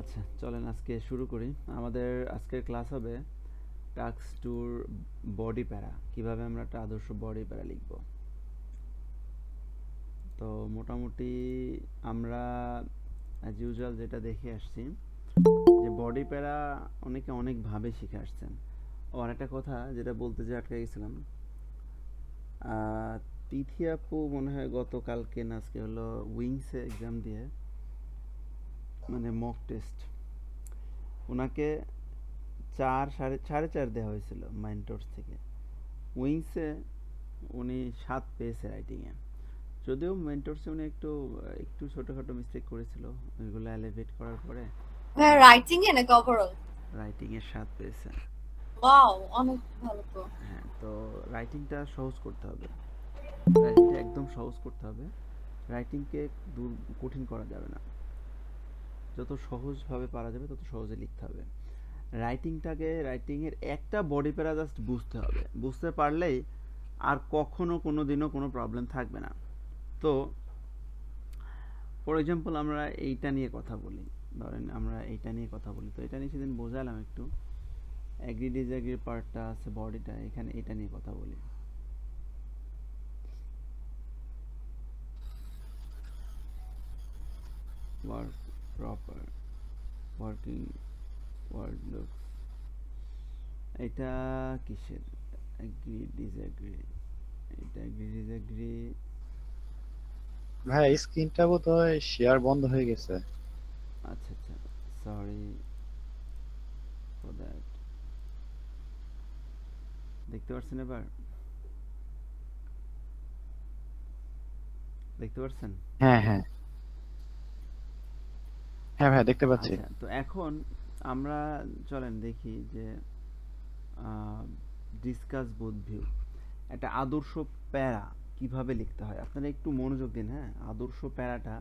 আচ্ছা চলেন আজকে শুরু করি আমাদের আজকের ক্লাস হবে টাক্স টুর বডি প্যারা কিভাবে আমরা একটা আদর্শ বডি প্যারা লিখব তো মোটামুটি আমরা অ্যাজ ইউজুয়াল যেটা দেখে আসছি যে বডি প্যারা অনেকে অনেকভাবে শিখে আসছেন আর একটা কথা যেটা বলতে যে আটকে গেছিলাম তিথি আপু মনে হয় গতকালকে না আজকে হলো উইংসে এক্সাম দিয়ে মানে মক টেস্ট ওনাকে চার সাড়ে সাড়ে চার দেওয়া হয়েছিল মাইন্ডোর্স থেকে উইংসে উনি সাত পেয়েছে রাইটিংয়ে যদিও মেন্টরসে উনি একটু একটু ছোটখাটো মিস্টেক করেছিল ওইগুলো এলিভেট করার পরে হ্যাঁ রাইটিং এ না ওভারঅল রাইটিং এর সাত পেয়েছে ওয়াও অনেক ভালো তো হ্যাঁ তো রাইটিংটা সহজ করতে হবে রাইটিংটা একদম সহজ করতে হবে রাইটিং কে দূর কঠিন করা যাবে না যত সহজভাবে পারা যাবে তত সহজে লিখতে হবে রাইটিংটাকে রাইটিংয়ের একটা বডি প্যারা জাস্ট বুঝতে হবে বুঝতে পারলেই আর কখনো কোনো দিনও কোনো প্রবলেম থাকবে না তো ফর এক্সাম্পল আমরা এইটা নিয়ে কথা বলি ধরেন আমরা এইটা নিয়ে কথা বলি তো এটা নিয়ে সেদিন বোঝালাম একটু অ্যাগ্রি ডিসঅ্যাগ্রি পার্টটা আছে বডিটা এখানে এটা নিয়ে কথা বলি work proper working word look এটা কিসের অ্যাগ্রি ডিসঅ্যাগ্রি এটা অ্যাগ্রি ডিসঅ্যাগ্রি ভাই স্ক্রিনটা বোধহয় শেয়ার বন্ধ হয়ে গেছে আচ্ছা আচ্ছা সরি ফর দ্যাট দেখতে পাচ্ছেন এবার দেখতে পাচ্ছেন হ্যাঁ হ্যাঁ হ্যাঁ ভাই দেখতে পাচ্ছি আচ্ছা, তো এখন আমরা চলেন দেখি যে ডিসকাস বোথ ভিউ একটা আদর্শ প্যারা কিভাবে লিখতে হয় আপনারা একটু মনোযোগ দিন হ্যাঁ আদর্শ প্যারাটা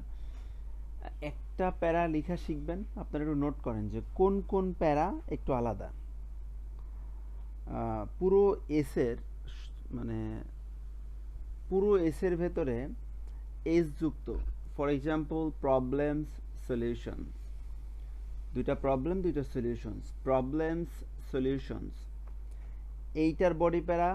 একটা প্যারা লেখা শিখবেন আপনারা একটু নোট করেন যে কোন কোন প্যারা একটু আলাদা পুরো এসের মানে পুরো এসের ভেতরে এস যুক্ত for example problems solutions duita problem duita solutions problems solutions eitar body para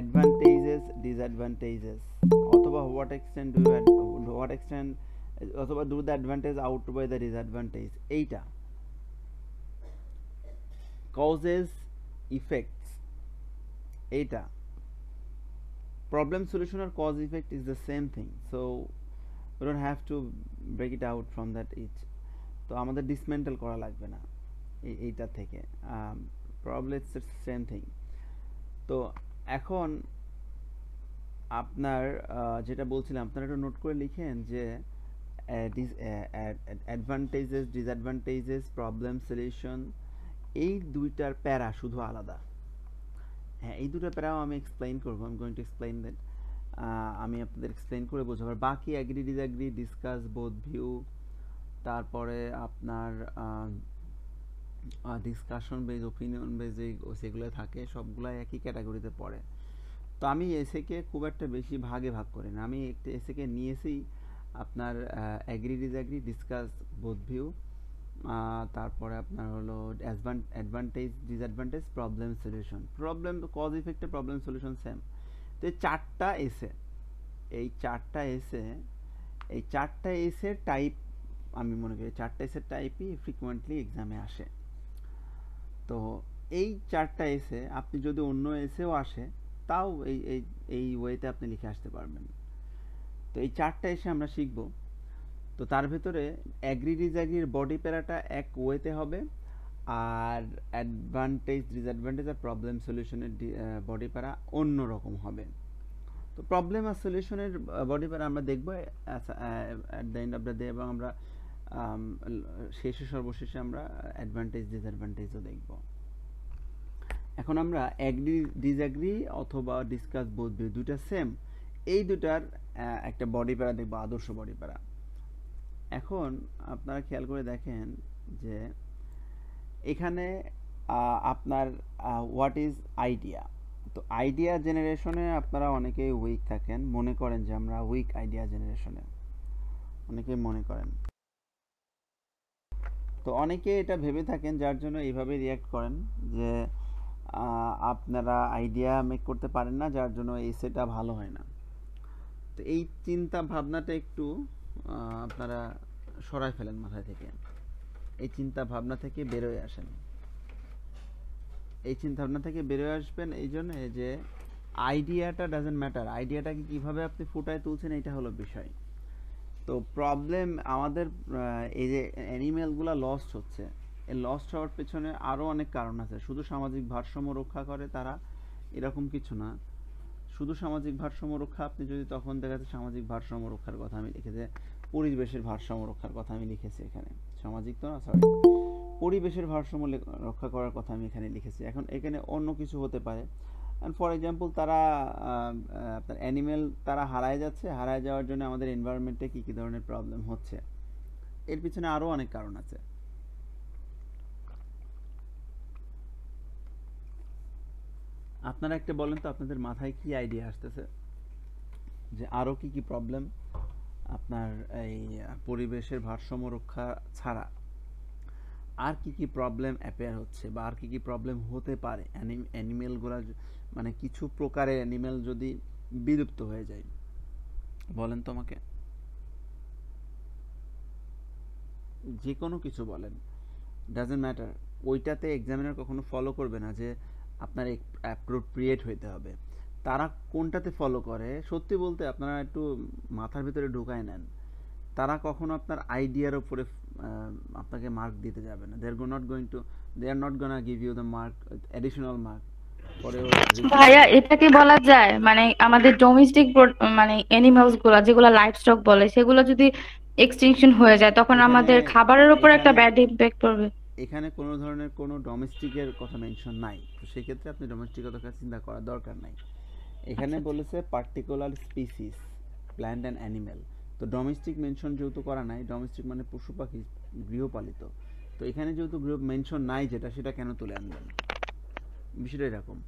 advantages disadvantages othoba what extent do you what extent othoba do the advantage outweigh the disadvantage eita causes effects eita problem solution or cause effect is the same thing so we don't have to break it out from that each তো আমাদের dismantle করা লাগবে না এইটা থেকে problem it's same thing তো এখন আপনার যেটা বলছিলাম আপনারা একটু নোট করে লিখেন যে অ্যাডভান্টেজেস ডিসঅ্যাডভান্টেজেস প্রবলেম সলিউশন এই দুইটার প্যারা শুধু আলাদা হ্যাঁ এই দুটো প্যারাও আমি এক্সপ্লেইন করবো আমি গোয়েন টু এক্সপ্লেইন দ্যাট আমি আপনাদের এক্সপ্লেন করে বোঝাবার বাকি agree disagree discuss both view তারপরে আপনার ডিসকাশন বেজ ওপিনিয়ন বেজ সেগুলো থাকে সবগুলাই একই ক্যাটাগরিতে পড়ে তো আমি এসেকে খুব একটা বেশি ভাগে ভাগ করি না আমি একটি এসেকে নিয়েছি আপনার agree disagree discuss both view তারপরে আপনার হলো advantage disadvantage problem solution problem cause ইফেক্টে প্রবলেম সলিউশন সেম তো চারটা এসে এই চারটা এসে এই চারটা এসে টাইপ আমি মনে করি চারটা এসের টাইপই ফ্রিকুয়েন্টলি এক্সামে আসে তো এই চারটা এসে আপনি যদি অন্য এসেও আসে তাও এই এই এই ওয়েতে আপনি লিখে আসতে পারবেন তো এই চারটা এসে আমরা শিখব তো তার ভেতরে অ্যাগ্রি ডিজাগ্রির বডি প্যারাটা এক ওয়েতে হবে আর অ্যাডভান্টেজ ডিসঅ্যাডভান্টেজ আর প্রবলেম সলিউশনের বডি প্যারা অন্য রকম হবে তো প্রবলেম আর সলিউশনের বডি প্যারা আমরা দেখব at the end of the day এবং আমরা শেষে সর্বশেষে আমরা অ্যাডভান্টেজ ডিসঅ্যাডভান্টেজও দেখব এখন আমরা অ্যাগ্রি ডিসঅ্যাগ্রি অথবা ডিসকাস বোধ দুটা সেম এই দুটার একটা বডি প্যারা দেখব আদর্শ বডি প্যারা এখন আপনারা খেয়াল করে দেখেন যে এখানে আপনার হোয়াট ইজ আইডিয়া তো আইডিয়া জেনারেশনে আপনারা অনেকেই উইক থাকেন মনে করেন যে আমরা উইক আইডিয়া জেনারেশনে অনেকেই মনে করেন তো অনেকে এটা ভেবে থাকেন যার জন্য এইভাবে রিয়াক্ট করেন যে আপনারা আইডিয়া মেক করতে পারেন না যার জন্য এই সেটা ভালো হয় না তো এই চিন্তা ভাবনাটা একটু আপনারা সরাই ফেলেন মাথায় থেকে এই চিন্তা ভাবনা থেকে বেরোয় আসেন এই চিন্তা ভাবনা থেকে বেরোয় আসবেন এই জন্যে যে আইডিয়াটা ডাজেন্ট ম্যাটার আইডিয়াটাকে কীভাবে আপনি ফুটায় তুলছেন এটা হলো বিষয় তো প্রবলেম আমাদের এই যে অ্যানিমেলগুলো লস্ট হচ্ছে এই লস্ট হওয়ার পেছনে আরও অনেক কারণ আছে শুধু সামাজিক ভারসাম্য রক্ষা করে তারা এরকম কিছু না শুধু সামাজিক ভারসাম্য রক্ষা আপনি যদি তখন দেখা সামাজিক ভারসাম্য রক্ষার কথা আমি লিখেছি পরিবেশের ভারসাম্য রক্ষার কথা আমি লিখেছি এখানে সামাজিক তো না সরি পরিবেশের ভারসাম্য রক্ষা করার কথা আমি এখানে লিখেছি এখন এখানে অন্য কিছু হতে পারে ফর এক্সাম্পল তারা আপনার অ্যানিমেল তারা হারায় যাচ্ছে হারায় যাওয়ার জন্য আমাদের এনভায়রনমেন্টে কী কী ধরনের প্রবলেম হচ্ছে এর পিছনে আরও অনেক কারণ আছে আপনারা একটা বলেন তো আপনাদের মাথায় কি আইডিয়া আসতেছে যে আরও কি কি প্রবলেম আপনার এই পরিবেশের ভারসাম্য রক্ষা ছাড়া আর কি কি প্রবলেম অ্যাপেয়ার হচ্ছে বা আর কি কি প্রবলেম হতে পারে অ্যানিমেলগুলা মানে কিছু প্রকারের অ্যানিমেল যদি বিলুপ্ত হয়ে যায় বলেন তো আমাকে যে কোনো কিছু বলেন ডাজেন্ট ম্যাটার ওইটাতে এক্সামিনার কখনো ফলো করবে না যে আপনার অ্যাপ্রোপ্রিয়েট হইতে হবে তারা কোনটাতে ফলো করে সত্যি বলতে আপনারা একটু মাথার ভিতরে ঢুকায় নেন তারা কখনো আপনার আইডিয়ার উপরে আপনাকে মার্ক দিতে যাবে না they are not going to they are not gonna give you the mark additional mark ভাইয়া এটাকে বলা যায় মানে আমাদের ডোমেস্টিক মানে অ্যানিমালস গুলা যেগুলো লাইভস্টক বলে সেগুলো যদি এক্সটিংশন হয়ে যায় তখন আমাদের খাবারের উপর একটা ব্যাড ইমপ্যাক্ট পড়বে এখানে কোনো ধরনের কোনো ডোমেস্টিকের কথা মেনশন নাই তো সেক্ষেত্রে আপনি ডোমেস্টিকের কথা চিন্তা করার দরকার নাই এখানে বলেছে particular species plant and animal তো ডোমেস্টিক মেনশন যেহেতু করা নাই ডোমেস্টিক মানে পশু পাখি গৃহপালিত তো এখানে যেহেতু গৃহ মেনশন নাই যেটা সেটা কেন তুলে আনবেন বিষয়টা এরকম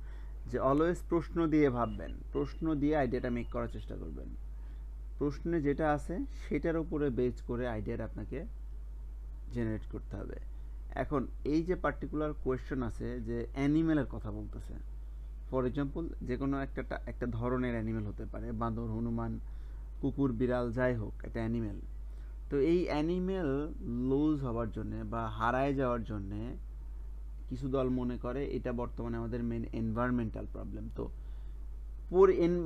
যে অলওয়েজ প্রশ্ন দিয়ে ভাববেন প্রশ্ন দিয়ে আইডিয়াটা মেক করার চেষ্টা করবেন প্রশ্নে যেটা আছে সেটার উপরে বেস করে আইডিয়াটা আপনাকে জেনারেট করতে হবে এখন এই যে পার্টিকুলার কোয়েশ্চন আছে যে অ্যানিমেলের কথা বলতেছে ফর এক্সাম্পল যে কোনো একটা একটা ধরনের অ্যানিমেল হতে পারে বাঁদর হনুমান কুকুর বিড়াল যাই হোক একটা অ্যানিমেল তো এই অ্যানিমেল লুজ হওয়ার জন্যে বা হারায় যাওয়ার জন্যে কিছু দল মনে করে এটা বর্তমানে আমাদের মেন এনভায়রনমেন্টাল প্রবলেম তো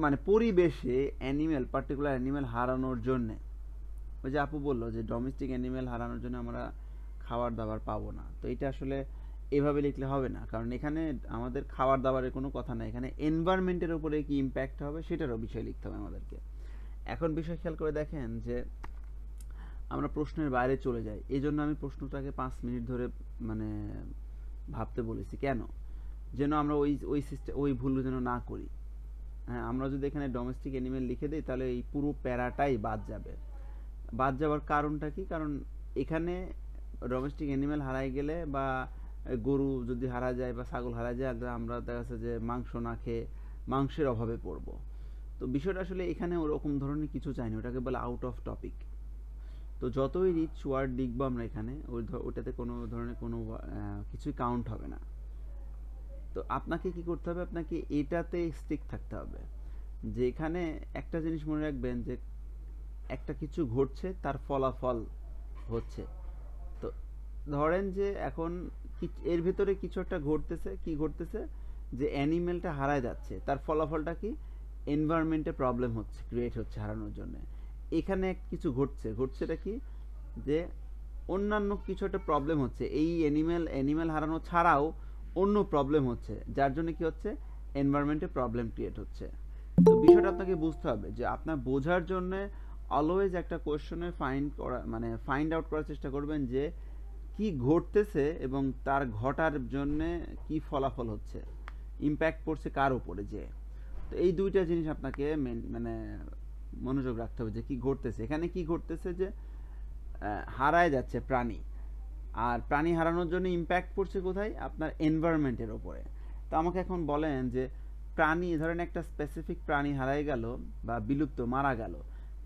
মানে পরিবেশে অ্যানিমেল পার্টিকুলার অ্যানিমেল হারানোর জন্যে ওই যে আপু বললো যে ডোমেস্টিক অ্যানিমেল হারানোর জন্য আমরা খাবার দাবার পাবো না তো এটা আসলে এভাবে লিখলে হবে না কারণ এখানে আমাদের খাবার দাবারের কোনো কথা না এখানে এনভায়রনমেন্টের উপরে কি ইম্প্যাক্ট হবে সেটারও বিষয় লিখতে হবে আমাদেরকে এখন বিষয় খেয়াল করে দেখেন যে আমরা প্রশ্নের বাইরে চলে যাই এই জন্য আমি প্রশ্নটাকে পাঁচ মিনিট ধরে মানে ভাবতে বলেছি কেন যেন আমরা ওই ওই সিস্টেম ওই ভুল যেন না করি হ্যাঁ আমরা যদি এখানে ডোমেস্টিক অ্যানিমেল লিখে দিই তাহলে এই পুরো প্যারাটাই বাদ যাবে বাদ যাওয়ার কারণটা কি কারণ এখানে ডোমেস্টিক অ্যানিমেল হারাই গেলে বা গরু যদি হারা যায় বা ছাগল হারা যায় আমরা দেখা যাচ্ছে যে মাংস না খেয়ে মাংসের অভাবে পড়ব তো বিষয়টা আসলে এখানে ওরকম ধরনের কিছু চাইনি ওটাকে বলে আউট অফ টপিক তো যতই রিচ ওয়ার্ড লিখবো আমরা এখানে ওই ওটাতে কোনো ধরনের কোনো কিছুই কাউন্ট হবে না তো আপনাকে কি করতে হবে আপনাকে এটাতে স্টিক থাকতে হবে যে এখানে একটা জিনিস মনে রাখবেন যে একটা কিছু ঘটছে তার ফলাফল হচ্ছে তো ধরেন যে এখন এর ভেতরে কিছু একটা ঘটতেছে কি ঘটতেছে যে অ্যানিমেলটা হারায় যাচ্ছে তার ফলাফলটা কি এনভায়রনমেন্টে প্রবলেম হচ্ছে ক্রিয়েট হচ্ছে হারানোর জন্য এখানে কিছু ঘটছে ঘটছেটা কি যে অন্যান্য কিছু একটা প্রবলেম হচ্ছে এই অ্যানিমেল অ্যানিমেল হারানো ছাড়াও অন্য প্রবলেম হচ্ছে যার জন্য কি হচ্ছে এনভায়রনমেন্টে প্রবলেম ক্রিয়েট হচ্ছে তো বিষয়টা আপনাকে বুঝতে হবে যে আপনার বোঝার জন্য অলওয়েজ একটা কোয়েশ্চনে ফাইন্ড করা মানে ফাইন্ড আউট করার চেষ্টা করবেন যে কি ঘটতেছে এবং তার ঘটার জন্যে কি ফলাফল হচ্ছে ইম্প্যাক্ট পড়ছে কার ওপরে যে তো এই দুইটা জিনিস আপনাকে মানে মনোযোগ রাখতে হবে যে কি ঘটতেছে এখানে কি ঘটতেছে যে হারায় যাচ্ছে প্রাণী আর প্রাণী হারানোর জন্য ইম্প্যাক্ট পড়ছে কোথায় আপনার এনভায়রনমেন্টের ওপরে তো আমাকে এখন বলেন যে প্রাণী ধরেন একটা স্পেসিফিক প্রাণী হারাই গেল বা বিলুপ্ত মারা গেল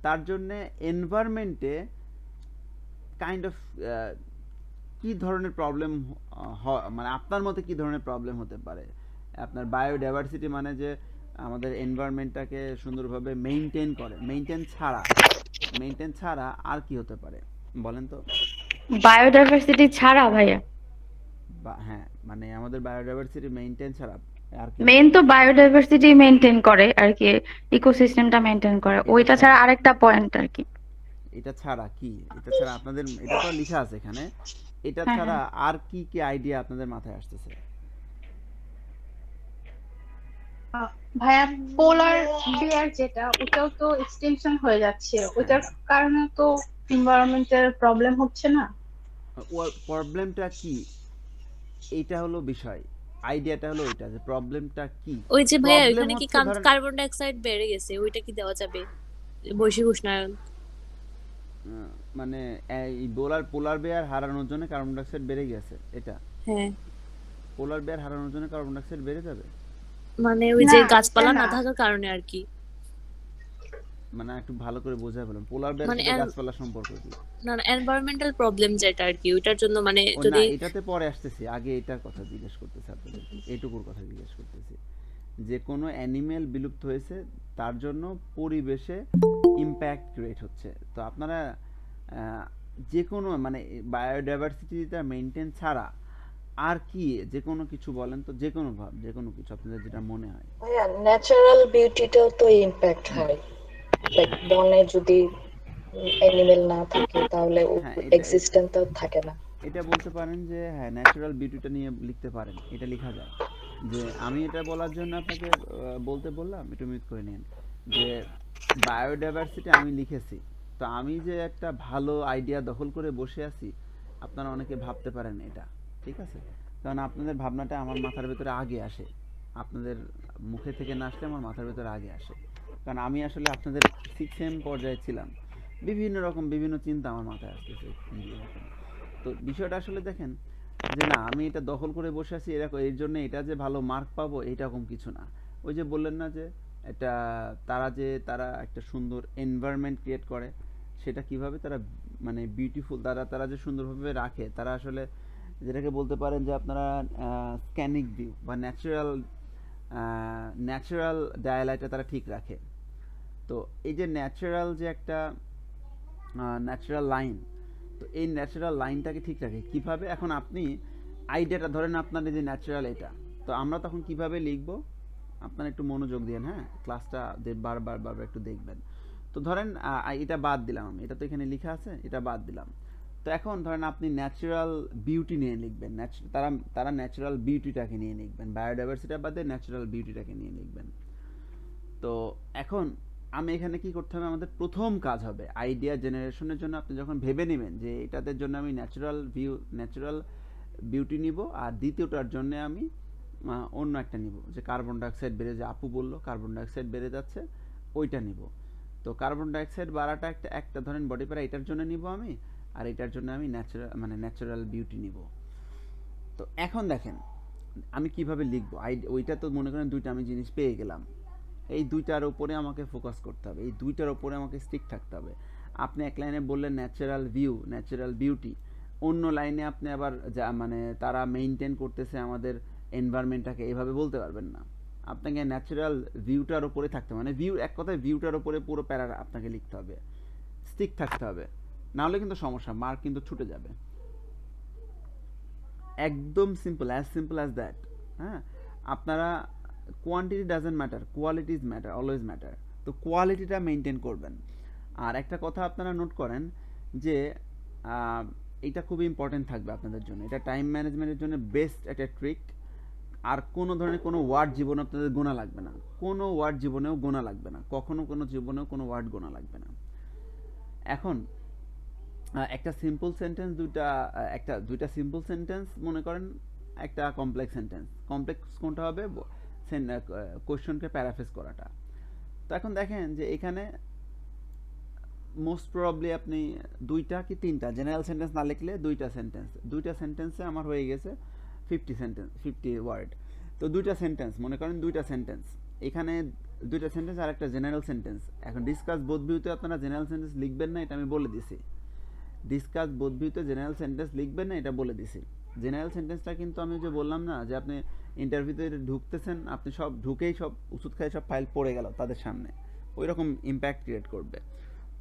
তার জন্যে এনভায়রনমেন্টে কাইন্ড অফ কি ধরনের প্রবলেম মানে আপনার মতে কি ধরনের প্রবলেম হতে পারে আপনার বায়োডাইভার্সিটি মানে যে আমাদের এনভায়রনমেন্টটাকে সুন্দরভাবে মেনটেন করে মেনটেন ছাড়া মেনটেন ছাড়া আর কি হতে পারে বলেন তো বায়োডাইভার্সিটি ছাড়া ভাইয়া হ্যাঁ মানে আমাদের বায়োডাইভার্সিটি মেনটেন ছাড়া আর মেন তো বায়োডাইভার্সিটি মেনটেন করে আর কি ইকোসিস্টেমটা মেনটেন করে ওইটা ছাড়া আরেকটা পয়েন্ট আর কি এটা ছাড়া কি এটা ছাড়া আপনাদের এটা তো লেখা আছে এখানে এটা হ্যাঁ, ছাড়া হ্যাঁ। আর কি কি আইডিয়া আপনাদের মাথায় আসতেছে ভাইয়া পোলার বিয়ার যেটা ওটাও তো এক্সটেনশন হয়ে যাচ্ছে হ্যাঁ। ওটার কারণে তো এনवायरमेंटের প্রবলেম হচ্ছে না প্রবলেমটা কি এটা হলো বিষয় আইডিয়াটা হলো এটা যে প্রবলেমটা কি ওই যে ভাইয়া ওখানে কি কার্বন ডাই অক্সাইড বেড়ে গেছে ওইটা কি দেওয়া যাবে বৈশ্বিক উষ্ণায়ন মানে এই বোলার পোলার বেয়ার হারানোর জন্য কার্বন ডাইঅক্সাইড বেড়ে গেছে এটা হ্যাঁ পোলার বেয়ার হারানোর জন্য কার্বন ডাইঅক্সাইড বেড়ে যাবে মানে ওই যে গাছপালা না থাকার কারণে আর কি মানে একটু ভালো করে বোঝা বলুন পোলার বেয়ার মানে গাছপালা সম্পর্ক কি না না এনवायरमेंटাল প্রবলেম যেটা আর কি ওটার জন্য মানে যদি এটাতে পরে আসতেছি আগে এটার কথা জিজ্ঞেস করতেছি আপনাদের এইটুকুর কথা জিজ্ঞেস করতেছি যে কোনো অ্যানিমেল বিলুপ্ত হয়েছে তার জন্য পরিবেশে ইম্প্যাক্ট ক্রিয়েট হচ্ছে তো আপনারা যে কোনো মানে বায়োডাইভার্সিটিটা মেনটেন ছাড়া আর কি যে কোনো কিছু বলেন তো যে কোনো ভাব যে কোনো কিছু আপনাদের যেটা মনে হয় ন্যাচারাল বিউটিটাও তো ইম্প্যাক্ট হয় বনে যদি অ্যানিমেল না থাকে তাহলে হ্যাঁ, এক্সিস্টেন্সটাও থাকে না এটা বলতে পারেন যে হ্যাঁ ন্যাচারাল বিউটিটা নিয়ে লিখতে পারেন এটা লেখা যায় যে আমি এটা বলার জন্য আপনাকে বলতে বললাম একটু মিট করে নিন যে বায়োডাইভার্সিটি আমি লিখেছি তো আমি যে একটা ভালো আইডিয়া দখল করে বসে আছি আপনারা অনেকে ভাবতে পারেন এটা ঠিক আছে কারণ আপনাদের ভাবনাটা আমার মাথার ভেতরে আগে আসে আপনাদের মুখে থেকে না আসলে আমার মাথার ভেতরে আগে আসে কারণ আমি আসলে আপনাদের সিক্স এম পর্যায়ে ছিলাম বিভিন্ন রকম বিভিন্ন চিন্তা আমার মাথায় আসতেছে তো বিষয়টা আসলে দেখেন যে না আমি এটা দখল করে বসে আছি এরকম এর জন্য এটা যে ভালো মার্ক পাবো এইরকম কিছু না ওই যে বললেন না যে এটা তারা যে তারা একটা সুন্দর এনভায়রনমেন্ট ক্রিয়েট করে সেটা কিভাবে তারা মানে বিউটিফুল তারা তারা যে সুন্দরভাবে রাখে তারা আসলে যেটাকে বলতে পারেন যে আপনারা স্ক্যানিক ভিউ বা ন্যাচারাল ন্যাচারাল ডায়ালাইটটা তারা ঠিক রাখে তো এই যে ন্যাচারাল যে একটা ন্যাচারাল লাইন তো এই ন্যাচারাল লাইনটাকে ঠিক রাখে কিভাবে এখন আপনি আইডিয়াটা ধরেন আপনার যে ন্যাচারাল এটা তো আমরা তখন কিভাবে লিখব আপনারা একটু মনোযোগ দিন হ্যাঁ ক্লাসটা বারবার বারবার একটু দেখবেন তো ধরেন এটা বাদ দিলাম আমি এটা তো এখানে লেখা আছে এটা বাদ দিলাম তো এখন ধরেন আপনি ন্যাচারাল বিউটি নিয়ে লিখবেন তারা তারা ন্যাচারাল বিউটিটাকে নিয়ে লিখবেন বায়োডাইভার্সিটি বাদে ন্যাচারাল বিউটিটাকে নিয়ে লিখবেন তো এখন আমি এখানে কি করতে হবে আমাদের প্রথম কাজ হবে আইডিয়া জেনারেশনের জন্য আপনি যখন ভেবে নেবেন যে এটাদের জন্য আমি ন্যাচারাল ভিউ ন্যাচুরাল বিউটি নিব আর দ্বিতীয়টার জন্য আমি অন্য একটা নিব যে কার্বন ডাইঅক্সাইড বেড়ে যে আপু বলল কার্বন ডাইঅক্সাইড বেড়ে যাচ্ছে ওইটা নিব তো কার্বন ডাইঅক্সাইড বাড়াটা একটা একটা ধরেন বডি প্যারা এটার জন্য নিব আমি আর এটার জন্য আমি ন্যাচারাল মানে ন্যাচারাল বিউটি নিব তো এখন দেখেন আমি কিভাবে লিখবো আই ওইটা তো মনে করেন দুইটা আমি জিনিস পেয়ে গেলাম এই দুইটার ওপরে আমাকে ফোকাস করতে হবে এই দুইটার ওপরে আমাকে স্টিক থাকতে হবে আপনি এক লাইনে বললেন ন্যাচারাল ভিউ ন্যাচারাল বিউটি অন্য লাইনে আপনি আবার যা মানে তারা মেনটেন করতেছে আমাদের এনভায়রনমেন্টটাকে এভাবে বলতে পারবেন না আপনাকে ন্যাচারাল ভিউটার ওপরে থাকতে মানে ভিউ এক কথায় ভিউটার ওপরে পুরো প্যারা আপনাকে লিখতে হবে স্টিক থাকতে হবে নাহলে কিন্তু সমস্যা মার্ক কিন্তু ছুটে যাবে একদম simple as simple as that হ্যাঁ আপনারা quantity doesn't matter qualities matter always matter তো কোয়ালিটিটা মেনটেন করবেন আর একটা কথা আপনারা নোট করেন যে এটা খুবই ইম্পর্টেন্ট থাকবে আপনাদের জন্য এটা টাইম ম্যানেজমেন্টের জন্য বেস্ট একটা ট্রিক আর কোনো ধরনের কোনো ওয়ার্ড জীবনে আপনাদের গোনা লাগবে না কোনো ওয়ার্ড জীবনেও গোনা লাগবে না কখনো কোনো জীবনেও কোনো ওয়ার্ড গোনা লাগবে না এখন একটা সিম্পল সেন্টেন্স দুইটা একটা দুইটা সিম্পল সেন্টেন্স মনে করেন একটা কমপ্লেক্স সেন্টেন্স কমপ্লেক্স কোনটা হবে কোশ্চনকে প্যারাফেস করাটা তো এখন দেখেন যে এখানে মোস্ট প্রবাবলি আপনি দুইটা কি তিনটা জেনারেল সেন্টেন্স না লিখলে দুইটা সেন্টেন্স দুইটা সেন্টেন্সে আমার হয়ে গেছে ফিফটি সেন্টেন্স ফিফটি ওয়ার্ড তো দুইটা সেন্টেন্স মনে করেন দুইটা সেন্টেন্স এখানে দুইটা সেন্টেন্স আর একটা জেনারেল সেন্টেন্স এখন ডিসকাস বোধ আপনারা জেনারেল সেন্টেন্স লিখবেন না এটা আমি বলে দিছি ডিসকাস বোধ জেনারেল সেন্টেন্স লিখবেন না এটা বলে দিছি জেনারেল সেন্টেন্সটা কিন্তু আমি যে বললাম না যে আপনি ইন্টারভিউতে ঢুকতেছেন আপনি সব ঢুকেই সব ওষুধ খাই সব ফাইল পড়ে গেল তাদের সামনে ওই রকম ইম্প্যাক্ট ক্রিয়েট করবে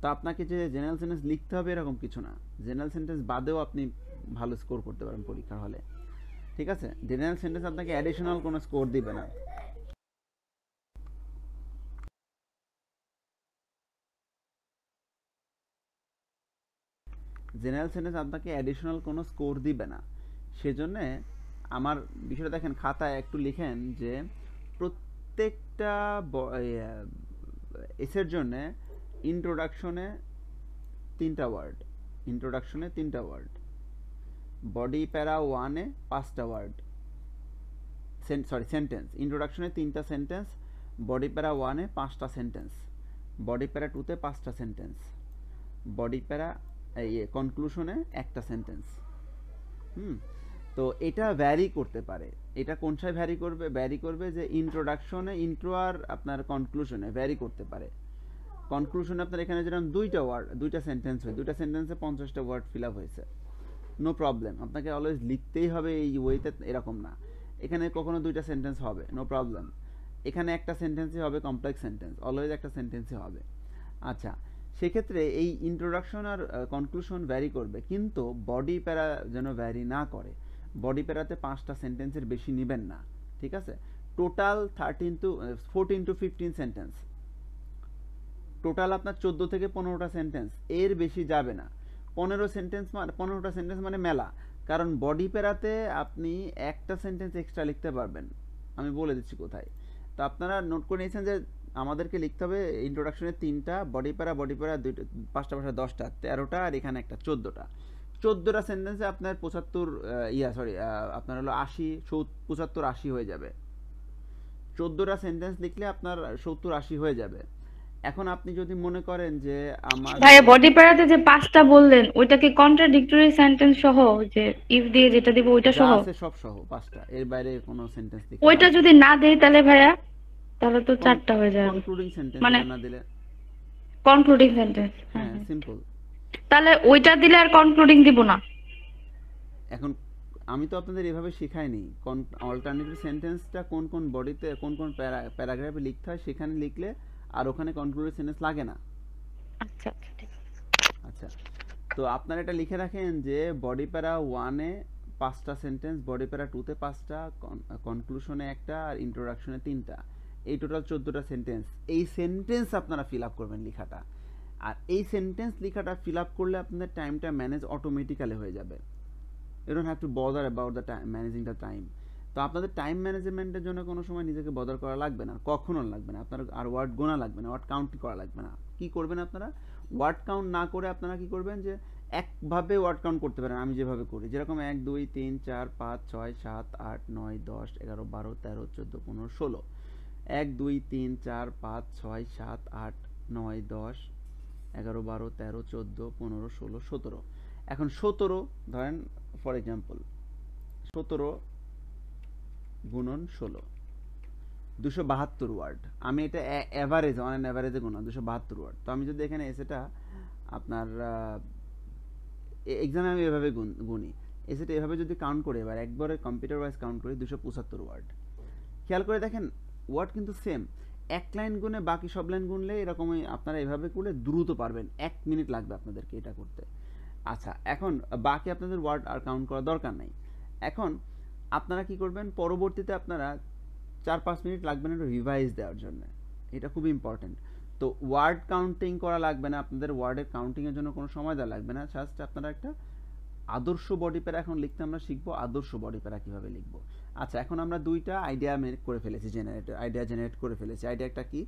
তো আপনাকে যে জেনারেল সেন্টেন্স লিখতে হবে এরকম কিছু না জেনারেল সেন্টেন্স বাদেও আপনি ভালো স্কোর করতে পারেন পরীক্ষার হলে ঠিক আছে জেনারেল সেন্টেন্স আপনাকে অ্যাডিশনাল কোনো স্কোর দিবে না জেনারেল সেন্টেন্স আপনাকে অ্যাডিশনাল কোনো স্কোর দিবে না সেজন্যে আমার বিষয়টা দেখেন খাতায় একটু লিখেন যে প্রত্যেকটা এসের জন্যে ইন্ট্রোডাকশনে তিনটা ওয়ার্ড ইন্ট্রোডাকশনে তিনটা ওয়ার্ড বডি প্যারা ওয়ানে পাঁচটা ওয়ার্ড সরি সেন্টেন্স ইন্ট্রোডাকশনে তিনটা সেন্টেন্স বডি প্যারা ওয়ানে পাঁচটা সেন্টেন্স বডি প্যারা টুতে পাঁচটা সেন্টেন্স বডি প্যারা এই কনক্লুশনে একটা সেন্টেন্স হুম তো এটা ভ্যারি করতে পারে এটা কোনটায় ভ্যারি করবে ভ্যারি করবে যে ইন্ট্রোডাকশনে ইন্ট্রো আর আপনার কনক্লুশনে ভ্যারি করতে পারে কনক্লুশনে আপনার এখানে যেরকম দুইটা ওয়ার্ড দুইটা সেন্টেন্স হয় দুইটা সেন্টেন্সে পঞ্চাশটা ওয়ার্ড ফিল আপ হয়েছে নো প্রবলেম আপনাকে অলওয়েজ লিখতেই হবে এই ওয়েতে এরকম না এখানে কখনো দুইটা সেন্টেন্স হবে নো প্রবলেম এখানে একটা সেন্টেন্সই হবে কমপ্লেক্স সেন্টেন্স অলওয়েজ একটা সেন্টেন্সই হবে আচ্ছা সেক্ষেত্রে এই ইন্ট্রোডাকশন আর কনক্লুশন ভ্যারি করবে কিন্তু বডি প্যারা যেন ভ্যারি না করে বডি প্যারাতে পাঁচটা সেন্টেন্সের বেশি নেবেন না ঠিক আছে total thirteen to fourteen to fifteen sentence total আপনার চোদ্দো থেকে পনেরোটা সেন্টেন্স এর বেশি যাবে না পনেরো সেন্টেন্স মানে পনেরোটা সেন্টেন্স মানে মেলা কারণ বডি প্যারাতে আপনি একটা সেন্টেন্স এক্সট্রা লিখতে পারবেন আমি বলে দিচ্ছি কোথায় তো আপনারা নোট করে নিয়েছেন যে আমাদেরকে লিখতে হবে ইন্ট্রোডাকশনের তিনটা বডি প্যারা বডি প্যারা দুইটা পাঁচটা পাঁচটা দশটা তেরোটা আর এখানে একটা চোদ্দোটা চোদ্দোটা সেন্টেন্সে আপনার পঁচাত্তর ইয়া সরি আপনার হলো আশি পঁচাত্তর আশি হয়ে যাবে চোদ্দোটা সেন্টেন্স লিখলে আপনার সত্তর আশি হয়ে যাবে এখন আপনি যদি মনে করেন যে আমার ভাই বডি প্যারাতে যে পাঁচটা বললেন ওইটাকে কন্ট্রাডিক্টরি সেন্টেন্স সহ যে ইফ দিয়ে যেটা দিব ওইটা সহ আছে সব সহ পাঁচটা এর বাইরে কোনো সেন্টেন্স দিই ওইটা যদি না দেই তাহলে ভাইয়া তাহলে তো চারটা হয়ে যাবে কনক্লুডিং সেন্টেন্স মানে না দিলে কনক্লুডিং সেন্টেন্স হ্যাঁ সিম্পল হ্যাঁ, তাহলে ওইটা দিলে আর কনক্লুডিং দিব না এখন আমি তো আপনাদের এভাবে শেখাইনি কোন অল্টারনেটিভ সেন্টেন্সটা কোন কোন বডিতে কোন কোন প্যারাগ্রাফে লিখতে হয় সেখানে লিখলে আর ওখানে কনক্লুডিং সেন্টেন্স লাগে না আচ্ছা আচ্ছা, আচ্ছা তো আপনারা এটা লিখে রাখেন যে বডি প্যারা ওয়ানে পাঁচটা সেন্টেন্স বডি প্যারা টুতে পাঁচটা কনক্লুশনে একটা আর ইন্ট্রোডাকশনে তিনটা এই টোটাল চোদ্দোটা সেন্টেন্স এই সেন্টেন্স আপনারা ফিল আপ করবেন লেখাটা আর এই সেন্টেন্স লেখাটা ফিল আপ করলে আপনাদের টাইমটা ম্যানেজ অটোমেটিক্যালি হয়ে যাবে you don't have to bother about the time managing the time তো আপনাদের টাইম ম্যানেজমেন্টের জন্য কোনো সময় নিজেকে বদল করা লাগবে না কখনো লাগবে না আপনার আর ওয়ার্ড গোনা লাগবে না ওয়ার্ড কাউন্ট করা লাগবে না কি করবেন আপনারা ওয়ার্ড কাউন্ট না করে আপনারা কি করবেন যে একভাবে ওয়ার্ড কাউন্ট করতে পারেন আমি যেভাবে করি যেরকম এক দুই তিন চার পাঁচ ছয় সাত আট নয় দশ এগারো বারো তেরো চোদ্দো পনেরো ষোলো এক দুই তিন চার পাঁচ ছয় সাত আট নয় দশ এগারো বারো তেরো চোদ্দো পনেরো ষোলো সতেরো এখন সতেরো ধরেন ফর এক্সাম্পল সতেরো গুণন ষোলো দুশো বাহাত্তর ওয়ার্ড আমি এটা অ্যাভারেজ অন অ্যাভারেজে গুণন দুশো বাহাত্তর ওয়ার্ড তো আমি যদি এখানে এসেটা আপনার এক্সামে আমি এভাবে গুণ গুনি এসেটা এভাবে যদি কাউন্ট করি এবার একবারে কম্পিউটার ওয়াইজ কাউন্ট করি দুশো পঁচাত্তর ওয়ার্ড খেয়াল করে দেখেন ওয়ার্ড কিন্তু সেম এক লাইন গুনে বাকি সব লাইন গুনলে এরকমই আপনারা এভাবে করলে দ্রুত পারবেন এক মিনিট লাগবে আপনাদেরকে এটা করতে আচ্ছা এখন বাকি আপনাদের ওয়ার্ড আর কাউন্ট করা দরকার নাই এখন আপনারা কি করবেন পরবর্তীতে আপনারা চার পাঁচ মিনিট লাগবে না রিভাইজ দেওয়ার জন্য এটা খুব ইম্পর্ট্যান্ট তো ওয়ার্ড কাউন্টিং করা লাগবে না আপনাদের ওয়ার্ডের কাউন্টিংয়ের জন্য কোনো সময় দেওয়া লাগবে না জাস্ট আপনারা একটা আদর্শ বডি প্যারা এখন লিখতে আমরা শিখবো আদর্শ বডি প্যারা কীভাবে লিখবো আচ্ছা এখন আমরা দুইটা আইডিয়া করে ফেলেছি জেনারেট আইডিয়া জেনারেট করে ফেলেছি আইডিয়া একটা কি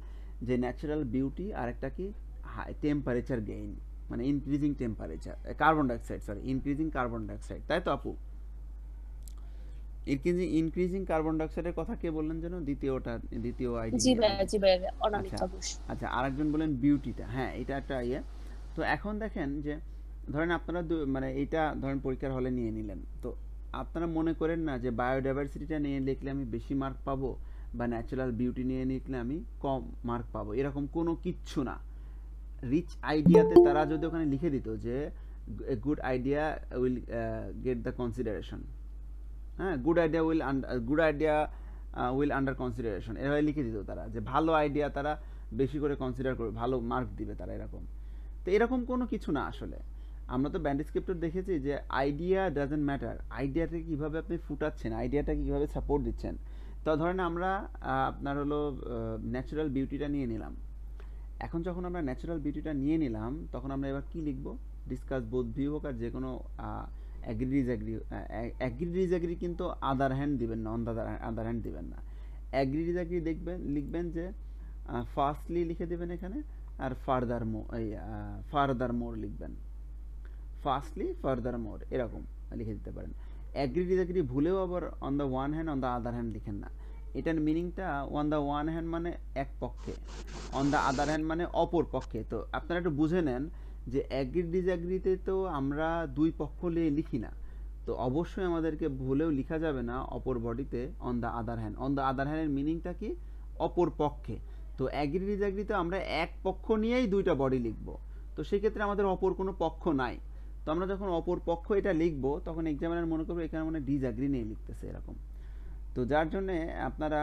যে ন্যাচারাল বিউটি আর একটা কি হাই টেম্পারেচার গেইন মানে increasing temperature carbon dioxide sorry increasing carbon dioxide তাই তো আপু ইনক্রিজিং ইনক্রিজিং কার্বন ডাইঅক্সাইডের কথা কে বললেন যেন দ্বিতীয়টা দ্বিতীয় আইডিয়া জি ভাই জি ভাই অনামিক আচ্ছা, আচ্ছা আরেকজন বলেন বিউটিটা হ্যাঁ এটা একটা ইয়ে তো এখন দেখেন যে ধরেন আপনারা মানে এইটা ধরেন পরীক্ষার হলে নিয়ে নিলেন তো আপনারা মনে করেন না যে বায়োডাইভার্সিটিটা নিয়ে লিখলে আমি বেশি মার্ক পাবো বা ন্যাচারাল বিউটি নিয়ে লিখলে আমি কম মার্ক পাবো এরকম কোনো কিচ্ছু না রিচ আইডিয়াতে তারা যদি ওখানে লিখে দিত যে good idea will get the consideration হ্যাঁ good idea will under good idea will under consideration এভাবে লিখে দিত তারা যে ভালো আইডিয়া তারা বেশি করে কনসিডার করবে ভালো মার্ক দিবে তারা এরকম তো এরকম কোনো কিছু না আসলে আমরা তো ব্যান্ড স্ক্রিপ্টর দেখেছি যে আইডিয়া ডাজেন্ট ম্যাটার আইডিয়াটাকে কীভাবে আপনি ফুটাচ্ছেন আইডিয়াটাকে কীভাবে সাপোর্ট দিচ্ছেন তো ধরেন আমরা আপনার হলো ন্যাচারাল বিউটিটা নিয়ে নিলাম এখন যখন আমরা ন্যাচারাল বিউটিটা নিয়ে নিলাম তখন আমরা এবার কী লিখবো ডিসকাস বোধ ভিউ হোক আর যে কোনো অ্যাগ্রি ডিজ অ্যাগ্রি ডিসঅ্যাগ্রি কিন্তু আদার হ্যান্ড দিবেন না অন আদার আদার হ্যান্ড দিবেন না অ্যাগ্রি ডিসঅ্যাগ্রি দেখবেন লিখবেন যে ফার্স্টলি লিখে দেবেন এখানে আর ফার্দার মো এই ফার্দার মোর লিখবেন ফার্স্টলি ফার্দার মোর এরকম লিখে দিতে পারেন অ্যাগ্রি ডিসঅ্যাগ্রি ভুলেও আবার on the one hand on the other hand লিখেন না এটার মিনিংটা অন দ্য ওয়ান হ্যান্ড মানে এক পক্ষে অন দ্য আদার হ্যান্ড মানে অপর পক্ষে তো আপনারা একটু বুঝে নেন যে অ্যাগ্রি ডিসঅ্যাগ্রিতে তো আমরা দুই পক্ষ নিয়ে লিখি না তো অবশ্যই আমাদেরকে ভুলেও লিখা যাবে না অপর বডিতে on the other hand on the other হ্যান্ডের মিনিংটা কি অপর পক্ষে তো অ্যাগ্রি ডিসঅ্যাগ্রিতে আমরা এক পক্ষ নিয়েই দুইটা বডি লিখব তো সেক্ষেত্রে আমাদের অপর কোনো পক্ষ নাই তো আমরা যখন অপর পক্ষ এটা লিখব তখন এক্সামিনার মনে করবো এখানে মানে ডিজাগ্রি নিয়ে লিখতেছে এরকম তো যার জন্যে আপনারা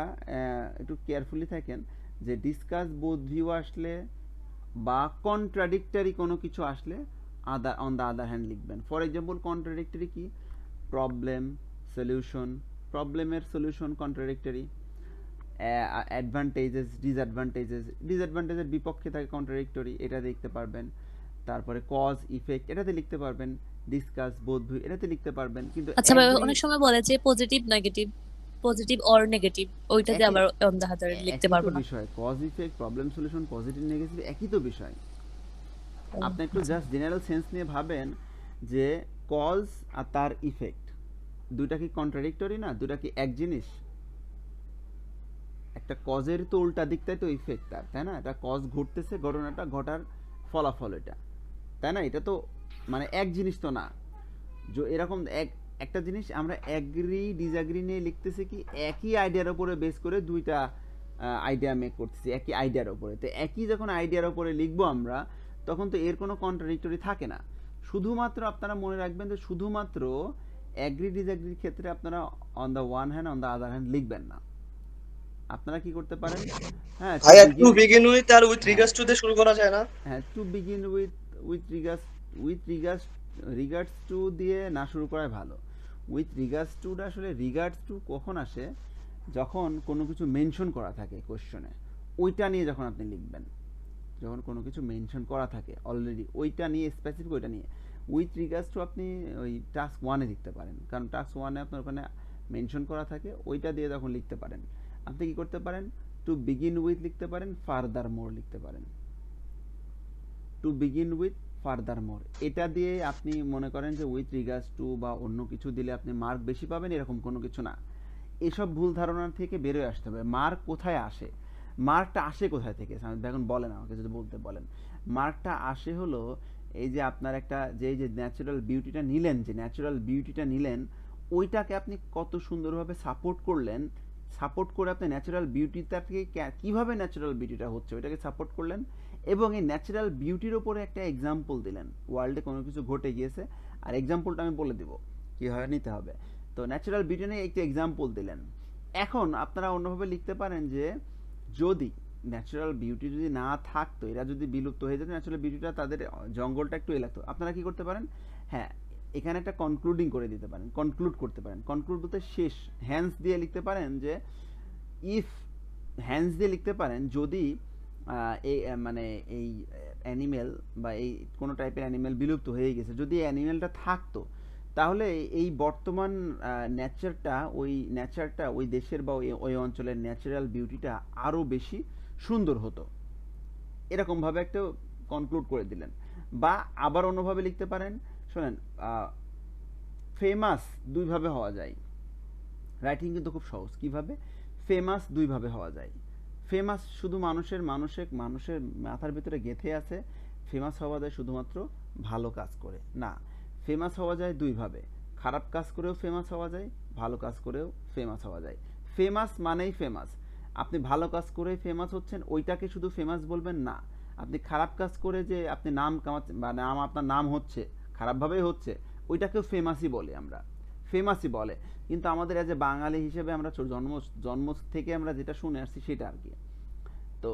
একটু কেয়ারফুলি থাকেন যে ডিসকাস বোধ ভিউ আসলে বা কন্ট্রাডিক্টারি কোনো কিছু আসলে other on the other hand লিখবেন ফর এক্সাম্পল কন্ট্রাডিক্টারি কি প্রবলেম সলিউশন প্রবলেমের সলিউশন কন্ট্রাডিক্টারি অ্যাডভান্টেজেস ডিসঅ্যাডভান্টেজেস ডিসঅ্যাডভান্টেজের বিপক্ষে থাকে কন্ট্রাডিক্টরি এটা দেখতে পারবেন তারপরে কজ ইফেক্ট এটাতে লিখতে পারবেন ডিসকাস বোধ ভিউ এটাতে লিখতে পারবেন কিন্তু আচ্ছা ভাই অনেক সময় বলে যে positive negative positive or negative ওইটাতে আবার অন্ধ হাতারে লিখতে পারবো না বিষয় cause effect problem solution positive negative একই তো বিষয় আপনি একটু জাস্ট জেনারেল সেন্স নিয়ে ভাবেন যে কজ আর তার ইফেক্ট দুটা কি কন্ট্রাডিক্টরি না দুটা কি এক জিনিস একটা কজের তো উল্টা দিকটাই তো ইফেক্ট তার তাই না এটা কজ ঘটতেছে ঘটনাটা ঘটার ফলাফল এটা তাই না এটা তো মানে এক জিনিস তো না যে এরকম এক একটা জিনিস আমরা অ্যাগ্রি ডিজাগ্রি নিয়ে লিখতেছি কি একই আইডিয়ার ওপরে বেস করে দুইটা আইডিয়া মেক করতেছি একই আইডিয়ার ওপরে তো একই যখন আইডিয়ার ওপরে লিখবো আমরা তখন তো এর কোনো কন্ট্রাডিক্টরি থাকে না শুধুমাত্র আপনারা মনে রাখবেন যে শুধুমাত্র অ্যাগ্রি ডিজাগ্রির ক্ষেত্রে আপনারা on the one hand on the other hand লিখবেন না আপনারা কি করতে পারেন হ্যাঁ টু বিগিন উইথ আর উইথ রিগার্ডস টু দিয়ে শুরু করা যায় না হ্যাঁ to begin with with regards with regards regards to দিয়ে না শুরু করাই ভালো উইথ রিগার্ডস টুটা আসলে রিগার্ডস টু কখন আসে যখন কোনো কিছু মেনশন করা থাকে কোশ্চনে ওইটা নিয়ে যখন আপনি লিখবেন যখন কোনো কিছু মেনশন করা থাকে অলরেডি ওইটা নিয়ে স্পেসিফিক ওইটা নিয়ে উইথ রিগার্ডস টু আপনি ওই টাস্ক ওয়ানে লিখতে পারেন কারণ টাস্ক ওয়ানে আপনার ওখানে মেনশন করা থাকে ওইটা দিয়ে তখন লিখতে পারেন আপনি কি করতে পারেন টু বিগিন উইথ লিখতে পারেন ফার্দার মোর লিখতে পারেন to begin with furthermore এটা দিয়ে আপনি মনে করেন যে উইথ রিগার্স টু বা অন্য কিছু দিলে আপনি মার্ক বেশি পাবেন এরকম কোনো কিছু না এসব ভুল ধারণার থেকে বেরোয় আসতে হবে মার্ক কোথায় আসে মার্কটা আসে কোথায় থেকে এখন বলেন আমাকে যদি বলতে বলেন মার্কটা আসে হলো এই যে আপনার একটা যে যে ন্যাচারাল বিউটিটা নিলেন যে ন্যাচারাল বিউটিটা নিলেন ওইটাকে আপনি কত সুন্দরভাবে সাপোর্ট করলেন সাপোর্ট করে আপনি ন্যাচারাল বিউটিটাকে কীভাবে ন্যাচারাল বিউটিটা হচ্ছে ওইটাকে সাপোর্ট করলেন এবং এই ন্যাচারাল বিউটির ওপরে একটা এক্সাম্পল দিলেন ওয়ার্ল্ডে কোনো কিছু ঘটে গিয়েছে আর এক্সাম্পলটা আমি বলে দেবো কীভাবে নিতে হবে তো ন্যাচারাল বিউটি নিয়ে একটি এক্সাম্পল দিলেন এখন আপনারা অন্যভাবে লিখতে পারেন যে যদি ন্যাচারাল বিউটি যদি না থাকতো এরা যদি বিলুপ্ত হয়ে যেত ন্যাচারাল বিউটিটা তাদের জঙ্গলটা একটু এলাকতো আপনারা কি করতে পারেন হ্যাঁ এখানে একটা কনক্লুডিং করে দিতে পারেন কনক্লুড করতে পারেন কনক্লুড বলতে শেষ হ্যান্ডস দিয়ে লিখতে পারেন যে ইফ হ্যান্ডস দিয়ে লিখতে পারেন যদি এই মানে এই অ্যানিমেল বা এই কোনো টাইপের অ্যানিমেল বিলুপ্ত হয়ে গেছে যদি অ্যানিমেলটা থাকতো তাহলে এই বর্তমান নেচারটা ওই নেচারটা ওই দেশের বা ওই অঞ্চলের ন্যাচারাল বিউটিটা আরও বেশি সুন্দর হতো এরকমভাবে একটা কনক্লুড করে দিলেন বা আবার অন্যভাবে লিখতে পারেন শোনেন ফেমাস দুইভাবে হওয়া যায় রাইটিং কিন্তু খুব সহজ কীভাবে ফেমাস দুইভাবে হওয়া যায় ফেমাস শুধু মানুষের মানুষে মানুষের মাথার ভিতরে গেথে আছে ফেমাস হওয়া যায় শুধুমাত্র ভালো কাজ করে না ফেমাস হওয়া যায় দুইভাবে খারাপ কাজ করেও ফেমাস হওয়া যায় ভালো কাজ করেও ফেমাস হওয়া যায় ফেমাস মানেই ফেমাস আপনি ভালো কাজ করে ফেমাস হচ্ছেন ওইটাকে শুধু ফেমাস বলবেন না আপনি খারাপ কাজ করে যে আপনি নাম কামাচ্ছেন মানে নাম আপনার নাম হচ্ছে খারাপভাবেই হচ্ছে ওইটাকেও ফেমাসই বলে আমরা ফেমাসই বলে কিন্তু আমাদের অ্যাজ এ বাঙালি হিসেবে আমরা জন্ম জন্ম থেকে আমরা যেটা শুনে আসছি সেটা আর কি তো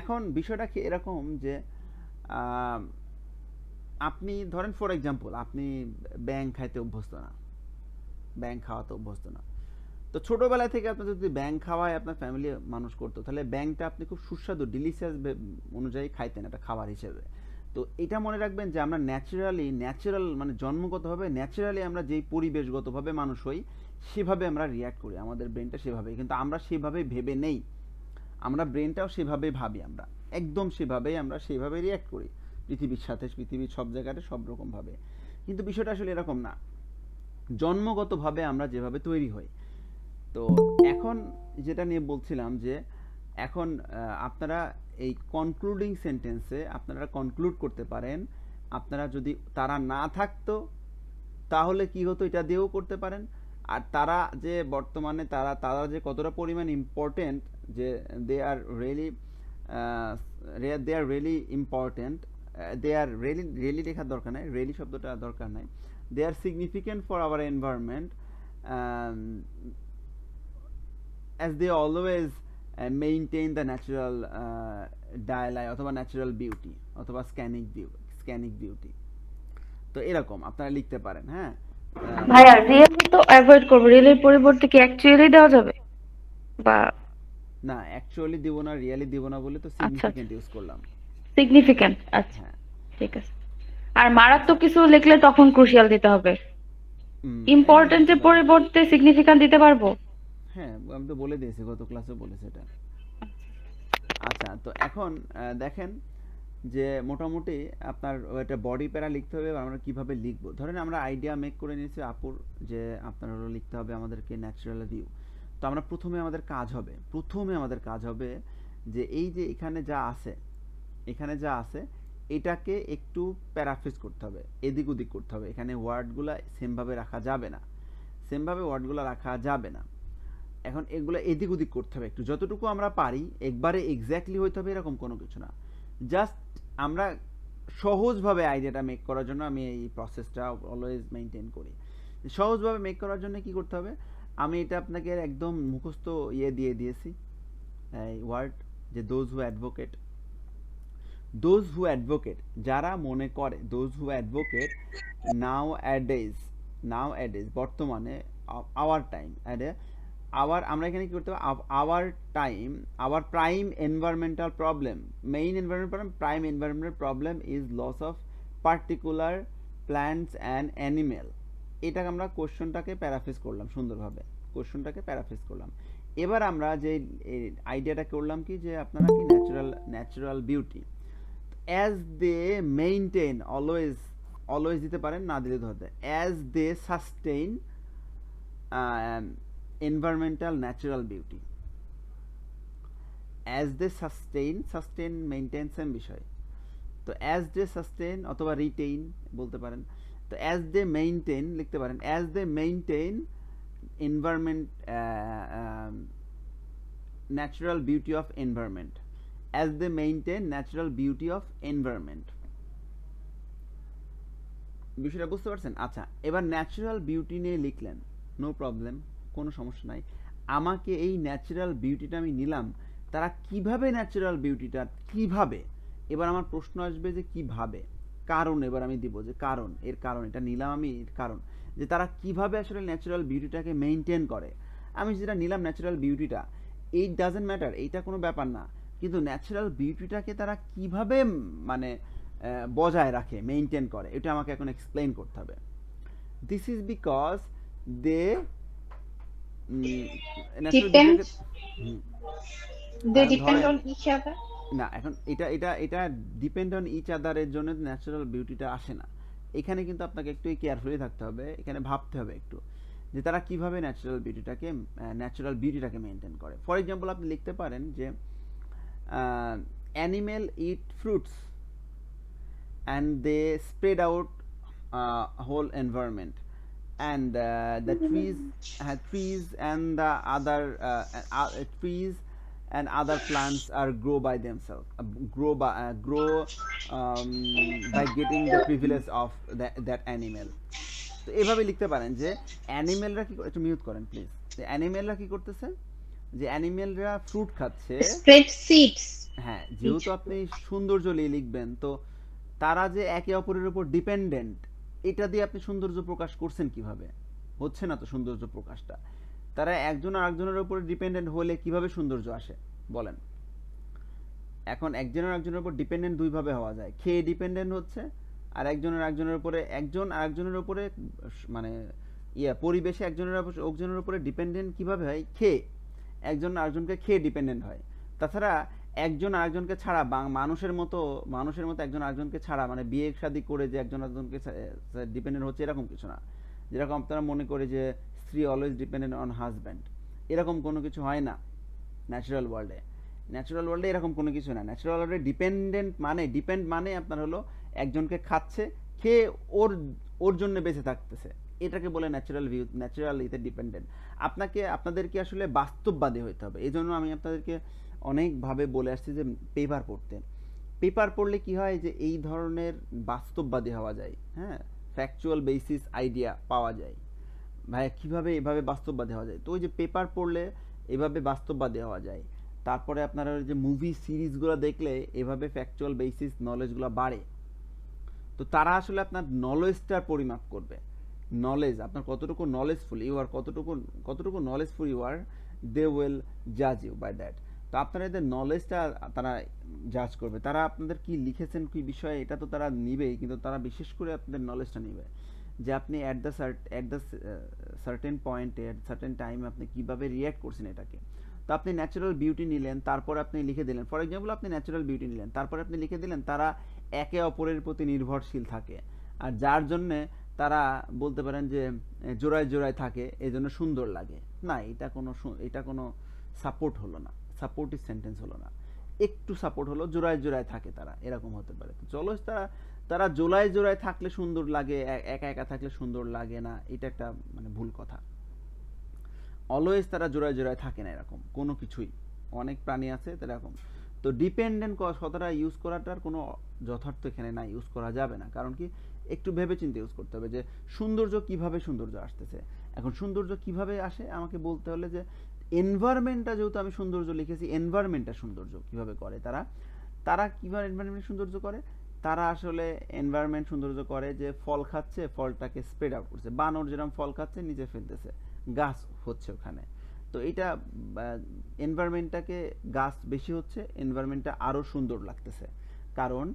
এখন বিষয়টা কি এরকম যে আপনি ধরেন ফর এক্সাম্পল আপনি ব্যাং খাইতে অভ্যস্ত না ব্যাং খাওয়াতে অভ্যস্ত না তো ছোটোবেলা থেকে আপনার যদি ব্যাং খাওয়ায় আপনার ফ্যামিলি মানুষ করতো তাহলে ব্যাংটা আপনি খুব সুস্বাদু ডিলিশিয়াস অনুযায়ী খাইতেন একটা খাবার হিসেবে তো এটা মনে রাখবেন যে আমরা ন্যাচারালি ন্যাচারাল মানে জন্মগতভাবে ন্যাচারালি আমরা যেই পরিবেশগতভাবে মানুষ হই সেভাবে আমরা রিয়্যাক্ট করি আমাদের ব্রেনটা সেভাবেই কিন্তু আমরা সেভাবে ভেবে নেই আমরা ব্রেনটাও সেভাবে ভাবি আমরা একদম সেভাবেই আমরা সেভাবে রিয়্যাক্ট করি পৃথিবীর সাথে পৃথিবীর সব জায়গাতে সব রকমভাবে কিন্তু বিষয়টা আসলে এরকম না জন্মগতভাবে আমরা যেভাবে তৈরি হই তো এখন যেটা নিয়ে বলছিলাম যে এখন আপনারা এই কনক্লুডিং সেন্টেন্সে আপনারা কনক্লুড করতে পারেন আপনারা যদি তারা না থাকতো তাহলে কি হতো এটা দিয়েও করতে পারেন আর তারা যে বর্তমানে তারা তারা যে কতটা পরিমাণ ইম্পর্টেন্ট যে they are really they are really important they are really really লেখার দরকার নাই রিয়েলি শব্দটা দরকার নাই they are significant for our environment as they always maintain the natural ডায়ালাই অথবা ন্যাচারাল বিউটি অথবা স্ক্যানিক বিউ স্ক্যানিক বিউটি তো এরকম আপনারা লিখতে পারেন হ্যাঁ ভাইয়া রিয়েল তো অ্যাভয়েড করব রিয়েলের পরিবর্তে কি অ্যাকচুয়ালি দেওয়া যাবে বা না অ্যাকচুয়ালি দিব না রিয়েলি দিব না বলে তো সিগনিফিক্যান্ট আচ্ছা, আচ্ছা। ইউজ করলাম সিগনিফিক্যান্ট আচ্ছা হ্যাঁ। ঠিক আছে আর মারাত্মক কিছু লিখলে তখন ক্রুশিয়াল দিতে হবে ইম্পর্টেন্টের পরিবর্তে সিগনিফিক্যান্ট দিতে পারবো হ্যাঁ আমি তো বলে দিয়েছি গত ক্লাসে বলেছি এটা আচ্ছা তো এখন দেখেন যে মোটামুটি আপনার এটা বডি প্যারা লিখতে হবে আমরা কিভাবে লিখব ধরেন আমরা আইডিয়া মেক করে নিয়েছি আপুর যে আপনার হলো লিখতে হবে আমাদেরকে ন্যাচারাল ভিউ তো আমরা প্রথমে আমাদের কাজ হবে প্রথমে আমাদের কাজ হবে যে এই যে এখানে যা আছে এখানে যা আছে এটাকে একটু প্যারাফ্রেজ করতে হবে এদিক ওদিক করতে হবে এখানে ওয়ার্ডগুলা সেমভাবে রাখা যাবে না সেমভাবে ওয়ার্ডগুলো রাখা যাবে না এখন এগুলো এদিক ওদিক করতে হবে একটু যতটুকু আমরা পারি একবারে এক্স্যাক্টলি হইতে হবে এরকম কোনো কিছু না জাস্ট আমরা সহজভাবে আইডিয়াটা মেক করার জন্য আমি এই প্রসেসটা অলওয়েজ মেনটেন করি সহজভাবে মেক করার জন্য কি করতে হবে আমি এটা আপনাকে একদম মুখস্থ ইয়ে দিয়ে দিয়েছি ওয়ার্ড যে those who advocate those who advocate যারা মনে করে দোজ হু অ্যাডভোকেট নাও অ্যাডেজ নাও অ্যাডেজ বর্তমানে আওয়ার টাইম অ্যাড আওয়ার আমরা এখানে কী করতে পারি our time our prime environmental problem main environmental problem prime environmental problem is loss of particular plants and animal এটাকে আমরা কোশ্চনটাকে প্যারাফেস করলাম সুন্দরভাবে কোশ্চনটাকে প্যারাফেস করলাম এবার আমরা যে আইডিয়াটা করলাম কি যে আপনারা কি natural natural beauty as they maintain always always দিতে পারেন না দিলে ধরতে as they sustain environmental natural beauty as they sustain sustain maintain same বিষয় তো অ্যাজ দে সাস্টেইন অথবা রিটেইন বলতে পারেন তো অ্যাজ দে মেইনটেইন লিখতে পারেন as they maintain environment natural beauty of environment as they maintain natural beauty of environment বিষয়টা বুঝতে পারছেন আচ্ছা এবার ন্যাচারাল বিউটি নিয়ে লিখলেন নো প্রবলেম কোনো সমস্যা নাই আমাকে এই ন্যাচারাল বিউটিটা আমি নিলাম তারা কিভাবে ন্যাচারাল বিউটিটা কিভাবে এবার আমার প্রশ্ন আসবে যে কিভাবে কারণ এবার আমি দিব যে কারণ এর কারণ এটা নিলাম আমি এর কারণ যে তারা কিভাবে আসলে ন্যাচারাল বিউটিটাকে মেনটেন করে আমি যেটা নিলাম ন্যাচারাল বিউটিটা এইট ডাজেন্ট ম্যাটার এইটা কোনো ব্যাপার না কিন্তু ন্যাচারাল বিউটিটাকে তারা কিভাবে মানে বজায় রাখে মেনটেন করে এটা আমাকে এখন এক্সপ্লেন করতে হবে this is because they Mm, না এখন এটা এটা এটা ডিপেন্ড অন ইচ আদারের জন্য ন্যাচারাল বিউটিটা আসে না এখানে কিন্তু আপনাকে একটু কেয়ারফুলি থাকতে হবে এখানে ভাবতে হবে একটু যে তারা কিভাবে ন্যাচারাল বিউটিটাকে ন্যাচারাল বিউটিটাকে মেনটেন করে ফর এক্সাম্পল আপনি লিখতে পারেন যে animal eat fruits and they spread out whole environment and uh, the trees uh, trees and the other uh, uh, trees and other plants are grow by themselves uh, grow by uh, grow um, by getting the privilege of that, that animal তো এভাবে লিখতে পারেন যে অ্যানিমেলরা কি একটু mute করেন please যে অ্যানিমেলরা কি করতেছে যে অ্যানিমেলরা ফ্রুট খাচ্ছে স্প্রেড সিডস হ্যাঁ যেহেতু আপনি সৌন্দর্য লিখবেন তো তারা যে একে অপরের উপর ডিপেন্ডেন্ট এটা দিয়ে আপনি সৌন্দর্য প্রকাশ করছেন কিভাবে হচ্ছে না তো সৌন্দর্য প্রকাশটা তারা একজন আরেকজনের উপরে ডিপেন্ডেন্ট হলে কিভাবে সৌন্দর্য আসে বলেন এখন একজনের একজনের উপর ডিপেন্ডেন্ট দুইভাবে হওয়া যায় খেয়ে ডিপেন্ডেন্ট হচ্ছে আর একজনের একজনের উপরে একজন আরেকজনের উপরে মানে ইয়া পরিবেশে একজনের একজনের উপরে ডিপেন্ডেন্ট কিভাবে হয় খেয়ে একজন আরেকজনকে খেয়ে ডিপেন্ডেন্ট হয় তাছাড়া একজন আরেকজনকে ছাড়া মানুষের মতো মানুষের মতো একজন আরেকজনকে ছাড়া মানে বিয়ে শাদী করে যে একজন আরেকজনকে ডিপেন্ডেন্ট হচ্ছে এরকম কিছু না যেরকম আপনারা মনে করে যে স্ত্রী অলওয়েজ ডিপেন্ডেন্ট অন হাজব্যান্ড এরকম কোনো কিছু হয় না ন্যাচারাল ওয়ার্ল্ডে ন্যাচারাল ওয়ার্ল্ডে এরকম কোনো কিছু না ন্যাচারাল ওয়ার্ল্ডে ডিপেন্ডেন্ট মানে ডিপেন্ড মানে আপনার হলো একজনকে খাচ্ছে খেয়ে ওর ওর জন্য বেঁচে থাকতেছে এটাকে বলে ন্যাচারাল ভিউ ন্যাচারাল ইতে ডিপেন্ডেন্ট আপনাকে আপনাদেরকে আসলে বাস্তববাদী হইতে হবে এই জন্য আমি আপনাদেরকে অনেকভাবে বলে আসছে যে পেপার পড়তে পেপার পড়লে কি হয় যে এই ধরনের বাস্তববাদী হওয়া যায় হ্যাঁ ফ্যাকচুয়াল বেসিস আইডিয়া পাওয়া যায় ভাইয়া কীভাবে এভাবে বাস্তববাদী হওয়া যায় তো ওই যে পেপার পড়লে এভাবে বাস্তববাদী হওয়া যায় তারপরে আপনারা যে মুভি সিরিজগুলো দেখলে এভাবে ফ্যাকচুয়াল বেসিস নলেজগুলো বাড়ে তো তারা আসলে আপনার নলেজটার পরিমাপ করবে নলেজ আপনার কতটুকু নলেজফুল ইউ আর কতটুকু কতটুকু knowledgeful you are they will জাজ ইউ বাই দ্যাট তো আপনারা এদের নলেজটা তারা জাজ করবে তারা আপনাদের কি লিখেছেন কি বিষয়ে এটা তো তারা নিবেই কিন্তু তারা বিশেষ করে আপনাদের নলেজটা নিবে যে আপনি at the cert at the certain পয়েন্টে অ্যাট সার্টেন টাইমে আপনি কীভাবে রিয়্যাক্ট করছেন এটাকে তো আপনি ন্যাচারাল বিউটি নিলেন তারপর আপনি লিখে দিলেন ফর এক্সাম্পল আপনি ন্যাচারাল বিউটি নিলেন তারপর আপনি লিখে দিলেন তারা একে অপরের প্রতি নির্ভরশীল থাকে আর যার জন্যে তারা বলতে পারেন যে জোড়ায় জোড়ায় থাকে এজন্য সুন্দর লাগে না এটা কোনো এটা কোনো সাপোর্ট হলো না সাপোর্টিভ সেন্টেন্স হলো না একটু সাপোর্ট হলো জোড়ায় জোড়ায় থাকে তারা এরকম হতে পারে চলো তারা তারা জোলায় জোড়ায় থাকলে সুন্দর লাগে একা একা থাকলে সুন্দর লাগে না এটা একটা মানে ভুল কথা অলওয়েজ তারা জোড়ায় জোড়ায় থাকে না এরকম কোনো কিছুই অনেক প্রাণী আছে এরকম তো ডিপেন্ডেন্ট কথাটা ইউজ করাটার কোনো যথার্থ এখানে না ইউজ করা যাবে না কারণ কি একটু ভেবে চিন্তে ইউজ করতে হবে যে সৌন্দর্য কীভাবে সৌন্দর্য আসতেছে এখন সৌন্দর্য কীভাবে আসে আমাকে বলতে হলে যে এনভায়রনমেন্টটা যেহেতু আমি সৌন্দর্য লিখেছি এনভায়রনমেন্টটা সৌন্দর্য কীভাবে করে তারা তারা কীভাবে এনভায়রনমেন্ট সৌন্দর্য করে তারা আসলে এনভায়রনমেন্ট সৌন্দর্য করে যে ফল খাচ্ছে ফলটাকে স্প্রেড আউট করছে বানর যেরকম ফল খাচ্ছে নিচে ফেলতেছে গাছ হচ্ছে ওখানে তো এটা এনভায়রনমেন্টটাকে গাছ বেশি হচ্ছে এনভায়রনমেন্টটা আরও সুন্দর লাগতেছে কারণ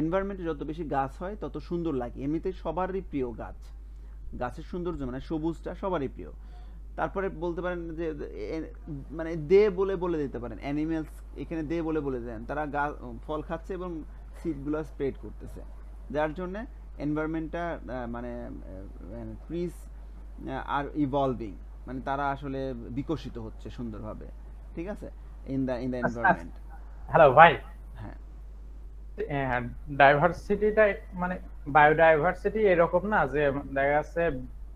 এনভায়রনমেন্টে যত বেশি গাছ হয় তত সুন্দর লাগে এমনিতে সবারই প্রিয় গাছ গাছের সৌন্দর্য মানে সবুজটা সবারই প্রিয় তারপরে বলতে পারেন যে মানে দে বলে বলে দিতে পারেন অ্যানিমেলস এখানে দে বলে বলে দেন তারা গা ফল খাচ্ছে এবং সিডগুলো স্প্রেড করতেছে যার জন্য এনভায়রনমেন্টটা মানে ট্রিস আর ইভলভিং মানে তারা আসলে বিকশিত হচ্ছে সুন্দরভাবে ঠিক আছে in the in the environment hello ভাই হ্যাঁ ডাইভার্সিটিটা মানে বায়োডাইভার্সিটি এরকম না যে দেখা যাচ্ছে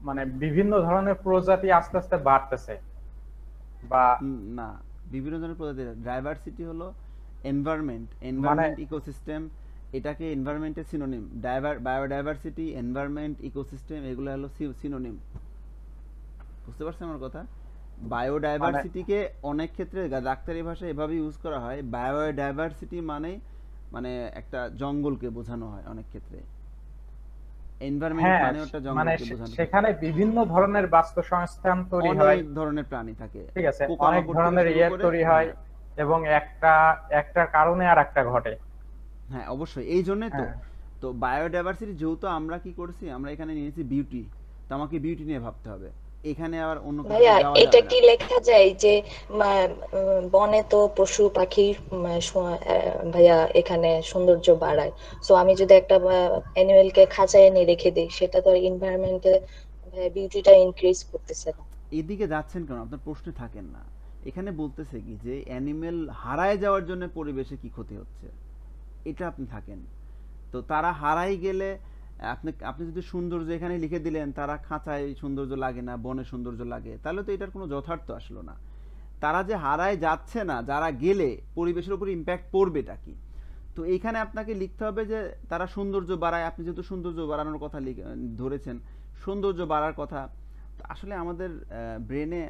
মানে বিভিন্ন ধরনের প্রজাতি আস্তে আস্তে বাড়তেছে বা না বিভিন্ন ধরনের প্রজাতি ডাইভার্সিটি হলো এনভায়রনমেন্ট এনভায়রনমেন্ট ইকোসিস্টেম এটাকে এনভায়রনমেন্টের synonym diver biodiversity environment ecosystem এগুলো হলো সিনোনিম বুঝতে পারছেন আমার কথা বায়োডাইভার্সিটিকে অনেক ক্ষেত্রে ডাক্তারি ভাষায় এভাবে ইউজ করা হয় বায়োডাইভার্সিটি মানে মানে একটা জঙ্গলকে বোঝানো হয় অনেক ক্ষেত্রে হ্যাঁ, মানে সেখানে বিভিন্ন ধরনের তৈরি হয় ধরনের প্রাণী থাকে ঠিক আছে অনেক ধরনের ইয়ে তৈরি হয় হ্যাঁ। এবং একটা একটা কারণে আর একটা ঘটে হ্যাঁ অবশ্যই এই জন্যই তো হ্যাঁ। তো বায়োডাইভার্সিটি যেহেতু আমরা কি করছি আমরা এখানে নিয়েছি বিউটি তো আমাকে বিউটি নিয়ে ভাবতে হবে এখানে আবার অন্য ভাইয়া এটা কি লেখা যায় যে বনে তো পশু পাখি ভাইয়া এখানে সৌন্দর্য বাড়ায় সো আমি যদি একটা অ্যানিমেল কে খাঁচায় এনে রেখে দিই সেটা তো এনवायरमेंटে বিউটিটা ইনক্রিজ করতেছে না এদিকে যাচ্ছেন কেন আপনার প্রশ্নে থাকেন না এখানে বলতেছে কি যে অ্যানিমেল হারায় যাওয়ার জন্য পরিবেশে কি ক্ষতি হচ্ছে এটা আপনি থাকেন তো তারা হারাই গেলে আপনি আপনি যদি সৌন্দর্য এখানে লিখে দিলেন তারা খাঁচায় সৌন্দর্য লাগে না বনে সৌন্দর্য লাগে তাহলে তো এটার কোনো যথার্থ আসলো না তারা যে হারায় যাচ্ছে না যারা গেলে পরিবেশের উপর ইম্প্যাক্ট পড়বে এটা কি তো এইখানে আপনাকে লিখতে হবে যে তারা সৌন্দর্য বাড়ায় আপনি যেহেতু সৌন্দর্য বাড়ানোর কথা ধরেছেন সৌন্দর্য বাড়ার কথা আসলে আমাদের ব্রেনে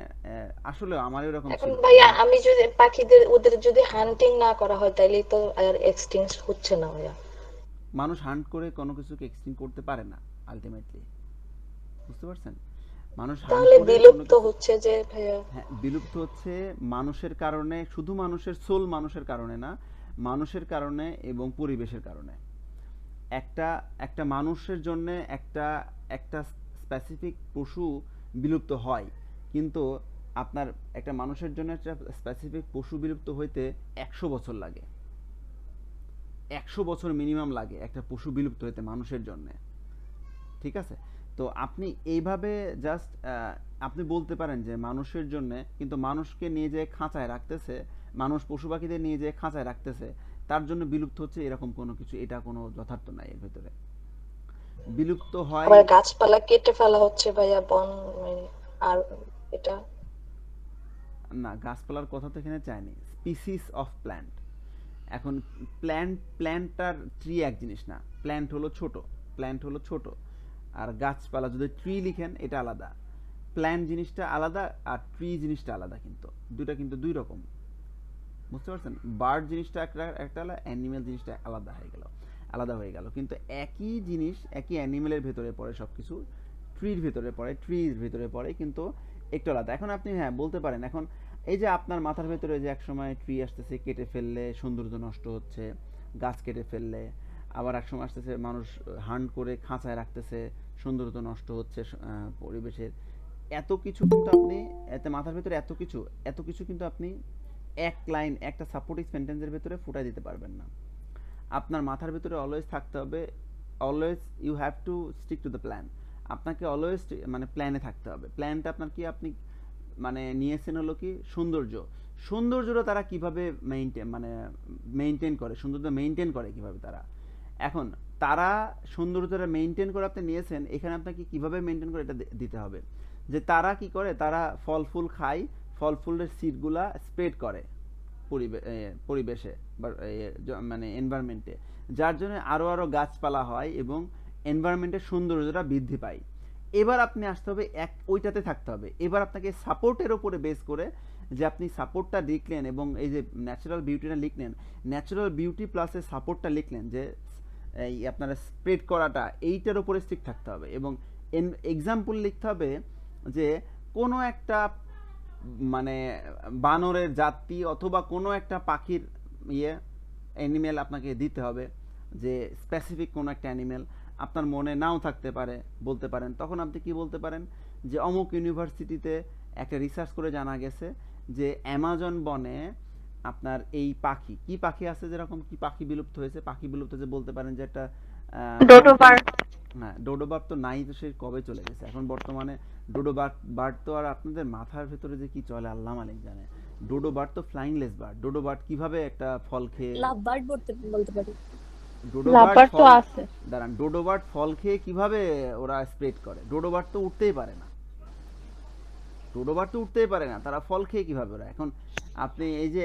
আসলে আমার এরকম ভাইয়া আমি যদি পাখিদের ওদের যদি হান্টিং না করা হয় তাহলে তো আর এক্সটিংস হচ্ছে না ভাইয়া মানুষ হান্ট করে কোনো কিছুকে এক্সটিং করতে পারে না আলটিমেটলি বুঝতে পারছেন মানুষ তাহলে বিলুপ্ত হচ্ছে যে ভাইয়া হ্যাঁ বিলুপ্ত হচ্ছে মানুষের কারণে শুধু মানুষের সোল মানুষের কারণে না মানুষের কারণে এবং পরিবেশের কারণে একটা একটা মানুষের জন্য একটা একটা স্পেসিফিক পশু বিলুপ্ত হয় কিন্তু আপনার একটা মানুষের জন্য একটা স্পেসিফিক পশু বিলুপ্ত হইতে একশো বছর লাগে একশো বছর মিনিমাম লাগে একটা পশু বিলুপ্ত হতে মানুষের জন্যে ঠিক আছে তো আপনি এইভাবে জাস্ট আপনি বলতে পারেন যে মানুষের জন্য কিন্তু মানুষকে নিয়ে যেয়ে খাঁচায় রাখতেছে মানুষ পশু পাখিদের নিয়ে যেয়ে খাঁচায় রাখতেছে তার জন্য বিলুপ্ত হচ্ছে এরকম কোনো কিছু এটা কোনো যথার্থ নাই এর ভিতরে বিলুপ্ত হয় গাছপালা কেটে ফেলা হচ্ছে ভাইয়া বন মানে আর এটা না গাছপালার কথা তো এখানে চাইনি স্পিসিস অফ প্ল্যান্ট এখন প্ল্যান্ট প্ল্যান্ট আর ট্রি এক জিনিস না প্ল্যান্ট হলো ছোট প্ল্যান্ট হলো ছোট আর গাছপালা যদি ট্রি লিখেন এটা আলাদা প্ল্যান্ট জিনিসটা আলাদা আর ট্রি জিনিসটা আলাদা কিন্তু দুটা কিন্তু দুই রকম বুঝতে পারছেন বার্ড জিনিসটা একটা একটা আলাদা অ্যানিমেল জিনিসটা আলাদা হয়ে গেল আলাদা হয়ে গেল কিন্তু একই জিনিস একই অ্যানিমেলের ভেতরে পড়ে সব কিছু ট্রির ভেতরে পড়ে ট্রির ভেতরে পড়ে কিন্তু একটু আলাদা এখন আপনি হ্যাঁ বলতে পারেন এখন এই যে আপনার মাথার ভেতরে যে একসময় ট্রি আসতেছে কেটে ফেললে সৌন্দর্য নষ্ট হচ্ছে গাছ কেটে ফেললে আবার একসময় আসতেছে মানুষ হান্ড করে খাঁচায় রাখতেছে সৌন্দর্য নষ্ট হচ্ছে পরিবেশের এত কিছু কিন্তু আপনি এতে মাথার ভেতরে এত কিছু এত কিছু কিন্তু আপনি এক লাইন একটা সাপোর্টিভ সেন্টেন্সের ভেতরে ফুটাই দিতে পারবেন না আপনার মাথার ভেতরে অলওয়েজ থাকতে হবে always you have to stick to the plan আপনাকে অলওয়েজ মানে প্ল্যানে থাকতে হবে প্ল্যানটা আপনার কি আপনি মানে নিয়েছেন হলো কি সৌন্দর্য সৌন্দর্যটা তারা কিভাবে মেইনটেন মানে মেনটেন করে সৌন্দর্য মেনটেন করে কিভাবে তারা এখন তারা সৌন্দর্যটা মেনটেন করে আপনি নিয়েছেন এখানে আপনাকে কিভাবে মেনটেন করে এটা দিতে হবে যে তারা কি করে তারা ফল ফুল খায় ফল ফুলের সিটগুলা স্প্রেড করে পরিবেশে বা মানে এনভায়রনমেন্টে যার জন্য আরও আরও গাছপালা হয় এবং এনভায়রনমেন্টের সৌন্দর্যটা বৃদ্ধি পায় এবার আপনি আসতে হবে এক ওইটাতে থাকতে হবে এবার আপনাকে সাপোর্টের ওপরে বেস করে যে আপনি সাপোর্টটা লিখলেন এবং এই যে ন্যাচারাল বিউটিটা লিখলেন ন্যাচারাল বিউটি প্লাসের সাপোর্টটা লিখলেন যে এই আপনারা স্প্রেড করাটা এইটার ওপরে স্ট্রিক থাকতে হবে এবং এক্সাম্পল লিখতে হবে যে কোনো একটা মানে বানরের জাতি অথবা কোনো একটা পাখির ইয়ে অ্যানিমেল আপনাকে দিতে হবে যে স্পেসিফিক কোনো একটা অ্যানিমেল আপনার মনে নাও থাকতে পারে বলতে পারেন তখন আপনি কি বলতে পারেন যে অমুক ইউনিভার্সিটিতে একটা রিসার্চ করে জানা গেছে যে অ্যামাজন বনে আপনার এই পাখি কি পাখি আছে যেরকম কি পাখি বিলুপ্ত হয়েছে পাখি বিলুপ্ত হয়েছে বলতে পারেন যে একটা হ্যাঁ ডোডো তো নাই তো সে কবে চলে গেছে এখন বর্তমানে ডোডো বার্ড তো আর আপনাদের মাথার ভেতরে যে কি চলে আল্লাহ মালিক জানে ডোডো বার্ড তো ফ্লাইংলেস বার্ড ডোডো কিভাবে একটা ফল খেয়ে লাভ বার্ড বলতে বলতে পারি তো আছে দাঁড়ান ডোডোবার্ড ফল খেয়ে কিভাবে ওরা স্প্রেড করে ডোডোবার্ড তো উঠতেই পারে না ডোডোবার্ড তো উঠতেই পারে না তারা ফল খেয়ে কিভাবে ওরা এখন আপনি এই যে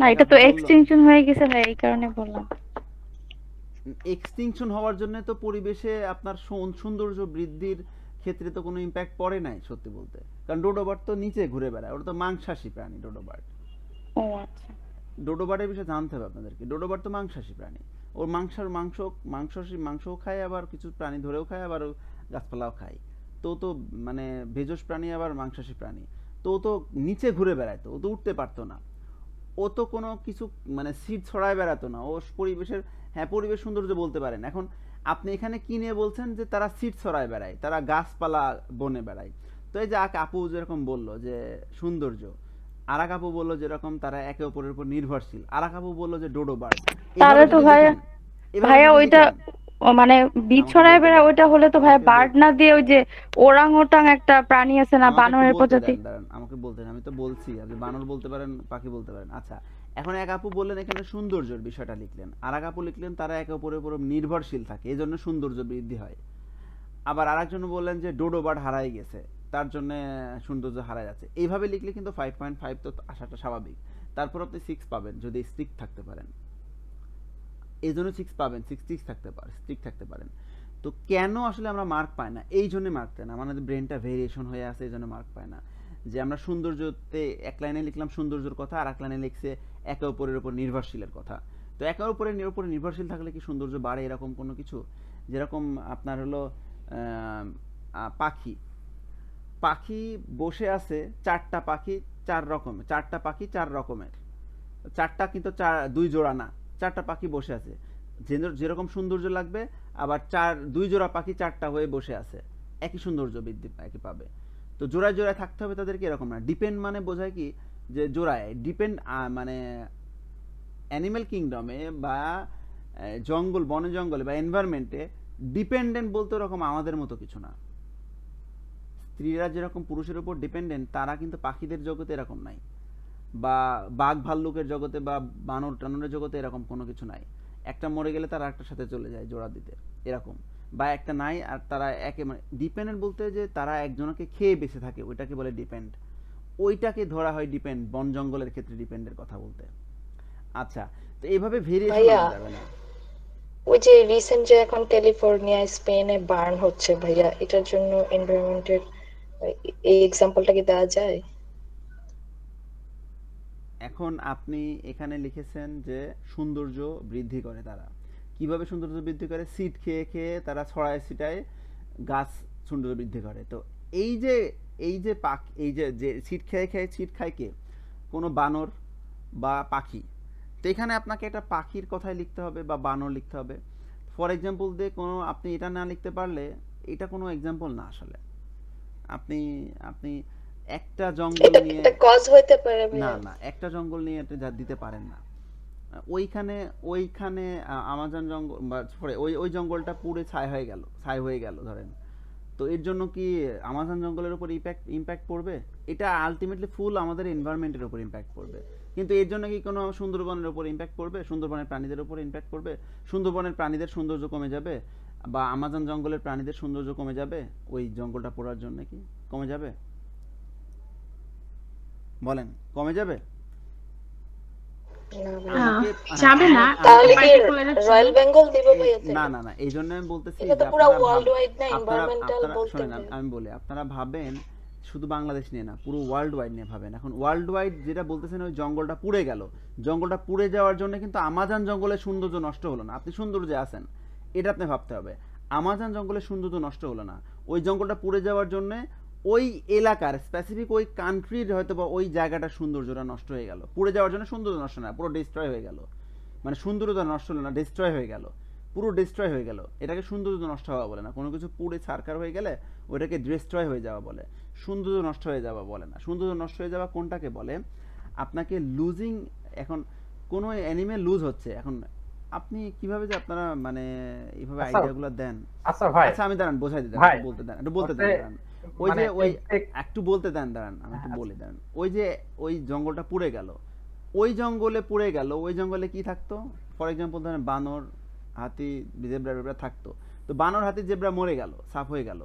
না এটা তো এক্সটিংশন হয়ে গেছে ভাই এই কারণে বললাম এক্সটিংশন হওয়ার জন্য তো পরিবেশে আপনার সৌন্দর্য বৃদ্ধির ক্ষেত্রে তো কোনো ইম্প্যাক্ট পড়ে নাই সত্যি বলতে কারণ ডোডোবার তো নিচে ঘুরে বেড়ায় ওটা তো মাংসাশী প্রাণী ডোডোবার ও আচ্ছা বিষয়ে জানতে হবে আপনাদেরকে ডোডোবার তো মাংসাশী প্রাণী ও মাংসর মাংস মাংস মাংসও খায় আবার কিছু প্রাণী ধরেও খায় আবার গাছপালাও খায় তো তো মানে ভেজস প্রাণী আবার মাংসাশী প্রাণী তো তো নিচে ঘুরে বেড়াইতো ও তো উঠতে পারতো না ও তো কোনো কিছু মানে সিট ছড়ায় বেড়াতো না ও পরিবেশের হ্যাঁ পরিবেশ সৌন্দর্য বলতে পারেন এখন আপনি এখানে কি নিয়ে বলছেন যে তারা সিট ছড়ায় বেড়ায় তারা গাছপালা বনে বেড়ায় তো এই যে আপু যেরকম বললো যে সৌন্দর্য আরাকাপু বললো যেরকম তারা একে অপরের উপর নির্ভরশীল আরাকাপু বললো যে ডোডো বার্ড তাহলে তো ভাইয়া ভাইয়া ওইটা ও মানে বীজ ছড়ায় বেড়া ওইটা হলে তো ভাই বার্ড না দিয়ে ওই যে ওরাং ওটাং একটা প্রাণী আছে না বানরের প্রজাতি আমাকে বলতে আমি তো বলছি আপনি বানর বলতে পারেন পাখি বলতে পারেন আচ্ছা এখন এক আপু বললেন এখানে সৌন্দর্যের বিষয়টা লিখলেন আর এক আপু লিখলেন তারা একে অপরের উপর নির্ভরশীল থাকে এই জন্য সৌন্দর্য বৃদ্ধি হয় আবার আরেকজন বললেন যে ডোডো বার্ড হারাই গেছে তার জন্য সৌন্দর্য হারা যাচ্ছে এইভাবে লিখলে কিন্তু ফাইভ পয়েন্ট ফাইভ তো আসাটা স্বাভাবিক তারপর আপনি সিক্স পাবেন যদি স্ট্রিক থাকতে পারেন এই জন্য সিক্স পাবেন সিক্স সিক্স থাকতে পারে স্ট্রিক থাকতে পারেন তো কেন আসলে আমরা মার্ক পাই না এই জন্যে মার্ক পাই না আমাদের ব্রেনটা ভেরিয়েশন হয়ে আছে এই জন্য মার্ক পায় না যে আমরা সৌন্দর্যতে এক লাইনে লিখলাম সৌন্দর্যর কথা আর এক লাইনে লিখছে একে অপরের ওপর নির্ভরশীলের কথা তো একে অপরের ওপরে নির্ভরশীল থাকলে কি সৌন্দর্য বাড়ে এরকম কোনো কিছু যেরকম আপনার হলো পাখি পাখি বসে আছে চারটা পাখি চার রকমের চারটা পাখি চার রকমের চারটা কিন্তু চার দুই জোড়া না চারটা পাখি বসে আছে যেরকম সৌন্দর্য লাগবে আবার চার দুই জোড়া পাখি চারটা হয়ে বসে আছে একই সৌন্দর্য বৃদ্ধি একই পাবে তো জোড়ায় জোড়ায় থাকতে হবে তাদেরকে এরকম না ডিপেন্ড মানে বোঝায় কি যে জোড়ায় ডিপেন্ড মানে অ্যানিমেল কিংডমে বা জঙ্গল বনে জঙ্গলে বা এনভায়রনমেন্টে ডিপেন্ডেন্ট বলতে ওরকম আমাদের মতো কিছু না স্ত্রীরা যেরকম পুরুষের উপর ডিপেন্ডেন্ট তারা কিন্তু পাখিদের জগতে এরকম নাই বা বাঘ ভাল্লুকের জগতে বা বানর টানরের জগতে এরকম কোনো কিছু নাই একটা মরে গেলে তারা একটার সাথে চলে যায় জোড়া দিতে এরকম বা একটা নাই আর তারা একে মানে ডিপেন্ডেন্ট বলতে যে তারা একজনকে খেয়ে বেঁচে থাকে ওইটাকে বলে ডিপেন্ড ওইটাকে ধরা হয় ডিপেন্ড বন জঙ্গলের ক্ষেত্রে ডিপেন্ডের কথা বলতে আচ্ছা তো এইভাবে ভেরিয়েশন হয়ে যাবে না ওই যে রিসেন্ট যে এখন ক্যালিফোর্নিয়া স্পেনে বার্ন হচ্ছে ভাইয়া এটার জন্য এনভায়রনমেন্টের এই এক্সাম্পলটা কি দেওয়া যায় এখন আপনি এখানে লিখেছেন যে সৌন্দর্য বৃদ্ধি করে তারা কিভাবে সৌন্দর্য বৃদ্ধি করে সিট খেয়ে খেয়ে তারা ছড়ায় গাছ সৌন্দর্য বৃদ্ধি করে তো এই যে এই যে পাক এই যে যে সিট খেয়ে খেয়ে সিট খায় কে কোনো বানর বা পাখি তো এখানে আপনাকে এটা পাখির কথায় লিখতে হবে বা বানর লিখতে হবে ফর এক্সাম্পল দিয়ে কোনো আপনি এটা না লিখতে পারলে এটা কোনো এক্সাম্পল না আসলে আপনি আপনি একটা জঙ্গল নিয়ে কজ হইতে পারে না না একটা জঙ্গল নিয়ে এটা দিতে পারেন না ওইখানে ওইখানে আমাজন জঙ্গল সরি ওই ওই জঙ্গলটা পুরে ছাই হয়ে গেল ছাই হয়ে গেল ধরেন তো এর জন্য কি আমাজন জঙ্গলের উপর ইম্প্যাক্ট ইম্প্যাক্ট পড়বে এটা আলটিমেটলি ফুল আমাদের এনভায়রনমেন্টের উপর ইম্প্যাক্ট পড়বে কিন্তু এর জন্য কি কোনো সুন্দরবনের উপর ইম্প্যাক্ট পড়বে সুন্দরবনের প্রাণীদের উপর ইম্প্যাক্ট পড়বে সুন্দরবনের প্রাণীদের সৌন্দর্য কমে যাবে বা আমাজন জঙ্গলের প্রাণীদের সৌন্দর্য কমে যাবে ওই জঙ্গলটা পড়ার জন্য কি কমে যাবে বলেন কমে যাবে না না না এই জন্য আমি বলতেছি আমি বলি আপনারা ভাবেন শুধু বাংলাদেশ নিয়ে না পুরো ওয়ার্ল্ড ওয়াইড নিয়ে ভাবেন এখন ওয়ার্ল্ড ওয়াইড যেটা বলতেছেন ওই জঙ্গলটা পুড়ে গেল জঙ্গলটা পুড়ে যাওয়ার জন্য কিন্তু আমাজন জঙ্গলের সৌন্দর্য নষ্ট হলো না আপনি সৌন্দর্য আছেন এটা আপনি ভাবতে হবে আমাজন জঙ্গলের তো নষ্ট হলো না ওই জঙ্গলটা পুড়ে যাওয়ার জন্যে ওই এলাকার স্পেসিফিক ওই কান্ট্রির হয়তো বা ওই জায়গাটার সৌন্দর্যটা নষ্ট হয়ে গেল পুড়ে যাওয়ার জন্য সৌন্দর্য নষ্ট না পুরো ডিস্ট্রয় হয়ে গেল মানে সৌন্দর্যটা নষ্ট হলো না ডিস্ট্রয় হয়ে গেল পুরো ডিস্ট্রয় হয়ে গেল এটাকে সৌন্দর্য নষ্ট হওয়া বলে না কোনো কিছু পুড়ে সারকার হয়ে গেলে ওটাকে ডিস্ট্রয় হয়ে যাওয়া বলে সৌন্দর্য নষ্ট হয়ে যাওয়া বলে না সৌন্দর্য নষ্ট হয়ে যাওয়া কোনটাকে বলে আপনাকে লুজিং এখন কোনো অ্যানিমে লুজ হচ্ছে এখন আপনি কিভাবে যে আপনারা মানে এইভাবে আইডিয়াগুলো আচ্ছা, দেন আচ্ছা ভাই আচ্ছা আমি দাঁড়ান বোঝাই দিতে একটু বলতে দেন মানে একটু বলতে দেন ওই যে ওই একটু বলতে দেন দাঁড়ান আমি একটু আচ্ছা। বলে দেন ওই যে ওই জঙ্গলটা পুড়ে গেল ওই জঙ্গলে পুড়ে গেল ওই জঙ্গলে কি থাকতো ফর এক্সাম্পল ধরেন বানর হাতি জেব্রা জেব্রা থাকতো তো বানর হাতি জেব্রা মরে গেল সাফ হয়ে গেল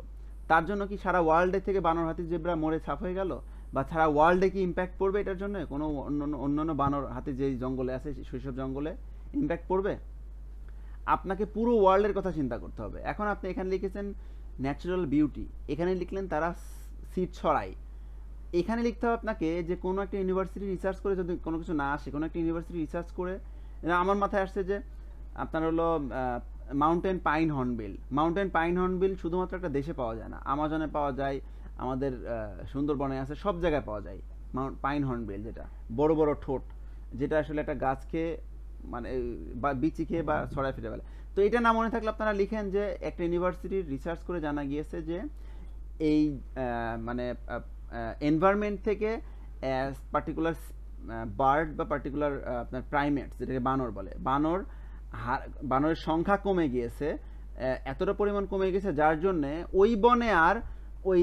তার জন্য কি সারা ওয়ার্ল্ডে থেকে বানর হাতি জেব্রা মরে সাফ হয়ে গেল বা সারা ওয়ার্ল্ডে কি ইম্প্যাক্ট পড়বে এটার জন্য কোনো অন্য অন্যান্য বানর হাতি যে জঙ্গলে আছে শৈশব জঙ্গলে ইম্প্যাক্ট পড়বে আপনাকে পুরো ওয়ার্ল্ডের কথা চিন্তা করতে হবে এখন আপনি এখানে লিখেছেন ন্যাচারাল বিউটি এখানে লিখলেন তারা সিট ছড়ায় এখানে লিখতে হবে আপনাকে যে কোনো একটা ইউনিভার্সিটি রিসার্চ করে যদি কোনো কিছু না আসে কোনো একটা ইউনিভার্সিটি রিসার্চ করে আমার মাথায় আসছে যে আপনার হলো mountain pine hornbill mountain pine hornbill শুধুমাত্র একটা দেশে পাওয়া যায় না আমাজনে পাওয়া যায় আমাদের সুন্দরবনে আছে সব জায়গায় পাওয়া যায় মাউন্ট পাইন হর্নবিল যেটা বড় বড় ঠোঁট যেটা আসলে একটা গাছকে মানে বা বিচি খেয়ে বা ছড়ায় ফিরে গেলে তো এটা না মনে থাকলে আপনারা লিখেন যে একটা ইউনিভার্সিটির রিসার্চ করে জানা গিয়েছে যে এই মানে এনভায়রনমেন্ট থেকে পার্টিকুলার বার্ড বা পার্টিকুলার আপনার প্রাইমেট যেটাকে বানর বলে বানর হার বানরের সংখ্যা কমে গিয়েছে এতটা পরিমাণ কমে গেছে যার জন্যে ওই বনে আর ওই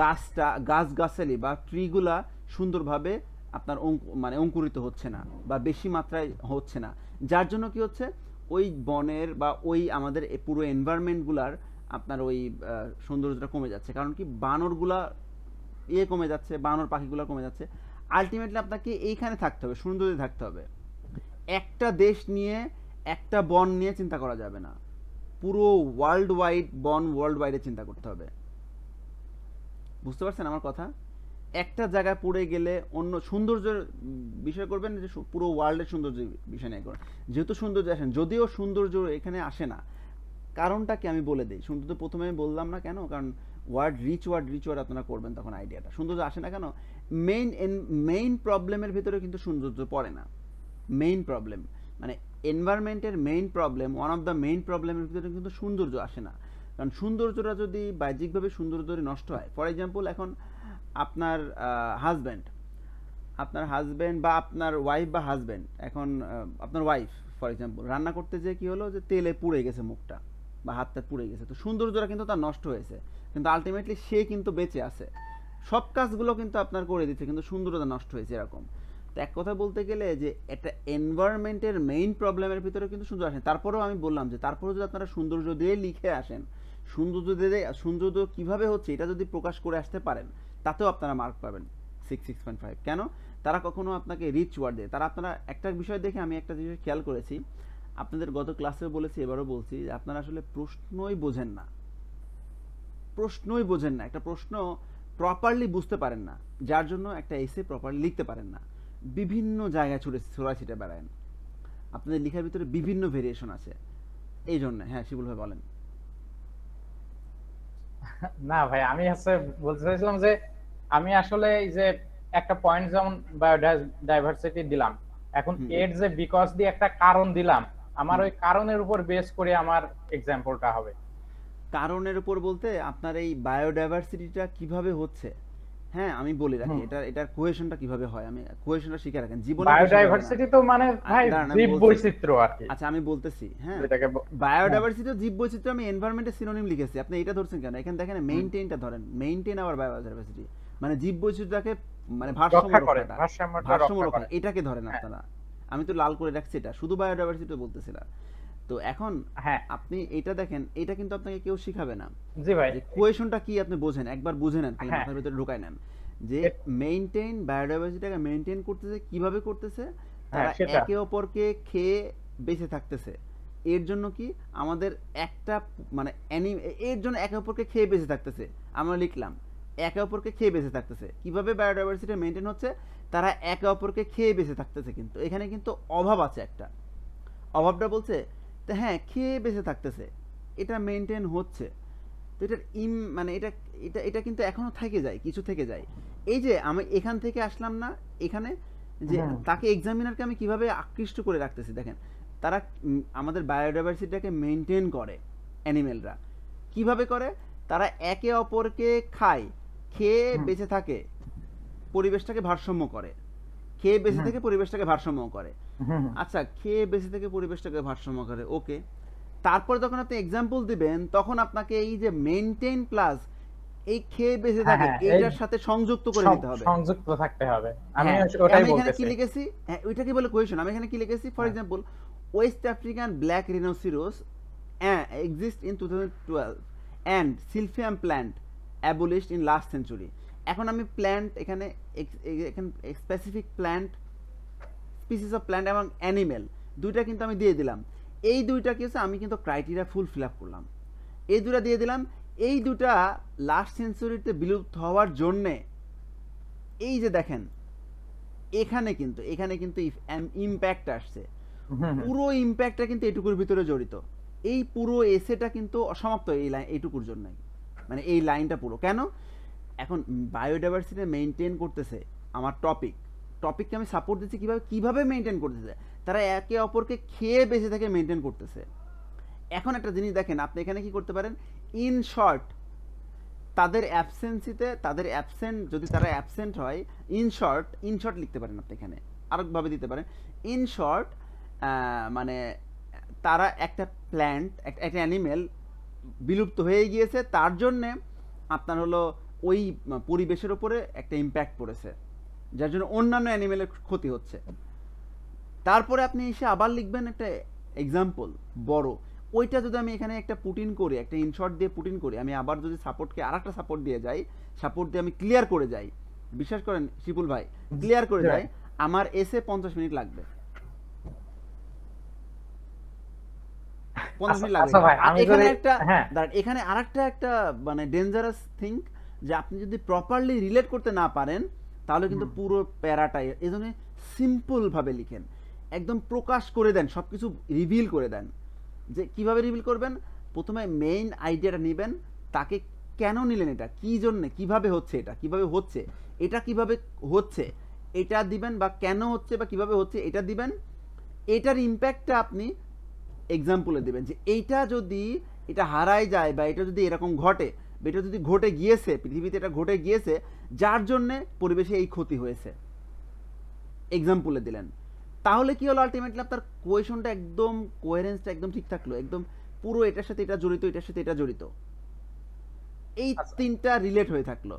গাছটা গাছগাছালি বা ট্রিগুলা সুন্দরভাবে আপনার মানে অঙ্কুরিত হচ্ছে না বা বেশি মাত্রায় হচ্ছে না যার জন্য কি হচ্ছে ওই বনের বা ওই আমাদের পুরো এনভায়রনমেন্টগুলার আপনার ওই সৌন্দর্যটা কমে যাচ্ছে কারণ কি বানরগুলা ইয়ে কমে যাচ্ছে বানর পাখিগুলো কমে যাচ্ছে আলটিমেটলি আপনাকে এইখানে থাকতে হবে সৌন্দর্যে থাকতে হবে একটা দেশ নিয়ে একটা বন নিয়ে চিন্তা করা যাবে না পুরো ওয়ার্ল্ড ওয়াইড বন ওয়ার্ল্ড ওয়াইডে চিন্তা করতে হবে বুঝতে পারছেন আমার কথা একটা জায়গায় পড়ে গেলে অন্য সৌন্দর্যের বিষয় করবেন যে পুরো ওয়ার্ল্ডের সৌন্দর্য বিষয় নিয়ে করবেন যেহেতু সৌন্দর্য আসেন যদিও সৌন্দর্য এখানে আসে না কারণটা কি আমি বলে দিই সৌন্দর্য প্রথমে আমি বললাম না কেন কারণ word rich word rich word আপনারা করবেন তখন আইডিয়াটা সৌন্দর্য আসে না কেন মেইন মেইন প্রবলেমের ভিতরে কিন্তু সৌন্দর্য পড়ে না মেইন প্রবলেম মানে এনভায়রনমেন্টের main problem one of the main প্রবলেমের ভিতরে কিন্তু সৌন্দর্য আসে না কারণ সৌন্দর্যটা যদি বাহ্যিকভাবে সৌন্দর্য নষ্ট হয় ফর এক্সাম্পল এখন আপনার হাজব্যান্ড আপনার হাজব্যান্ড বা আপনার ওয়াইফ বা হাজব্যান্ড এখন আপনার ওয়াইফ ফর এক্সাম্পল রান্না করতে যেয়ে কী হলো যে তেলে পুড়ে গেছে মুখটা বা হাতটা পুড়ে গেছে তো সৌন্দর্যটা কিন্তু তার নষ্ট হয়েছে কিন্তু আলটিমেটলি সে কিন্তু বেঁচে আছে সব কাজগুলো কিন্তু আপনার করে দিচ্ছে কিন্তু সুন্দরতা নষ্ট হয়েছে এরকম তো এক কথা বলতে গেলে যে একটা এনভায়রনমেন্টের মেইন প্রবলেমের ভিতরে কিন্তু সুন্দর আসেন তারপরেও আমি বললাম যে তারপরেও যদি আপনারা সৌন্দর্য দিয়ে লিখে আসেন সৌন্দর্য দিয়ে সৌন্দর্য কীভাবে হচ্ছে এটা যদি প্রকাশ করে আসতে পারেন তাতেও আপনারা মার্ক পাবেন সিক্স সিক্স পয়েন্ট ফাইভ কেন তারা কখনও আপনাকে রিচ ওয়ার্ড দেয় তারা আপনারা একটা বিষয় দেখে আমি একটা জিনিস খেয়াল করেছি আপনাদের গত ক্লাসেও বলেছি এবারও বলছি যে আপনারা আসলে প্রশ্নই বোঝেন না প্রশ্নই বোঝেন না একটা প্রশ্ন প্রপারলি বুঝতে পারেন না যার জন্য একটা এসে প্রপারলি লিখতে পারেন না বিভিন্ন জায়গায় ছুটে ছোড়া ছিটে বেড়ায় আপনাদের লেখার ভিতরে বিভিন্ন ভেরিয়েশন আছে এই জন্য হ্যাঁ শিবুল ভাই বলেন না ভাই আমি হচ্ছে বলতে চাইছিলাম যে আমি আসলে এই যে একটা পয়েন্ট যেমন বায়োডাইভার্সিটি দিলাম এখন এর যে বিকজ দিয়ে একটা কারণ দিলাম আমার ওই কারণের উপর বেস করে আমার এক্সাম্পলটা হবে কারণের উপর বলতে আপনার এই বায়োডাইভার্সিটিটা কিভাবে হচ্ছে হ্যাঁ আমি বলে রাখি এটা এটার কোয়েশনটা কিভাবে হয় আমি কোয়েশনটা শিখে রাখেন জীবন বায়োডাইভার্সিটি তো মানে আচ্ছা, ভাই জীব বৈচিত্র্য আর কি আচ্ছা আমি বলতেছি হ্যাঁ এটাকে বায়োডাইভার্সিটি হ্যাঁ। তো জীব বৈচিত্র্য আমি এনवायरमेंटে সিনোনিম লিখেছি আপনি এটা ধরছেন কেন এখানে দেখেন মেইনটেইনটা ধরেন মেইনটেইন আওয়ার বায়োডাইভার্সিটি মানে জীব বৈচিত্রটাকে মানে ভারসাম্য রক্ষাটা ভারসাম্য রক্ষা এটাকে ধরে না হ্যাঁ। আপনারা আমি তো লাল করে রাখছি এটা শুধু বায়োডাইভার্সিটি বলতেছি না তো এখন হ্যাঁ আপনি এটা দেখেন এটা কিন্তু আপনাকে কেউ শিখাবে না জি ভাই কোয়েশনটা কি আপনি বোঝেন একবার বুঝে নেন তাহলে হ্যাঁ। মাথার ভিতরে ঢুকায় নেন যে মেইনটেইন বায়োডাইভার্সিটিটাকে মেইনটেইন করতেছে কিভাবে করতেছে হ্যাঁ, তারা একে অপরকে খেয়ে বেঁচে থাকতেছে এর জন্য কি আমাদের একটা মানে এর জন্য একে অপরকে খেয়ে বেঁচে থাকতেছে আমরা লিখলাম একে অপরকে খেয়ে বেঁচে থাকতেছে কিভাবে বায়োডাইভার্সিটি মেনটেন হচ্ছে তারা একে অপরকে খেয়ে বেঁচে থাকতেছে কিন্তু এখানে কিন্তু অভাব আছে একটা অভাবটা বলছে তো হ্যাঁ খেয়ে বেঁচে থাকতেছে এটা মেনটেন হচ্ছে তো এটার ইম মানে এটা এটা এটা কিন্তু এখনও থেকে যায় কিছু থেকে যায় এই যে আমি এখান থেকে আসলাম না এখানে যে হ্যাঁ। তাকে এক্সামিনারকে আমি কিভাবে আকৃষ্ট করে রাখতেছি দেখেন তারা আমাদের বায়োডাইভার্সিটিটাকে মেনটেন করে অ্যানিমেলরা কিভাবে করে তারা একে অপরকে খায় খেয়ে বেঁচে থাকে পরিবেশটাকে ভারসাম্য করে খেয়ে বেঁচে থেকে পরিবেশটাকে ভারসাম্য করে আচ্ছা খেয়ে বেঁচে থেকে পরিবেশটাকে ভারসাম্য করে ওকে তারপরে যখন আপনি এক্সাম্পল দিবেন তখন আপনাকে এই যে মেনটেন প্লাস এই খেয়ে বেঁচে হ্যাঁ, থাকে হ্যাঁ, এইটার সাথে সংযুক্ত করে দিতে হবে সংযুক্ত থাকতে হবে আমি হ্যাঁ, ওটাই বলতেছি আমি এখানে কি লিখেছি হ্যাঁ ওইটা কি বলে কোয়েশন আমি এখানে কি লিখেছি for example west African black rhinoceros exist in 2012 and silphium plant abolished in last century এখন আমি প্ল্যান্ট এখানে এখানে specific plant species of plant এবং অ্যানিমেল দুইটা কিন্তু আমি দিয়ে দিলাম এই দুইটা কি হচ্ছে আমি কিন্তু ক্রাইটেরিয়া ফুল ফিল আপ করলাম এই দুটা দিয়ে দিলাম এই দুটা লাস্ট সেঞ্চুরিতে বিলুপ্ত হওয়ার জন্যে এই যে দেখেন এখানে কিন্তু এখানে কিন্তু ইম্প্যাক্ট um, আসছে পুরো ইম্প্যাক্টটা কিন্তু এটুকুর ভিতরে জড়িত এই পুরো এসেটা কিন্তু অসমাপ্ত এই লাইন এইটুকুর জন্যই মানে এই লাইনটা পুরো কেন এখন বায়োডাইভার্সিটি মেনটেন করতেছে আমার টপিক টপিককে আমি সাপোর্ট দিচ্ছি কীভাবে কীভাবে মেনটেন করতেছে তারা একে অপরকে খেয়ে বেঁচে থেকে মেনটেন করতেছে এখন একটা জিনিস দেখেন আপনি এখানে কি করতে পারেন ইন শর্ট তাদের অ্যাবসেন্সিতে তাদের অ্যাবসেন্ট যদি তারা অ্যাবসেন্ট হয় ইন শর্ট ইন শর্ট লিখতে পারেন আপনি এখানে আরেকভাবে দিতে পারেন ইন শর্ট মানে তারা একটা প্ল্যান্ট একটা অ্যানিমেল বিলুপ্ত হয়ে গিয়েছে তার জন্যে আপনার হলো ওই পরিবেশের ওপরে একটা ইম্প্যাক্ট পড়েছে যার জন্য অন্যান্য অ্যানিমেলের ক্ষতি হচ্ছে তারপরে আপনি এসে আবার লিখবেন একটা এক্সাম্পল বড় ওইটা যদি আমি এখানে একটা পুটিন করি একটা ইনশর্ট দিয়ে পুটিন করি আমি আবার যদি সাপোর্টকে আর একটা সাপোর্ট দিয়ে যাই সাপোর্ট দিয়ে আমি ক্লিয়ার করে যাই বিশ্বাস করেন শিপুল ভাই ক্লিয়ার করে যাই আমার এসে পঞ্চাশ মিনিট লাগবে আচ্ছা হ্যাঁ। এখানে আরেকটা একটা মানে ডেঞ্জারাস থিং যে আপনি যদি প্রপারলি রিলেট করতে না পারেন তাহলে কিন্তু পুরো প্যারাটাই এই জন্য সিম্পল ভাবে লিখেন একদম প্রকাশ করে দেন সবকিছু রিভিল করে দেন যে কিভাবে রিভিল করবেন প্রথমে মেইন আইডিয়াটা নেবেন তাকে কেন নিলেন এটা কি জন্য কিভাবে হচ্ছে এটা কিভাবে হচ্ছে এটা কিভাবে হচ্ছে এটা দিবেন বা কেন হচ্ছে বা কিভাবে হচ্ছে এটা দিবেন এটার ইম্প্যাক্টটা আপনি এক্সাম্পলে দেবেন যে এইটা যদি এটা হারাই যায় বা এটা যদি এরকম ঘটে বা এটা যদি ঘটে গিয়েছে পৃথিবীতে এটা ঘটে গিয়েছে যার জন্যে পরিবেশে এই ক্ষতি হয়েছে এক্সাম্পলে দিলেন তাহলে কি হলো আলটিমেটলি আপনার কোয়েশনটা একদম কোয়ারেন্সটা একদম ঠিক থাকলো একদম পুরো এটার সাথে এটা জড়িত এটার সাথে এটা জড়িত এই আচ্ছা। তিনটা রিলেট হয়ে থাকলো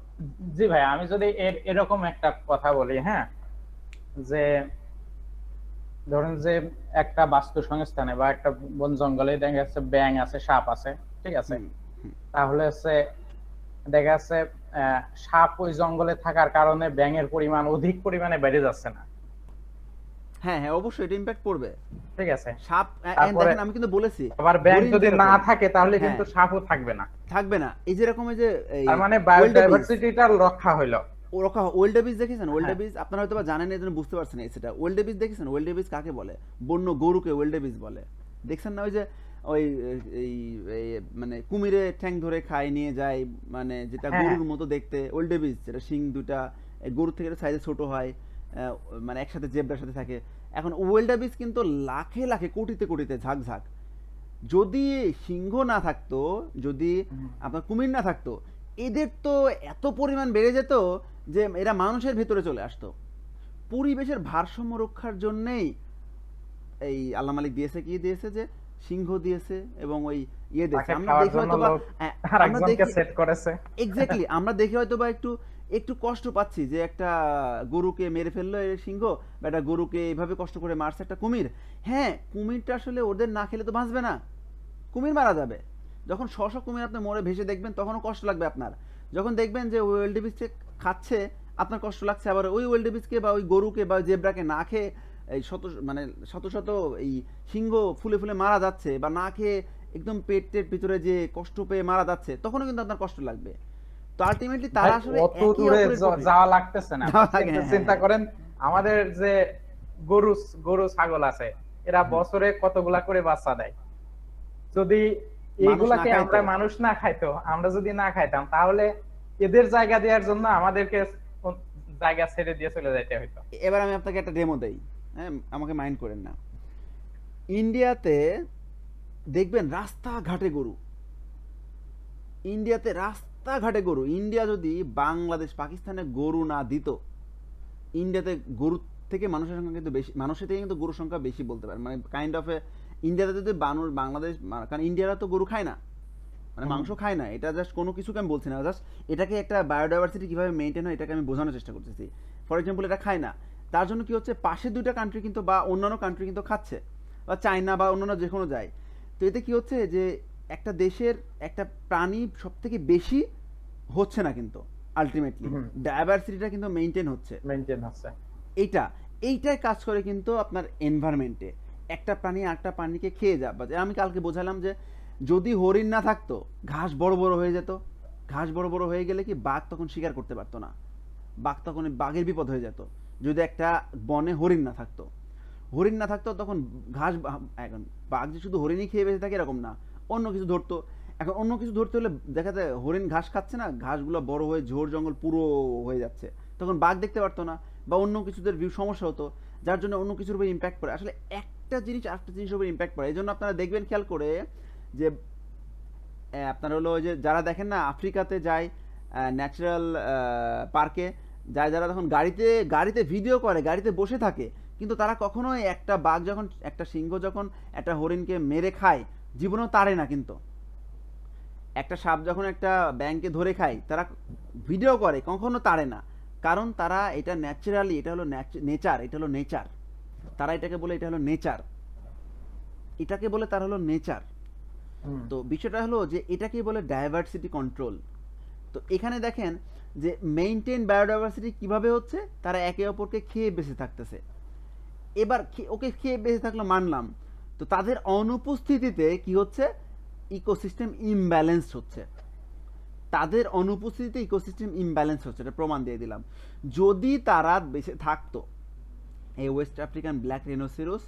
জি ভাই আমি যদি এরকম একটা কথা বলি হ্যাঁ যে ধরেন যে একটা বাস্তু সংস্থানে বা একটা বন জঙ্গলে দেখা যাচ্ছে ব্যাং আছে সাপ আছে ঠিক আছে তাহলে হচ্ছে দেখা যাচ্ছে সাপ ওই জঙ্গলে থাকার কারণে ব্যাঙের পরিমাণ অধিক পরিমাণে বেড়ে যাচ্ছে না হ্যাঁ হ্যাঁ অবশ্যই এটা পড়বে ঠিক আছে সাপ দেখেন আমি কিন্তু বলেছি আবার ব্যাঙ যদি না থাকে তাহলে হ্যাঁ। কিন্তু সাপও থাকবে না থাকবে না এই যে রকম এই যে মানে বায়োডাইভার্সিটিটা রক্ষা হলো ওরকম ওয়েল্ড ডেভিস দেখেছেন ওয়েল্ড হ্যাঁ। ডেভিস আপনারা হয়তো জানেন বুঝতে পারছেন এই সেটা ওয়েল্ড ডেভিস দেখেছেন ওয়েল্ড কাকে বলে বন্য গরুকে ওয়েল্ড বলে দেখছেন না ওই যে ওই এই মানে কুমিরে ঠ্যাং ধরে খায় নিয়ে যায় মানে যেটা হ্যাঁ। গরুর মতো দেখতে ওল্ড যেটা দুটা থেকে সাইজে ছোট হয় মানে একসাথে জেবদার সাথে থাকে এখন ওয়েল্ড ডেভিস কিন্তু লাখে লাখে কোটিতে কোটিতে ঝাঁক ঝাঁক যদি সিংহ না থাকতো যদি আপনার কুমির না থাকতো এদের তো এত পরিমাণ বেড়ে যেত যে এরা মানুষের ভেতরে চলে আসতো পরিবেশের ভারসাম্য রক্ষার জন্যেই এই আল্লাহ মালিক দিয়েছে কি দিয়েছে যে সিংহ দিয়েছে এবং ওই ইয়ে দিয়েছে হ্যাঁ, আমরা দেখি হয়তো বা সেট করেছে এক্স্যাক্টলি আমরা দেখি হয়তো বা একটু একটু কষ্ট পাচ্ছি যে একটা গরুকে মেরে ফেললো এর সিংহ বা একটা গরুকে এইভাবে কষ্ট করে মারছে একটা কুমির হ্যাঁ কুমিরটা আসলে ওদের না খেলে তো বাঁচবে না কুমির মারা যাবে যখন শশ কুমির আপনি মরে ভেসে দেখবেন তখনও কষ্ট লাগবে আপনার যখন দেখবেন যে ওয়েল ডিবিস খাচ্ছে আপনার কষ্ট লাগছে আবার ওই ওয়েলডেবিসকে বা ওই গরুকে বা জেব্রাকে না খেয়ে এই শত মানে শত শত এই সিংহ ফুলে ফুলে মারা যাচ্ছে বা না খেয়ে একদম পেটের ভিতরে যে কষ্ট পেয়ে মারা যাচ্ছে তখনও কিন্তু আপনার কষ্ট লাগবে তো আলটিমেটলি তারা আসলে অত দূরে যাওয়া লাগতেছে না হ্যাঁ। চিন্তা করেন আমাদের যে গরু গরু ছাগল আছে এরা বছরে কতগুলা করে বাচ্চা দেয় যদি এইগুলাকে আমরা মানুষ না খাইতো আমরা যদি না খাইতাম তাহলে এদের জায়গা দেওয়ার জন্য আমাদেরকে জায়গা ছেড়ে দিয়ে চলে যাইতে হইতো এবার আমি আপনাকে একটা ডেমো দেই হ্যাঁ আমাকে মাইন্ড করেন না ইন্ডিয়াতে দেখবেন রাস্তাঘাটে গরু ইন্ডিয়াতে রাস্তাঘাটে গরু ইন্ডিয়া যদি বাংলাদেশ পাকিস্তানে গরু না দিত ইন্ডিয়াতে গরু থেকে মানুষের সংখ্যা কিন্তু বেশি মানুষের থেকে কিন্তু গরুর সংখ্যা বেশি বলতে পারে মানে কাইন্ড অফ এ ইন্ডিয়াতে যদি বানর বাংলাদেশ কারণ ইন্ডিয়ারা তো গরু খায় না মানে মাংস খায় না এটা জাস্ট কোনো কিছুকে আমি বলছি না জাস্ট এটাকে একটা বায়োডাইভার্সিটি কীভাবে মেনটেন হয় এটাকে আমি বোঝানোর চেষ্টা করতেছি ফর এক্সাম্পল এটা খায় না তার জন্য কি হচ্ছে পাশের দুইটা কান্ট্রি কিন্তু বা অন্যান্য কান্ট্রি কিন্তু খাচ্ছে বা চায়না বা অন্যান্য যে কোনো যায় তো এতে কি হচ্ছে যে একটা দেশের একটা প্রাণী সব থেকে বেশি হচ্ছে না কিন্তু আলটিমেটলি ডাইভার্সিটিটা কিন্তু মেনটেন হচ্ছে মেনটেন হচ্ছে এইটা এইটাই কাজ করে কিন্তু আপনার এনভায়রনমেন্টে একটা প্রাণী আরেকটা প্রাণীকে খেয়ে যা আমি কালকে বোঝালাম যে যদি হরিণ না থাকতো ঘাস বড় বড় হয়ে যেত ঘাস বড় বড় হয়ে গেলে কি বাঘ তখন শিকার করতে পারতো না বাঘ তখন বাঘের বিপদ হয়ে যেত যদি একটা বনে হরিণ না থাকতো হরিণ না থাকতো তখন ঘাস এখন বাঘ যে শুধু হরিণই খেয়ে বেঁচে থাকে এরকম না অন্য কিছু ধরতো এখন অন্য কিছু ধরতে হলে দেখা যায় হরিণ ঘাস খাচ্ছে না ঘাসগুলো বড় হয়ে ঝোর জঙ্গল পুরো হয়ে যাচ্ছে তখন বাঘ দেখতে পারতো না বা অন্য কিছুদের সমস্যা হতো যার জন্য অন্য কিছুর উপর ইম্প্যাক্ট পড়ে আসলে একটা জিনিস আরেকটা জিনিসের উপর ইম্প্যাক্ট পড়ে এই জন্য আপনারা দেখবেন খেয়াল করে যে আপনার হলো যে যারা দেখেন না আফ্রিকাতে যায় ন্যাচারাল পার্কে যায় যারা তখন গাড়িতে গাড়িতে ভিডিও করে গাড়িতে বসে থাকে কিন্তু তারা কখনোই একটা বাঘ যখন একটা সিংহ যখন একটা হরিণকে মেরে খায় জীবনেও তারে না কিন্তু একটা সাপ যখন একটা ব্যাংকে ধরে খায় তারা ভিডিও করে কখনো তারে না কারণ তারা এটা ন্যাচারালি এটা হলো নেচার এটা হলো নেচার তারা এটাকে বলে এটা হলো নেচার এটাকে বলে তার হলো নেচার তো বিষয়টা হলো যে এটাকে বলে ডাইভার্সিটি কন্ট্রোল তো এখানে দেখেন যে মেইনটেন বায়োডাইভার্সিটি কিভাবে হচ্ছে তারা একে অপরকে খেয়ে বেঁচে থাকতেছে এবার ওকে খেয়ে বেঁচে থাকলো মানলাম তো তাদের অনুপস্থিতিতে কি হচ্ছে ইকোসিস্টেম ইমব্যালেন্স হচ্ছে তাদের অনুপস্থিতিতে ইকোসিস্টেম ইমব্যালেন্স হচ্ছে এটা প্রমাণ দিয়ে দিলাম যদি তারা বেঁচে থাকতো এই ওয়েস্ট আফ্রিকান ব্ল্যাক রেনোসিরোস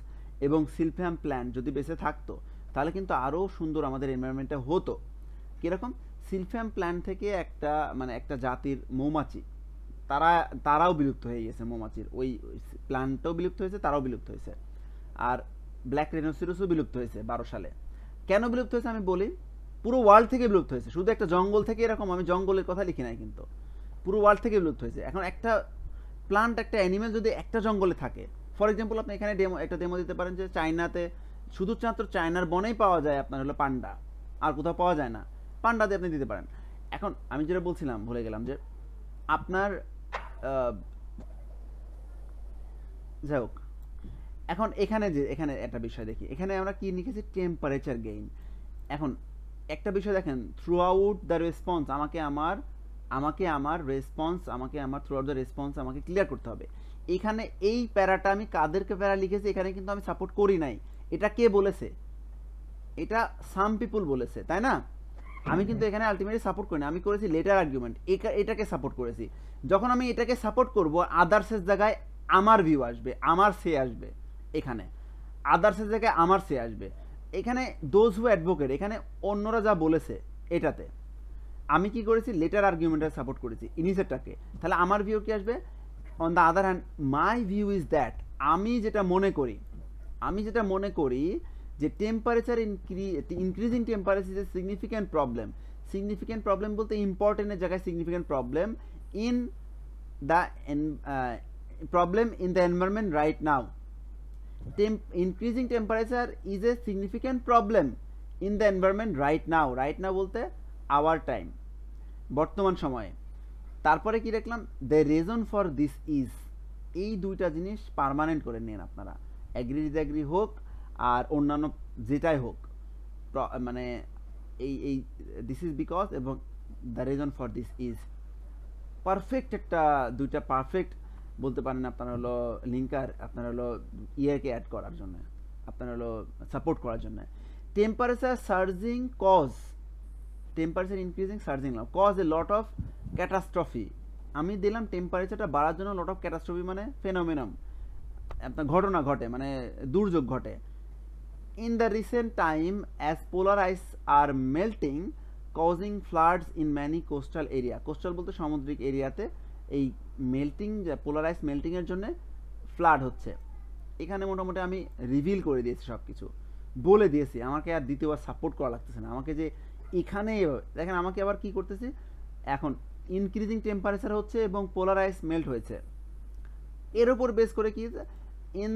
এবং সিলফ্যাম প্ল্যান যদি বেঁচে থাকতো তাহলে কিন্তু আরও সুন্দর আমাদের এনভায়রনমেন্টটা হতো কীরকম সিলফ্যাম প্ল্যান্ট থেকে একটা মানে একটা জাতির মৌমাছি তারা তারাও বিলুপ্ত হয়ে গেছে মৌমাছির ওই প্ল্যান্টও বিলুপ্ত হয়েছে তারাও বিলুপ্ত হয়েছে আর ব্ল্যাক রেনোসিরোসও বিলুপ্ত হয়েছে বারো সালে কেন বিলুপ্ত হয়েছে আমি বলি পুরো ওয়ার্ল্ড থেকে বিলুপ্ত হয়েছে শুধু একটা জঙ্গল থেকে এরকম আমি জঙ্গলের কথা লিখি নাই কিন্তু পুরো ওয়ার্ল্ড থেকে বিলুপ্ত হয়েছে এখন একটা প্লান্ট একটা অ্যানিমেল যদি একটা জঙ্গলে থাকে ফর এক্সাম্পল আপনি এখানে ডেমো একটা ডেমো দিতে পারেন যে চাইনাতে শুধুমাত্র চায়নার বনেই পাওয়া যায় আপনার হলো পান্ডা আর কোথাও পাওয়া যায় না পান্ডাতে আপনি দিতে পারেন এখন আমি যেটা বলছিলাম ভুলে গেলাম যে আপনার যাই হোক এখন এখানে যে এখানে একটা বিষয় দেখি এখানে আমরা কি লিখেছি টেম্পারেচার গেইন এখন একটা বিষয় দেখেন থ্রু আউট দ্য রেসপন্স আমাকে আমার আমাকে আমার রেসপন্স আমাকে আমার থ্রু আউট দ্য রেসপন্স আমাকে ক্লিয়ার করতে হবে এখানে এই প্যারাটা আমি কাদেরকে প্যারা লিখেছি এখানে কিন্তু আমি সাপোর্ট করি নাই এটা কে বলেছে এটা সাম পিপুল বলেছে তাই না আমি কিন্তু এখানে আলটিমেটলি সাপোর্ট করি না আমি করেছি লেটার আর্গুমেন্ট এটাকে সাপোর্ট করেছি যখন আমি এটাকে সাপোর্ট করব আদার্সের জায়গায় আমার ভিউ আসবে আমার সে আসবে এখানে আদার্সের জায়গায় আমার সে আসবে এখানে দোজ হু অ্যাডভোকেট এখানে অন্যরা যা বলেছে এটাতে আমি কি করেছি লেটার আর্গুমেন্টে সাপোর্ট করেছি ইনিসেটটাকে তাহলে আমার ভিউ কি আসবে on the other hand my view is that আমি যেটা মনে করি আমি যেটা মনে করি যে temperature incre increasing temperature is significant problem significant problem বলতে ইম্পর্টেন্টের জায়গায় significant problem in the problem in the environment right now tem increasing temperature is a significant problem in the environment right now right now বলতে our time বর্তমান সময়ে তারপরে কি দেখলাম the reason for this is এই দুইটা জিনিস permanent করে নেন আপনারা অ্যাগ্রি ডিসঅ্যাগ্রি হোক আর অন্যান্য যেটাই হোক মানে এই এই দিস ইজ বিকজ এবং the reason for this is perfect একটা দুইটা পারফেক্ট বলতে পারেন আপনার হলো লিঙ্কার আপনার হলো ইয়ারকে অ্যাড করার জন্য আপনার হলো সাপোর্ট করার জন্য temperature surging cause temperature increasing surging love cause a lot of catastrophe আমি দিলাম টেম্পারেচারটা বাড়ার জন্য লট অফ ক্যাটাস্ট্রফি মানে ফেনোমিনাম আপনার ঘটনা ঘটে মানে দুর্যোগ ঘটে in the recent time as polar ice are melting causing floods in many coastal area coastal বলতে সামুদ্রিক এরিয়াতে এই মেল্টিং পোলারাইজ মেল্টিংয়ের জন্য ফ্লাড হচ্ছে এখানে মোটামুটি আমি রিভিল করে দিয়েছি সব কিছু বলে দিয়েছি আমাকে আর দ্বিতীয়বার সাপোর্ট করা লাগতেছে না আমাকে যে এখানে দেখেন আমাকে আবার কি করতেছে এখন ইনক্রিজিং টেম্পারেচার হচ্ছে এবং পোলারাইজ মেল্ট হয়েছে এর উপর বেস করে কি ইন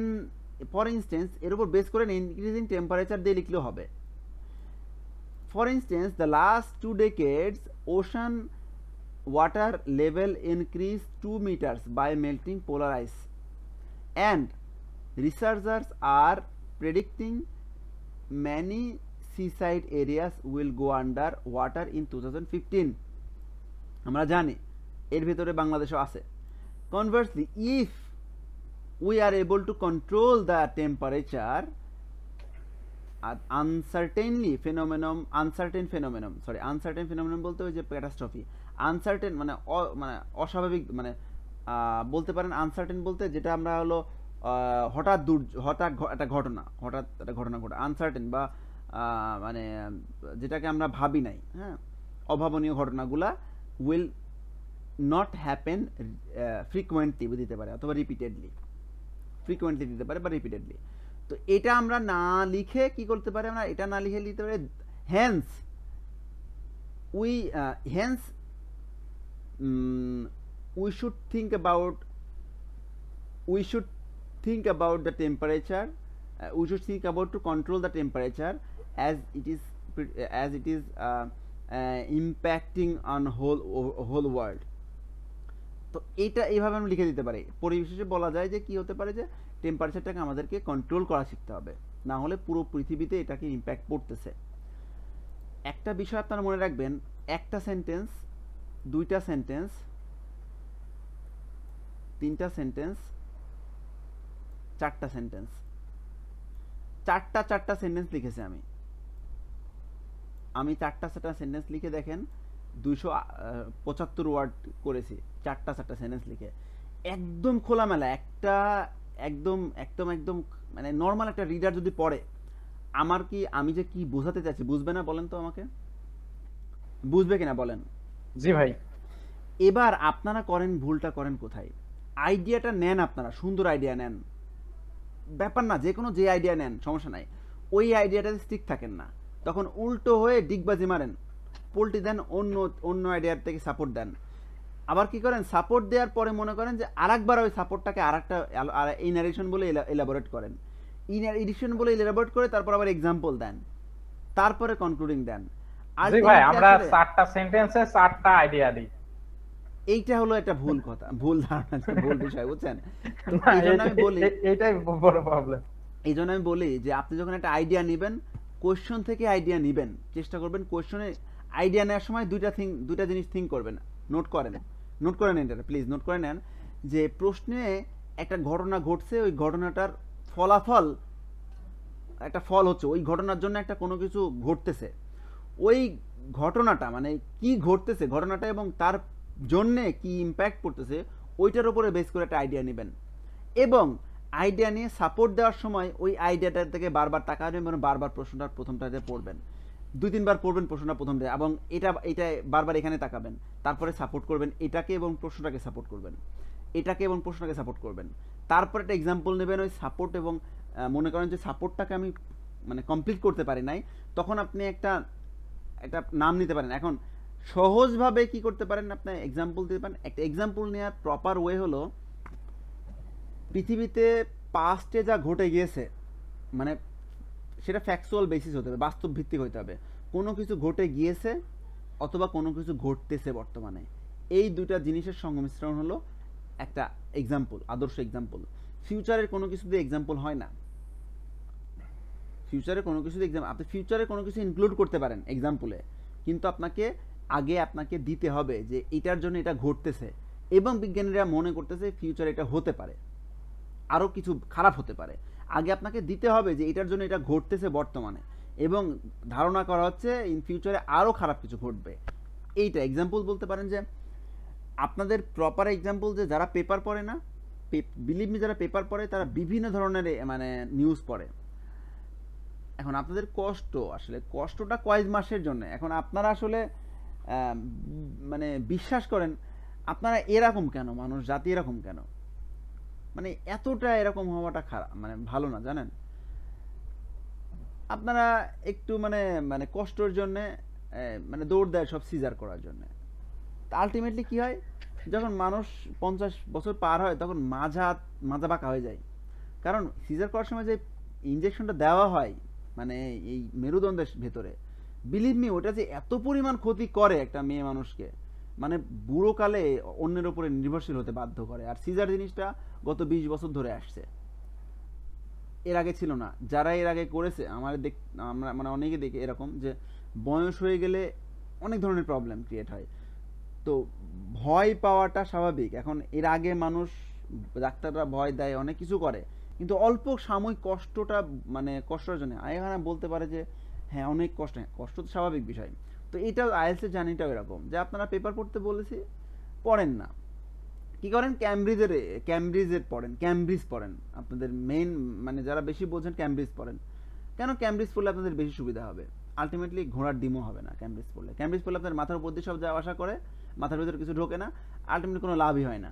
ফর ইনস্টেন্স এর উপর বেস করে ইনক্রিজিং টেম্পারেচার দিয়ে লিখলেও হবে for instance the last two decades ocean water level increase two meters by melting polar ice and researchers are predicting many seaside areas will go under water into আমরা জানি এর ভিতরে বাংলাদেশও আছে conversely if we are able to control the temperature at uncertainly phenomenon phenomenon sorry sorry uncertain বলতে ওই যে catastrophe uncertain মানে মানে অস্বাভাবিক মানে বলতে পারেন আনসার্টেন বলতে যেটা আমরা হলো হঠাৎ দুর্ হঠাৎ একটা ঘটনা হঠাৎ একটা ঘটনা ঘটে আনসার্টেন বা মানে যেটাকে আমরা ভাবি নাই হ্যাঁ অভাবনীয় ঘটনাগুলা উইল নট হ্যাপেন ফ্রিকুয়েন্টলি দিতে পারে অথবা রিপিটেডলি ফ্রিকোয়েন্সি দিতে পারে বা রিপিটেডলি তো এটা আমরা না লিখে কি করতে পারি আমরা এটা না লিখে দিতে পারি hence we hence we should think about we should think about the temperature we should think about to control the temperature as it is as it is impacting on whole whole world তো এইটা এইভাবে আমি লিখে দিতে পারি পরিবেশে বলা যায় যে কি হতে পারে যে টেম্পারেচারটাকে আমাদেরকে কন্ট্রোল করা শিখতে হবে না হলে পুরো পৃথিবীতে এটাকে ইম্প্যাক্ট পড়তেছে একটা বিষয় আপনারা মনে রাখবেন একটা সেন্টেন্স দুইটা সেন্টেন্স তিনটা সেন্টেন্স চারটা সেন্টেন্স চারটা চারটা সেন্টেন্স লিখেছি আমি আমি চারটা চারটা সেন্টেন্স লিখে দেখেন দুইশো পঁচাত্তর ওয়ার্ড করেছি চারটা চারটা সেন্টেন্স লিখে একদম খোলামেলা একটা একদম একদম একদম মানে নর্মাল একটা রিডার যদি পড়ে আমার কি আমি যে কি বোঝাতে চাইছি বুঝবে না বলেন তো আমাকে বুঝবে কিনা বলেন জি ভাই এবার আপনারা করেন ভুলটা করেন কোথায় আইডিয়াটা নেন আপনারা সুন্দর আইডিয়া নেন ব্যাপার না যে কোনো যে আইডিয়া নেন সমস্যা নাই ওই আইডিয়াটাতে স্টিক থাকেন না তখন উল্টো হয়ে ডিগবাজি মারেন পোলটি দেন অন্য অন্য আইডিয়ার থেকে সাপোর্ট দেন আবার কি করেন সাপোর্ট দেওয়ার পরে মনে করেন যে আরেকবার ওই সাপোর্টটাকে আরেকটা ইনারেশন বলে এলাবোরেট করেন ইনারেশন বলে এলাবোরেট করে তারপর আবার এক্সাম্পল দেন তারপরে কনক্লুডিং দেন আর ভাই আমরা চারটা সেন্টেন্সে চারটা আইডিয়া দিই এইটা হলো একটা ভুল কথা ভুল ধারণা ভুল বিষয় বুঝছেন এইজন্য আমি বলি এটাই বড় প্রবলেম এইজন্য আমি বলি যে আপনি যখন একটা আইডিয়া নেবেন কোশ্চেন থেকে আইডিয়া নেবেন চেষ্টা করবেন কোশ্চেনে আইডিয়া নেওয়ার সময় দুইটা থিং দুইটা জিনিস থিঙ্ক করবেন নোট করেন নোট করে নেন এটা প্লিজ নোট করে নেন যে প্রশ্নে একটা ঘটনা ঘটছে ওই ঘটনাটার ফলাফল একটা ফল হচ্ছে ওই ঘটনার জন্য একটা কোনো কিছু ঘটতেছে ওই ঘটনাটা মানে কি ঘটতেছে ঘটনাটা এবং তার জন্যে কি ইম্প্যাক্ট পড়তেছে ওইটার উপরে বেস করে একটা আইডিয়া নেবেন এবং আইডিয়া নিয়ে সাপোর্ট দেওয়ার সময় ওই আইডিয়াটার থেকে বারবার টাকা নেবেন বারবার প্রশ্নটার প্রথমটাতে পড়বেন দুই তিনবার পড়বেন প্রশ্নটা প্রথম থেকে এবং এটা এটা বারবার এখানে তাকাবেন তারপরে সাপোর্ট করবেন এটাকে এবং প্রশ্নটাকে সাপোর্ট করবেন এটাকে এবং প্রশ্নটাকে সাপোর্ট করবেন তারপরে একটা এক্সাম্পল নেবেন ওই সাপোর্ট এবং মনে করেন যে সাপোর্টটাকে আমি মানে কমপ্লিট করতে পারি নাই তখন আপনি একটা একটা নাম নিতে পারেন এখন সহজভাবে কি করতে পারেন আপনি এক্সাম্পল দিতে পারেন একটা এক্সাম্পল নেওয়ার প্রপার ওয়ে হলো পৃথিবীতে পাস্টে যা ঘটে গিয়েছে মানে সেটা ফ্যাকচুয়াল বেসিস হতে হবে বাস্তব ভিত্তিক হতে হবে কোনো কিছু ঘটে গিয়েছে অথবা কোনো কিছু ঘটতেছে বর্তমানে এই দুটা জিনিসের সংমিশ্রণ হলো একটা এক্সাম্পল আদর্শ এক্সাম্পল ফিউচারের কোনো কিছু দিয়ে এক্সাম্পল হয় না ফিউচারে কোনো কিছু এক্সাম আপনি ফিউচারে কোনো কিছু ইনক্লুড করতে পারেন এক্সাম্পলে কিন্তু আপনাকে আগে আপনাকে দিতে হবে যে এটার জন্য এটা ঘটতেছে এবং বিজ্ঞানীরা মনে করতেছে ফিউচারে এটা হতে পারে আরও কিছু খারাপ হতে পারে আগে আপনাকে দিতে হবে যে এটার জন্য এটা ঘটতেছে বর্তমানে এবং ধারণা করা হচ্ছে ইন ফিউচারে আরও খারাপ কিছু ঘটবে এইটা এক্সাম্পল বলতে পারেন যে আপনাদের প্রপার এক্সাম্পল যে যারা পেপার পড়ে না বিলিভ মি যারা পেপার পড়ে তারা বিভিন্ন ধরনের মানে নিউজ পড়ে এখন আপনাদের কষ্ট আসলে কষ্টটা কয়েক মাসের জন্য এখন আপনারা আসলে মানে বিশ্বাস করেন আপনারা এরকম কেন মানুষ জাতি এরকম কেন মানে এতটা এরকম হওয়াটা খারাপ মানে ভালো না জানেন আপনারা একটু মানে মানে কষ্টর জন্যে মানে দৌড় দেয় সব সিজার করার জন্যে আলটিমেটলি কি হয় যখন মানুষ পঞ্চাশ বছর পার হয় তখন মাঝা মাঝা বাঁকা হয়ে যায় কারণ সিজার করার সময় যে ইঞ্জেকশনটা দেওয়া হয় মানে এই মেরুদণ্ডের ভেতরে বিলিভ মি ওটা যে এত পরিমাণ ক্ষতি করে একটা মেয়ে মানুষকে মানে বুড়োকালে অন্যের ওপরে নির্ভরশীল হতে বাধ্য করে আর সিজার জিনিসটা গত বিশ বছর ধরে আসছে এর আগে ছিল না যারা এর আগে করেছে আমার দেখ আমরা মানে অনেকে দেখি এরকম যে বয়স হয়ে গেলে অনেক ধরনের প্রবলেম ক্রিয়েট হয় তো ভয় পাওয়াটা স্বাভাবিক এখন এর আগে মানুষ ডাক্তাররা ভয় দেয় অনেক কিছু করে কিন্তু অল্প সাময়িক কষ্টটা মানে কষ্টের জন্য আয়হানা বলতে পারে যে হ্যাঁ অনেক কষ্ট হ্যাঁ, কষ্ট তো স্বাভাবিক বিষয় তো এটা আইএলসের জার্নিটাও এরকম যে আপনারা পেপার পড়তে বলেছি পড়েন না কি করেন ক্যামব্রিজের ক্যামব্রিজের পড়েন ক্যামব্রিজ পড়েন আপনাদের মেইন মানে যারা বেশি বোঝেন ক্যামব্রিজ পড়েন কেন ক্যামব্রিজ পড়লে আপনাদের বেশি সুবিধা হবে আলটিমেটলি ঘোড়ার ডিমও হবে না ক্যামব্রিজ পড়লে ক্যামব্রিজ পড়লে আপনার মাথার উপর দিয়ে সব যাওয়া আসা করে মাথার ভিতরে কিছু ঢোকে না আলটিমেটলি কোনো লাভই হয় না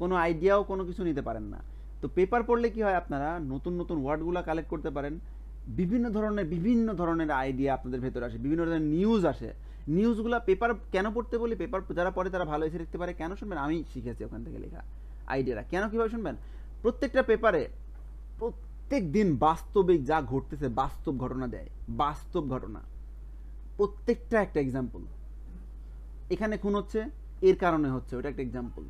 কোনো আইডিয়াও কোনো কিছু নিতে পারেন না তো পেপার পড়লে কি হয় আপনারা নতুন নতুন ওয়ার্ডগুলো কালেক্ট করতে পারেন বিভিন্ন ধরনের বিভিন্ন ধরনের আইডিয়া আপনাদের ভেতরে আসে বিভিন্ন ধরনের নিউজ আসে নিউজগুলো পেপার কেন পড়তে বলি পেপার যারা পড়ে তারা ভালো এসে লিখতে পারে কেন শুনবেন আমি শিখেছি ওখান থেকে লেখা আইডিয়াটা কেন কীভাবে শুনবেন প্রত্যেকটা পেপারে প্রত্যেক দিন বাস্তবিক যা ঘটতেছে বাস্তব ঘটনা দেয় বাস্তব ঘটনা প্রত্যেকটা একটা এক্সাম্পল এখানে খুন হচ্ছে এর কারণে হচ্ছে ওটা একটা এক্সাম্পল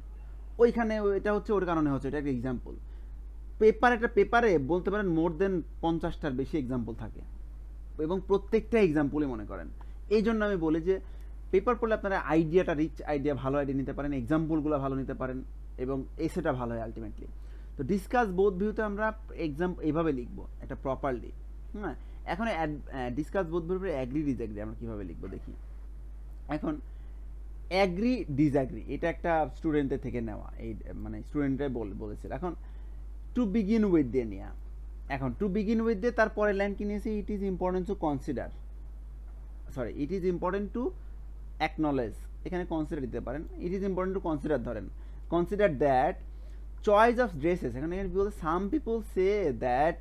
ওইখানে এটা হচ্ছে ওর কারণে হচ্ছে এটা একটা এক্সাম্পল পেপার একটা পেপারে বলতে পারেন মোর দেন পঞ্চাশটার বেশি এক্সাম্পল থাকে এবং প্রত্যেকটা এক্সাম্পলই মনে করেন এই জন্য আমি বলি যে পেপার পড়লে আপনারা আইডিয়াটা রিচ আইডিয়া ভালো আইডিয়া নিতে পারেন এক্সাম্পলগুলো ভালো নিতে পারেন এবং এসেটা ভালো হয় আলটিমেটলি তো ডিসকাস বোধ ভিউতে আমরা এক্সাম এভাবে লিখবো একটা প্রপারলি হ্যাঁ এখন discuss both view agree disagree আমরা কীভাবে লিখবো দেখি এখন অ্যাগ্রি ডিজাগ্রি এটা একটা স্টুডেন্টদের থেকে নেওয়া এই মানে স্টুডেন্টরাই বলেছিল এখন টু বিগিন উইথ দিয়ে নেওয়া এখন টু বিগিন উইথ দিয়ে তারপরে লাইন কি নিয়েছে it is important to consider sorry it is important to acknowledge এখানে কনসিডার দিতে পারেন it is important to consider ধরেন consider that choice of dresses এখানে বলতে some people say that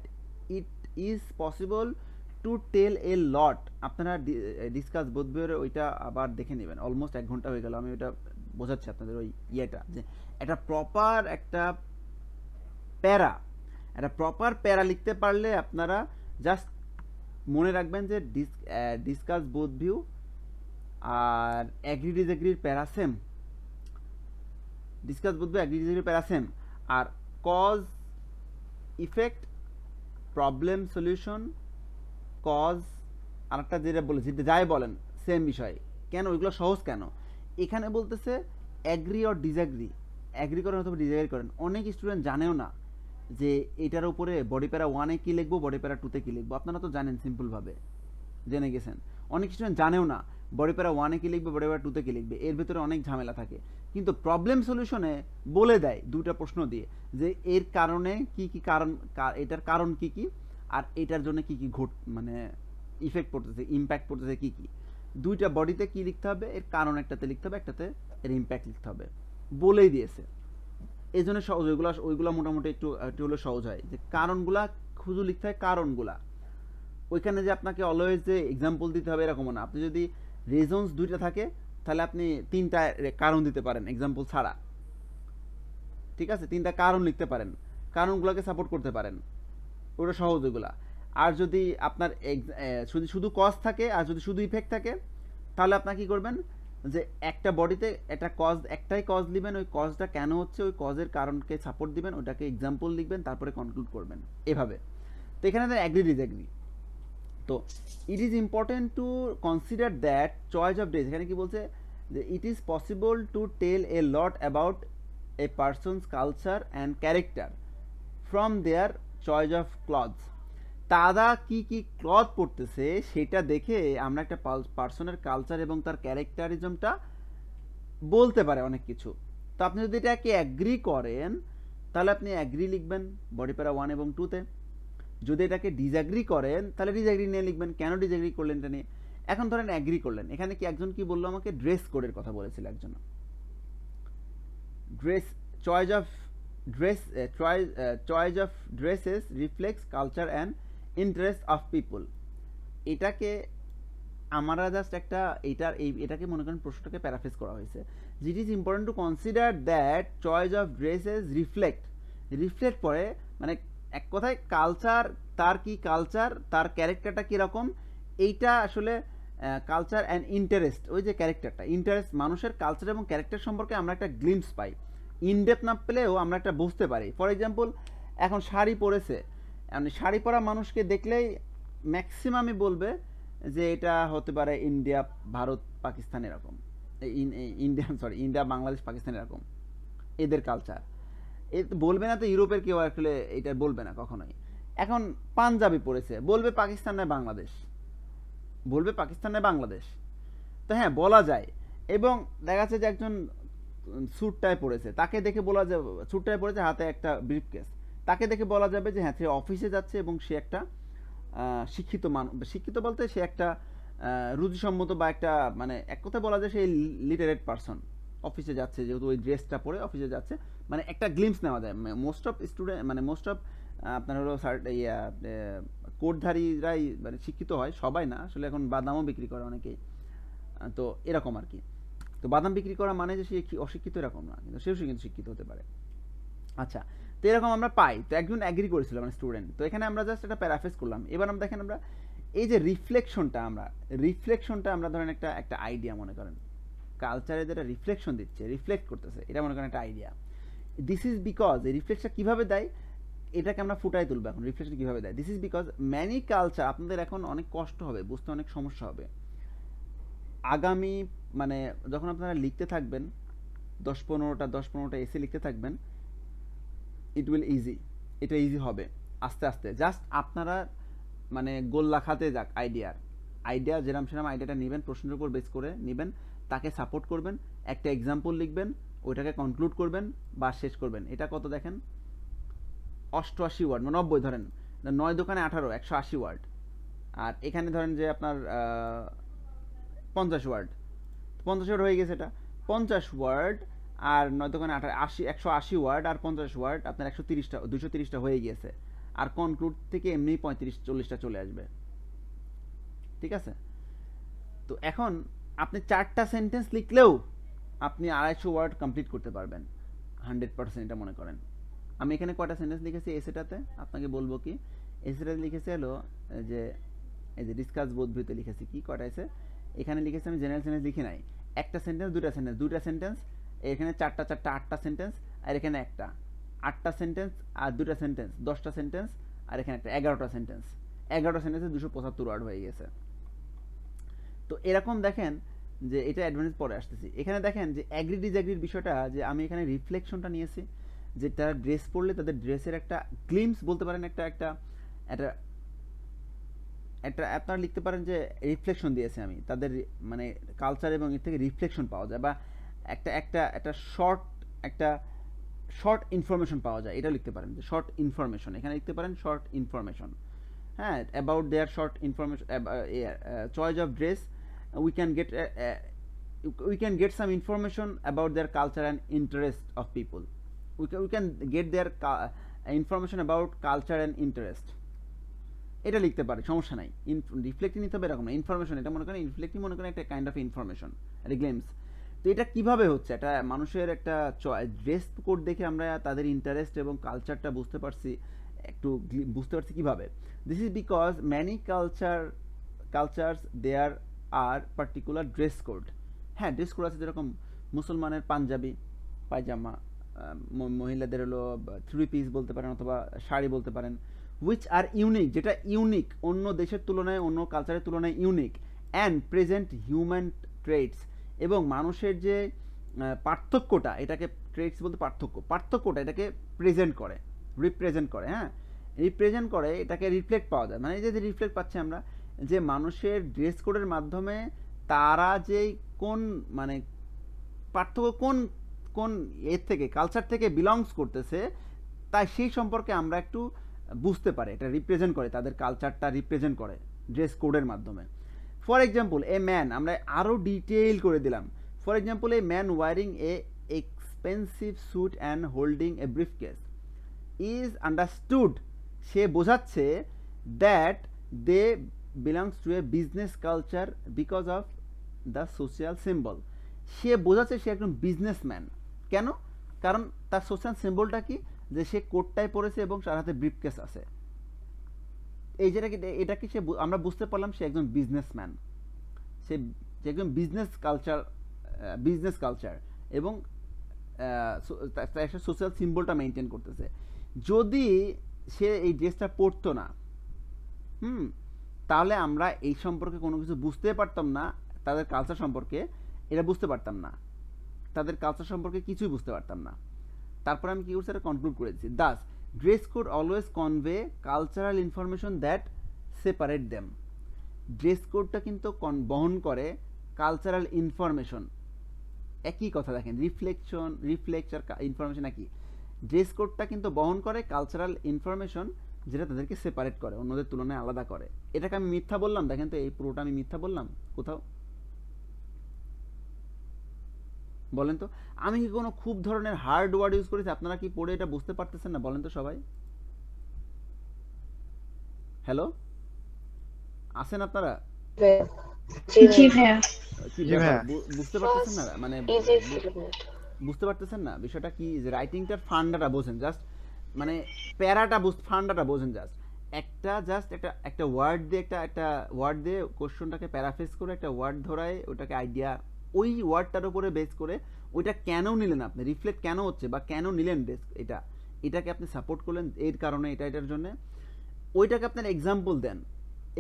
it is possible to tell a lot আপনারা discuss বোধ বইয়ের ওইটা আবার দেখে নেবেন অলমোস্ট এক ঘন্টা হয়ে গেল আমি ওইটা বোঝাচ্ছি আপনাদের ওই ইয়েটা যে একটা প্রপার একটা প্যারা একটা প্রপার প্যারা লিখতে পারলে আপনারা জাস্ট মনে রাখবেন যে ডিস ডিসকাস বোধ ভিউ আর অ্যাগ্রি ডিজেগ্রির para same discuss both view agree ডিজেগ্রির প্যারা সেম আর cause effect problem solution cause আর একটা যেটা বলেছি যাই বলেন সেম বিষয় কেন ওইগুলো সহজ কেন এখানে বলতেছে অ্যাগ্রি অর ডিসঅ্যাগ্রি অ্যাগ্রি করেন অথবা ডিসঅ্যাগ্রি করেন অনেক স্টুডেন্ট জানেও না যে এটার উপরে বডি প্যারা ওয়ানে কী লিখবো বডি প্যারা টুতে কী লিখবো আপনারা তো জানেন সিম্পলভাবে জেনে গেছেন অনেক স্টুডেন্ট জানেও না বডি প্যারা ওয়ানে কী লিখবে বডি প্যারা টুতে কী লিখবে এর ভিতরে অনেক ঝামেলা থাকে কিন্তু প্রবলেম সলিউশনে বলে দেয় দুটা প্রশ্ন দিয়ে যে এর কারণে কি কি কারণ এটার কারণ কি কি আর এটার জন্য কি কি ঘট মানে ইফেক্ট পড়তেছে ইম্প্যাক্ট পড়তেছে কি কি দুইটা বডিতে কি লিখতে হবে এর কারণ একটাতে লিখতে হবে একটাতে এর ইম্প্যাক্ট লিখতে হবে বলেই দিয়েছে এই জন্য সহজ ওইগুলো ওইগুলো মোটামুটি একটু একটু হলে সহজ হয় যে কারণগুলা খুঁজু লিখতে হয় কারণগুলা ওইখানে যে আপনাকে অলওয়েজ যে এক্সাম্পল দিতে হবে এরকমও না আপনি যদি রিজনস দুইটা থাকে তাহলে আপনি তিনটা কারণ দিতে পারেন এক্সাম্পল ছাড়া ঠিক আছে তিনটা কারণ লিখতে পারেন কারণগুলোকে সাপোর্ট করতে পারেন ওটা সহজ ওইগুলা আর যদি আপনার যদি শুধু কজ থাকে আর যদি শুধু ইফেক্ট থাকে তাহলে আপনার কী করবেন যে একটা বডিতে একটা কজ একটাই কজ দিবেন ওই কজটা কেন হচ্ছে ওই কজের কারণকে সাপোর্ট দিবেন ওটাকে এক্সাম্পল লিখবেন তারপরে কনক্লুড করবেন এভাবে তো এখানে অ্যাগ্রি ডিসঅ্যাগ্রি তো it is important to consider that choice of days এখানে কি বলছে যে it is possible to tell a lot about a person's culture and character from their choice of clothes তারা কি কি ক্লথ পরতেছে সেটা দেখে আমরা একটা পার্সনের কালচার এবং তার ক্যারেক্টারিজমটা বলতে পারে অনেক কিছু তো আপনি যদি এটাকে অ্যাগ্রি করেন তাহলে আপনি অ্যাগ্রি লিখবেন বডি প্যারা ওয়ান এবং টুতে যদি এটাকে ডিসঅ্যাগ্রি করেন তাহলে ডিসঅ্যাগ্রি নিয়ে লিখবেন কেন ডিসঅ্যাগ্রি করলেন এটা নিয়ে এখন ধরেন অ্যাগ্রি করলেন এখানে কি একজন কি বললো আমাকে ড্রেস কোডের কথা বলেছিল একজন dress choice of dress choice of dresses reflects culture and interest of people এটাকে আমরা জাস্ট একটা এটার এই এটাকে মনে করেন প্রশ্নটাকে প্যারাফেস করা হয়েছে it is important to consider that choice of dresses reflect reflect পরে মানে এক কথায় কালচার তার কি কালচার তার ক্যারেক্টারটা কীরকম এইটা আসলে কালচার অ্যান্ড ইন্টারেস্ট ওই যে ক্যারেক্টারটা ইন্টারেস্ট মানুষের কালচার এবং ক্যারেক্টার সম্পর্কে আমরা একটা গ্লিমস পাই ইনডেপ না পেলেও আমরা একটা বুঝতে পারি ফর এক্সাম্পল এখন শাড়ি পরেছে মানে শাড়ি পরা মানুষকে দেখলেই ম্যাক্সিমামই বলবে যে এটা হতে পারে ইন্ডিয়া ভারত পাকিস্তান এরকম Indian sorry India Bangladesh Pakistan এরকম এদের কালচার এ বলবে না তো ইউরোপের কেউ আসলে এটা বলবে না কখনোই এখন পাঞ্জাবি পড়েছে বলবে পাকিস্তান নয় বাংলাদেশ বলবে পাকিস্তান নয় বাংলাদেশ তো হ্যাঁ বলা যায় এবং দেখা যাচ্ছে যে একজন স্যুটটায় পড়েছে তাকে দেখে বলা যায় স্যুটটায় পড়েছে হাতে একটা ব্রিফকেস তাকে দেখে বলা যাবে যে হ্যাঁ সে অফিসে যাচ্ছে এবং সে একটা শিক্ষিত মান শিক্ষিত বলতে সে একটা রুচিসম্মত বা একটা মানে এক কথা বলা যায় সে লিটারেট পারসন অফিসে যাচ্ছে যেহেতু ওই ড্রেসটা পরে অফিসে যাচ্ছে মানে একটা গ্লিমস নেওয়া যায় মোস্ট অফ স্টুডেন্ট মানে মোস্ট মানে অফ আপনার হলো ইয়া কোটধারীরাই মানে শিক্ষিত হয় সবাই না আসলে এখন বাদামও বিক্রি করে অনেকেই তো এরকম আর কি তো বাদাম বিক্রি করা মানে যে সে অশিক্ষিত এরকম না কিন্তু সেও কিন্তু শিক্ষিত হতে পারে আচ্ছা তো এরকম আমরা পাই তো একজন অ্যাগ্রি করেছিল মানে স্টুডেন্ট তো এখানে আমরা জাস্ট একটা প্যারাফেস করলাম এবার আমরা দেখেন আমরা এই যে রিফ্লেকশনটা আমরা রিফ্লেকশনটা আমরা ধরেন একটা একটা আইডিয়া মনে করেন কালচারে যেটা রিফ্লেকশন দিচ্ছে রিফ্লেক্ট করতেছে এটা মনে করেন একটা আইডিয়া দিস ইজ বিকজ এই রিফ্লেক্টটা কীভাবে দেয় এটাকে আমরা ফুটাই তুলবো এখন রিফ্লেকশন কীভাবে দেয় this is because many culture আপনাদের এখন অনেক কষ্ট হবে বুঝতে অনেক সমস্যা হবে আগামী মানে যখন আপনারা লিখতে থাকবেন দশ পনেরোটা দশ পনেরোটা এসে লিখতে থাকবেন ইট উইল ইজি এটা ইজি হবে আস্তে আস্তে জাস্ট আপনারা মানে গোল লাখাতে যাক আইডিয়ার আইডিয়া যেরাম সেরাম আইডিয়াটা নেবেন প্রশ্নের উপর বেস করে নেবেন তাকে সাপোর্ট করবেন একটা এক্সাম্পল লিখবেন ওইটাকে কনক্লুড করবেন বা শেষ করবেন এটা কত দেখেন অষ্টআশি ওয়ার্ড মানে নব্বই ধরেন নয় দোকানে আঠারো একশো আশি ওয়ার্ড আর এখানে ধরেন যে আপনার পঞ্চাশ ওয়ার্ড পঞ্চাশ ওয়ার্ড হয়ে গেছে এটা পঞ্চাশ ওয়ার্ড আর নয় দোকানে আঠারো আশি একশো আশি ওয়ার্ড আর পঞ্চাশ ওয়ার্ড আপনার একশো তিরিশটা দুশো তিরিশটা হয়ে গিয়েছে আর কনক্লুড থেকে এমনি পঁয়ত্রিশ চল্লিশটা চলে আসবে ঠিক আছে তো এখন আপনি চারটা সেন্টেন্স লিখলেও আপনি আড়াইশো ওয়ার্ড কমপ্লিট করতে পারবেন হান্ড্রেড পার্সেন্ট এটা মনে করেন আমি এখানে কয়টা সেন্টেন্স লিখেছি এসেটাতে আপনাকে বলবো কি এসেটাতে লিখেছি হলো যে এই যে ডিসকাস বোধভূতে লিখেছি কি কটা এসে এখানে লিখেছি আমি জেনারেল সেন্টেন্স লিখি নাই একটা সেন্টেন্স দুটা সেন্টেন্স দুটা সেন্টেন্স এখানে চারটা চারটা আটটা সেন্টেন্স আর এখানে একটা আটটা সেন্টেন্স আর দুটা সেন্টেন্স দশটা সেন্টেন্স আর এখানে একটা এগারোটা সেন্টেন্স এগারোটা সেন্টেন্সে দুশো পঁচাত্তর ওয়ার্ড হয়ে গেছে তো এরকম দেখেন যে এটা অ্যাডভান্স পরে আসতেছি এখানে দেখেন যে অ্যাগ্রি ডিসঅ্যাগ্রির বিষয়টা যে আমি এখানে রিফ্লেকশনটা নিয়েছি যে তারা ড্রেস পরলে তাদের ড্রেসের একটা গ্লিমস বলতে পারেন একটা একটা একটা একটা আপনারা লিখতে পারেন যে রিফ্লেকশন দিয়েছে আমি তাদের মানে কালচার এবং এর থেকে রিফ্লেকশন পাওয়া যায় বা একটা একটা একটা শর্ট একটা শর্ট ইনফরমেশন পাওয়া যায় এটা লিখতে পারেন যে শর্ট ইনফরমেশন এখানে লিখতে পারেন শর্ট ইনফরমেশন হ্যাঁ about their short information choice of dress we can get we can get some information about their culture and interest of people we can we can get their information about culture and interest এটা লিখতে পারে সমস্যা নাই reflective নিতে হবে এরকম না information এটা মনে করেন রিফ্লেক্টিং মনে করেন একটা কাইন্ড অফ ইনফরমেশন রিগ্লেমস তো এটা কিভাবে হচ্ছে এটা মানুষের একটা ড্রেস কোড দেখে আমরা তাদের ইন্টারেস্ট এবং কালচারটা বুঝতে পারছি একটু বুঝতে পারছি কিভাবে this is because many culture cultures there are particular dress code হ্যাঁ ড্রেস কোড আছে যেরকম মুসলমানের পাঞ্জাবি পায়জামা মহিলাদের হলো থ্রি পিস বলতে পারেন অথবা শাড়ি বলতে পারেন উইচ আর ইউনিক যেটা ইউনিক অন্য দেশের তুলনায় অন্য কালচারের তুলনায় unique and present human traits এবং মানুষের যে পার্থক্যটা এটাকে ট্রেক্স বলতে পার্থক্য পার্থক্যটা এটাকে প্রেজেন্ট করে রিপ্রেজেন্ট করে হ্যাঁ রিপ্রেজেন্ট করে এটাকে রিফ্লেক্ট পাওয়া যায় মানে এই যে রিফ্লেক্ট পাচ্ছি আমরা যে মানুষের ড্রেস কোডের মাধ্যমে তারা যে কোন মানে পার্থক্য কোন কোন এর থেকে কালচার থেকে বিলংস করতেছে তাই সেই সম্পর্কে আমরা একটু বুঝতে পারে এটা রিপ্রেজেন্ট করে তাদের কালচারটা রিপ্রেজেন্ট করে ড্রেস কোডের মাধ্যমে ফর এক্সাম্পল এ ম্যান আমরা আরও ডিটেইল করে দিলাম for example a man wearing a expensive suit and holding a briefcase is understood সে বোঝাচ্ছে that they belongs to a business culture because of the social symbol সে বোঝাচ্ছে সে একজন বিজনেসম্যান কেন কারণ তার সোশ্যাল সিম্বলটা কি যে সে কোটটায় পড়েছে এবং তার হাতে ব্রিফকেস আছে এই কি এটা কি সে আমরা বুঝতে পারলাম সে একজন বিজনেসম্যান সে একজন বিজনেস কালচার বিজনেস কালচার এবং একটা সোশ্যাল সিম্বলটা মেনটেন করতেছে যদি সে এই ড্রেসটা পরতো না হুম তাহলে আমরা এই সম্পর্কে কোনো কিছু বুঝতে পারতাম না তাদের কালচার সম্পর্কে এটা বুঝতে পারতাম না তাদের কালচার সম্পর্কে কিছুই বুঝতে পারতাম না তারপরে আমি কী করছি এটা কনক্লুড করে দিচ্ছি thus dress code always convey cultural information that separate them dress কোডটা কিন্তু বহন করে কালচারাল ইনফরমেশন একই কথা দেখেন রিফ্লেকশন রিফ্লেকচার ইনফরমেশন একই ড্রেস কোডটা কিন্তু বহন করে কালচারাল ইনফরমেশন যেটা তাদেরকে সেপারেট করে অন্যদের তুলনায় আলাদা করে এটাকে আমি মিথ্যা বললাম দেখেন তো এই পুরোটা আমি মিথ্যা বললাম কোথাও বলেন তো আমি কি কোনো খুব ধরনের হার্ড ওয়ার্ড ইউজ করেছি আপনারা কি পড়ে এটা বুঝতে পারতেছেন না বলেন তো সবাই হ্যালো আছেন আপনারা বুঝতে পারতেছেন না মানে বুঝতে পারতেছেন না বিষয়টা কি যে রাইটিংটার ফান্ডাটা বোঝেন জাস্ট মানে প্যারাটা ফান্ডাটা বোঝেন জাস্ট একটা জাস্ট একটা একটা ওয়ার্ড দিয়ে একটা একটা ওয়ার্ড দিয়ে কোশ্চেনটাকে প্যারাফেস করে একটা ওয়ার্ড ধরায় ওটাকে আইডিয়া ওই ওয়ার্ডটার উপরে বেস করে ওইটা কেন নিলেন আপনি রিফ্লেক্ট কেন হচ্ছে বা কেন নিলেন বেস এটা এটাকে আপনি সাপোর্ট করলেন এর কারণে এটা এটার জন্যে ওইটাকে আপনার এক্সাম্পল দেন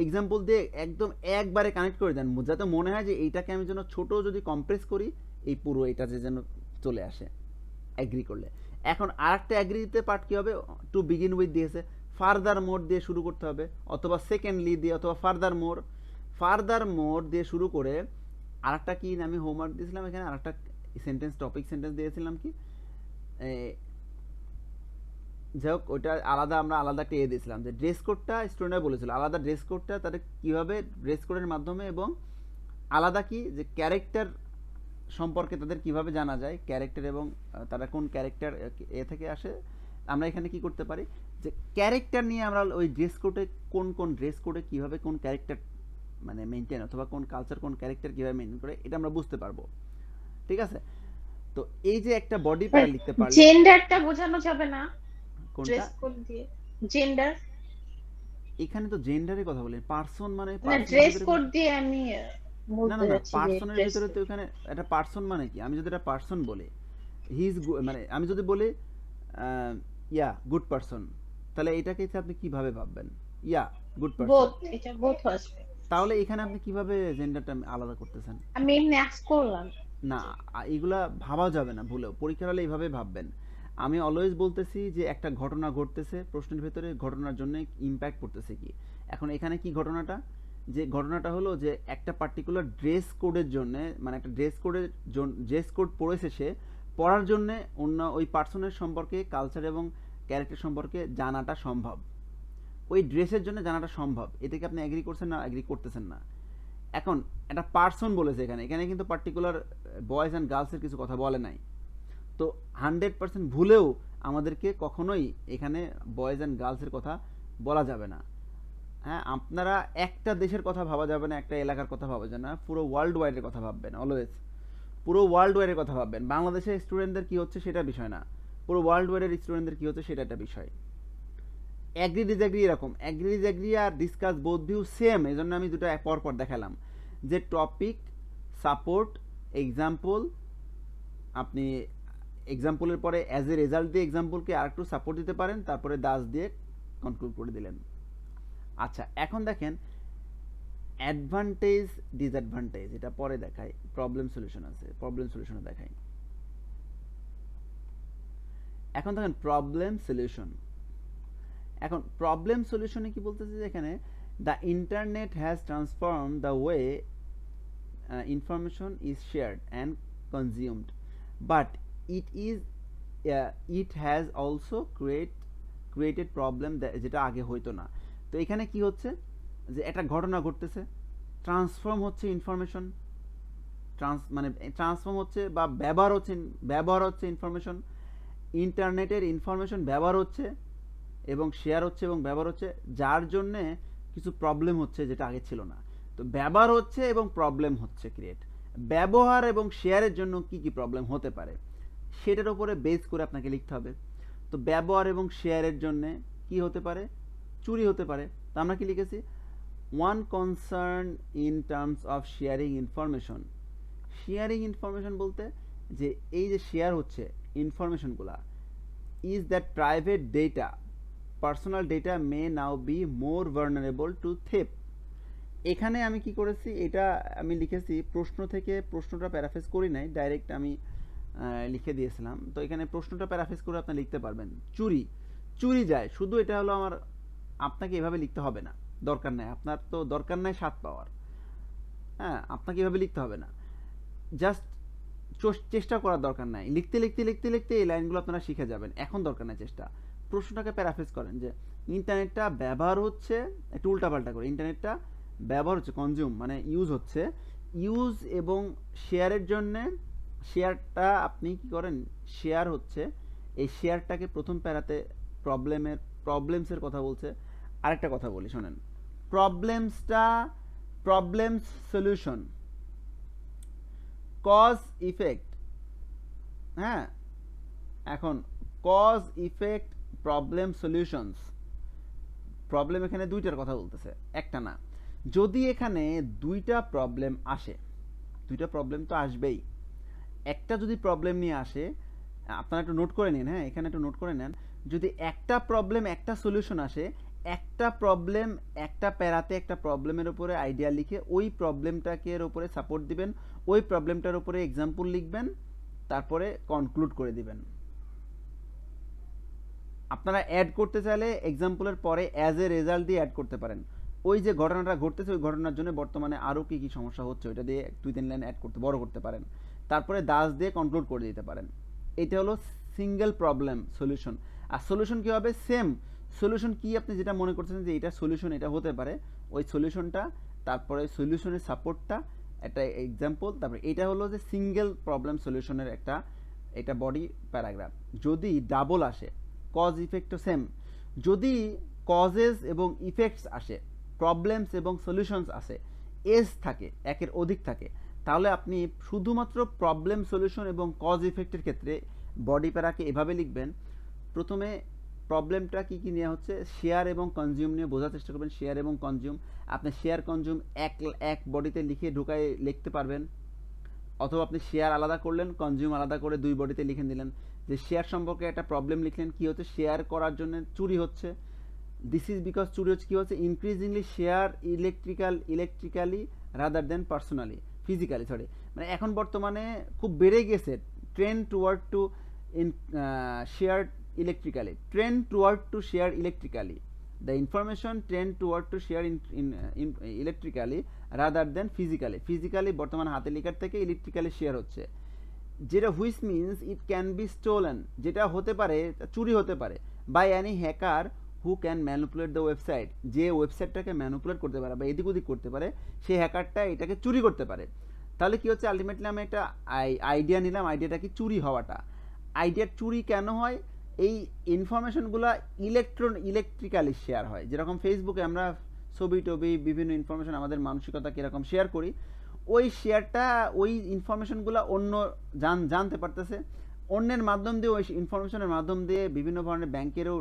এক্সাম্পল দিয়ে একদম একবারে কানেক্ট করে দেন যাতে মনে হয় যে এইটাকে আমি যেন ছোট যদি কম্প্রেস করি এই পুরো এটা যে যেন চলে আসে অ্যাগ্রি করলে এখন আর একটা অ্যাগ্রিতে পার্ট কী হবে টু বিগিন উইথ দিয়েছে ফার্দার মোর দিয়ে শুরু করতে হবে অথবা সেকেন্ডলি দিয়ে অথবা ফার্দার মোর ফার্দার মোর দিয়ে শুরু করে আরেকটা কি আমি হোমওয়ার্ক দিয়েছিলাম এখানে আরেকটা সেন্টেন্স টপিক সেন্টেন্স দিয়েছিলাম কি যাই হোক ওটা আলাদা আমরা আলাদা একটা ইয়ে দিয়েছিলাম যে ড্রেস কোডটা স্টুডেন্টরা বলেছিল আলাদা ড্রেস কোডটা তাদের কীভাবে ড্রেস কোডের মাধ্যমে এবং আলাদা কি যে ক্যারেক্টার সম্পর্কে তাদের কিভাবে জানা যায় ক্যারেক্টার এবং তারা কোন ক্যারেক্টার এ থেকে আসে আমরা এখানে কি করতে পারি যে ক্যারেক্টার নিয়ে আমরা ওই ড্রেস কোডে কোন কোন ড্রেস কোডে কীভাবে কোন ক্যারেক্টার মানে মেনটেন অথবা কোন কালচার কোন ক্যারেক্টার কিভাবে মেনটেন করে এটা আমরা বুঝতে পারবো ঠিক আছে তো এই যে একটা বডি পেয়ার লিখতে পারলে জেন্ডারটা বোঝানো যাবে না কোনটা দিয়ে জেন্ডার এখানে তো জেন্ডারের কথা বলেন পারসন মানে না ড্রেস কোড দিয়ে আমি না না পারসনের ভিতরে তো এখানে একটা পারসন মানে কি আমি যদি একটা পারসন বলি হি ইজ মানে আমি যদি বলি ইয়া গুড পারসন তাহলে এটাকে আপনি কিভাবে ভাববেন ইয়া গুড পারসন বোথ এটা বোথ আসবে তাহলে এখানে আপনি কিভাবে জেন্ডারটা আলাদা করতেছেন আমি এমনি করলাম না এগুলা ভাবা যাবে না ভুলেও পরীক্ষার হলে এইভাবে ভাববেন আমি অলওয়েজ বলতেছি যে একটা ঘটনা ঘটতেছে প্রশ্নের ভেতরে ঘটনার জন্য ইম্প্যাক্ট পড়তেছে কি এখন এখানে কি ঘটনাটা যে ঘটনাটা হলো যে একটা পার্টিকুলার ড্রেস কোডের জন্য মানে একটা ড্রেস কোডের ড্রেস কোড পড়েছে সে পড়ার জন্য অন্য ওই পার্সনের সম্পর্কে কালচার এবং ক্যারেক্টার সম্পর্কে জানাটা সম্ভব ওই ড্রেসের জন্য জানাটা সম্ভব এটাকে আপনি অ্যাগ্রি করছেন না অ্যাগ্রি করতেছেন না এখন একটা পার্সন বলেছে এখানে এখানে কিন্তু পার্টিকুলার বয়েজ অ্যান্ড গার্লসের কিছু কথা বলে নাই তো হান্ড্রেড পার্সেন্ট ভুলেও আমাদেরকে কখনোই এখানে বয়েজ অ্যান্ড গার্লসের কথা বলা যাবে না হ্যাঁ আপনারা একটা দেশের কথা ভাবা যাবে না একটা এলাকার কথা ভাবা যাবে না পুরো ওয়ার্ল্ড ওয়াইডের কথা ভাববেন অলওয়েজ পুরো ওয়ার্ল্ড ওয়াইডের কথা ভাববেন বাংলাদেশের স্টুডেন্টদের কী হচ্ছে সেটা বিষয় না পুরো ওয়ার্ল্ড ওয়াইডের স্টুডেন্টদের কী হচ্ছে সেটা একটা বিষয় অ্যাগ্রি ডিজাগ্রি এরকম অ্যাগ্রি ডিজাগ্রি আর ডিসকাস বোধ ভিউ সেম এই জন্য আমি দুটো পরপর দেখালাম যে টপিক সাপোর্ট এক্সাম্পল আপনি এক্সাম্পলের পরে অ্যাজ এ রেজাল্ট দিয়ে এক্সাম্পলকে আর একটু সাপোর্ট দিতে পারেন তারপরে দাস দিয়ে কনক্লুড করে দিলেন আচ্ছা এখন দেখেন অ্যাডভান্টেজ ডিসঅ্যাডভান্টেজ এটা পরে দেখায় প্রবলেম সলিউশন আছে প্রবলেম সলিউশনে দেখায় এখন দেখেন প্রবলেম সলিউশন এখন প্রবলেম সলিউশনে কি বলতেছে যে এখানে the internet has transform the way information is shared and consumed but it is it has also create created problem যেটা আগে হইতো না তো এখানে কি হচ্ছে যে একটা ঘটনা ঘটতেছে ট্রান্সফর্ম হচ্ছে ইনফরমেশন ট্রান্স মানে ট্রান্সফর্ম হচ্ছে বা ব্যবহার হচ্ছে ব্যবহার হচ্ছে ইনফরমেশন ইন্টারনেটের ইনফরমেশন ব্যবহার হচ্ছে এবং শেয়ার হচ্ছে এবং ব্যবহার হচ্ছে যার জন্যে কিছু প্রবলেম হচ্ছে যেটা আগে ছিল না তো ব্যবহার হচ্ছে এবং প্রবলেম হচ্ছে ক্রিয়েট ব্যবহার এবং শেয়ারের জন্য কি কি প্রবলেম হতে পারে সেটার উপরে বেস করে আপনাকে লিখতে হবে তো ব্যবহার এবং শেয়ারের জন্যে কি হতে পারে চুরি হতে পারে তা আমরা কি লিখেছি one concern in terms of sharing information sharing information বলতে যে এই যে শেয়ার হচ্ছে ইনফরমেশনগুলা is that private data personal data may now be more vulnerable to theft এখানে আমি কি করেছি এটা আমি লিখেছি প্রশ্ন থেকে প্রশ্নটা প্যারাফেস করি নাই ডাইরেক্ট আমি লিখে দিয়েছিলাম তো এখানে প্রশ্নটা প্যারাফেস করে আপনি লিখতে পারবেন চুরি চুরি যায় শুধু এটা হলো আমার আপনাকে এভাবে লিখতে হবে না দরকার নাই আপনার তো দরকার নাই স্বাদ পাওয়ার হ্যাঁ আপনাকে এভাবে লিখতে হবে না জাস্ট চেষ্টা করার দরকার নাই লিখতে লিখতে লিখতে লিখতে এই লাইনগুলো আপনারা শিখে যাবেন এখন দরকার নাই চেষ্টা প্রশ্নটাকে প্যারাফেস করেন যে ইন্টারনেটটা ব্যবহার হচ্ছে একটু উল্টাপাল্টা করে ইন্টারনেটটা ব্যবহার হচ্ছে কনজিউম মানে ইউজ হচ্ছে ইউজ এবং শেয়ারের জন্যে শেয়ারটা আপনি কি করেন শেয়ার হচ্ছে এই শেয়ারটাকে প্রথম প্যারাতে প্রবলেমের প্রবলেমসের কথা বলছে আরেকটা কথা বলি শোনেন প্রবলেমসটা প্রবলেমস সলিউশন কজ ইফেক্ট হ্যাঁ এখন cause effect problem solutions problem এখানে দুইটার কথা বলতেছে একটা না যদি এখানে দুইটা প্রবলেম আসে দুইটা প্রবলেম তো আসবেই একটা যদি প্রবলেম নিয়ে আসে আপনারা একটু নোট করে নিন হ্যাঁ এখানে একটু নোট করে নেন যদি একটা প্রবলেম একটা সলিউশন আসে একটা প্রবলেম একটা প্যারাতে একটা প্রবলেমের উপরে আইডিয়া লিখে ওই প্রবলেমটাকে এর উপরে সাপোর্ট দিবেন ওই প্রবলেমটার উপরে এক্সাম্পল লিখবেন তারপরে কনক্লুড করে দিবেন আপনারা অ্যাড করতে চাইলে এক্সাম্পলের পরে অ্যাজ এ রেজাল্ট দিয়ে অ্যাড করতে পারেন ওই যে ঘটনাটা ঘটতেছে ওই ঘটনার জন্য বর্তমানে আরও কী কী সমস্যা হচ্ছে ওইটা দিয়ে দুই তিন লাইন অ্যাড করতে বড় করতে পারেন তারপরে দাস দিয়ে কনক্লুড করে দিতে পারেন এটা হলো সিঙ্গেল প্রবলেম সলিউশন আর সলিউশন কী হবে সেম সলিউশন কী আপনি যেটা মনে করছেন যে এটা সলিউশন এটা হতে পারে ওই সলিউশনটা তারপরে সলিউশনের সাপোর্টটা একটা এক্সাম্পল তারপরে এটা হলো যে সিঙ্গেল প্রবলেম সলিউশনের একটা এটা বডি প্যারাগ্রাফ যদি ডাবল আসে কজ ইফেক্টও সেম যদি কজেস এবং ইফেক্টস আসে প্রবলেমস এবং সলিউশনস আসে এস থাকে একের অধিক থাকে তাহলে আপনি শুধুমাত্র প্রবলেম সলিউশন এবং কজ ইফেক্টের ক্ষেত্রে বডি প্যারাকে এভাবে লিখবেন প্রথমে প্রবলেমটা কি কি নেওয়া হচ্ছে শেয়ার এবং কনজিউম নিয়ে বোঝার চেষ্টা করবেন শেয়ার এবং কনজিউম আপনি শেয়ার কনজিউম এক এক বডিতে লিখে ঢুকায় লিখতে পারবেন অথবা আপনি শেয়ার আলাদা করলেন কনজিউম আলাদা করে দুই বডিতে লিখে নিলেন যে শেয়ার সম্পর্কে একটা প্রবলেম লিখলেন কী হচ্ছে শেয়ার করার জন্য চুরি হচ্ছে দিস ইজ বিকজ চুরি হচ্ছে কী হচ্ছে increasingly share electrical electrically rather than personally physically sorry মানে এখন বর্তমানে খুব বেড়ে গেছে trend toward to in share electrically trend toward to share electrically the information trend toward to share electrically rather than physically physically বর্তমানে হাতে লেখার থেকে ইলেকট্রিক্যালি শেয়ার হচ্ছে যেটা which means it can be stolen যেটা হতে পারে চুরি হতে পারে by any hacker who can manipulate the website যে ওয়েবসাইটটাকে ম্যানুপুলেট করতে পারে বা এদিক ওদিক করতে পারে সেই হ্যাকারটা এটাকে চুরি করতে পারে তাহলে কী হচ্ছে আলটিমেটলি আমি একটা আইডিয়া নিলাম আইডিয়াটা কি চুরি হওয়াটা আইডিয়ার চুরি কেন হয় এই ইনফরমেশনগুলো ইলেকট্রন ইলেকট্রিক্যালি শেয়ার হয় যেরকম ফেসবুকে আমরা ছবি টবি বিভিন্ন ইনফরমেশন আমাদের মানসিকতা কীরকম শেয়ার করি ওই শেয়ারটা ওই ইনফরমেশনগুলো অন্য জান জানতে পারতেছে অন্যের মাধ্যম দিয়ে ওই ইনফরমেশনের মাধ্যম দিয়ে বিভিন্ন ধরনের ব্যাংকেরও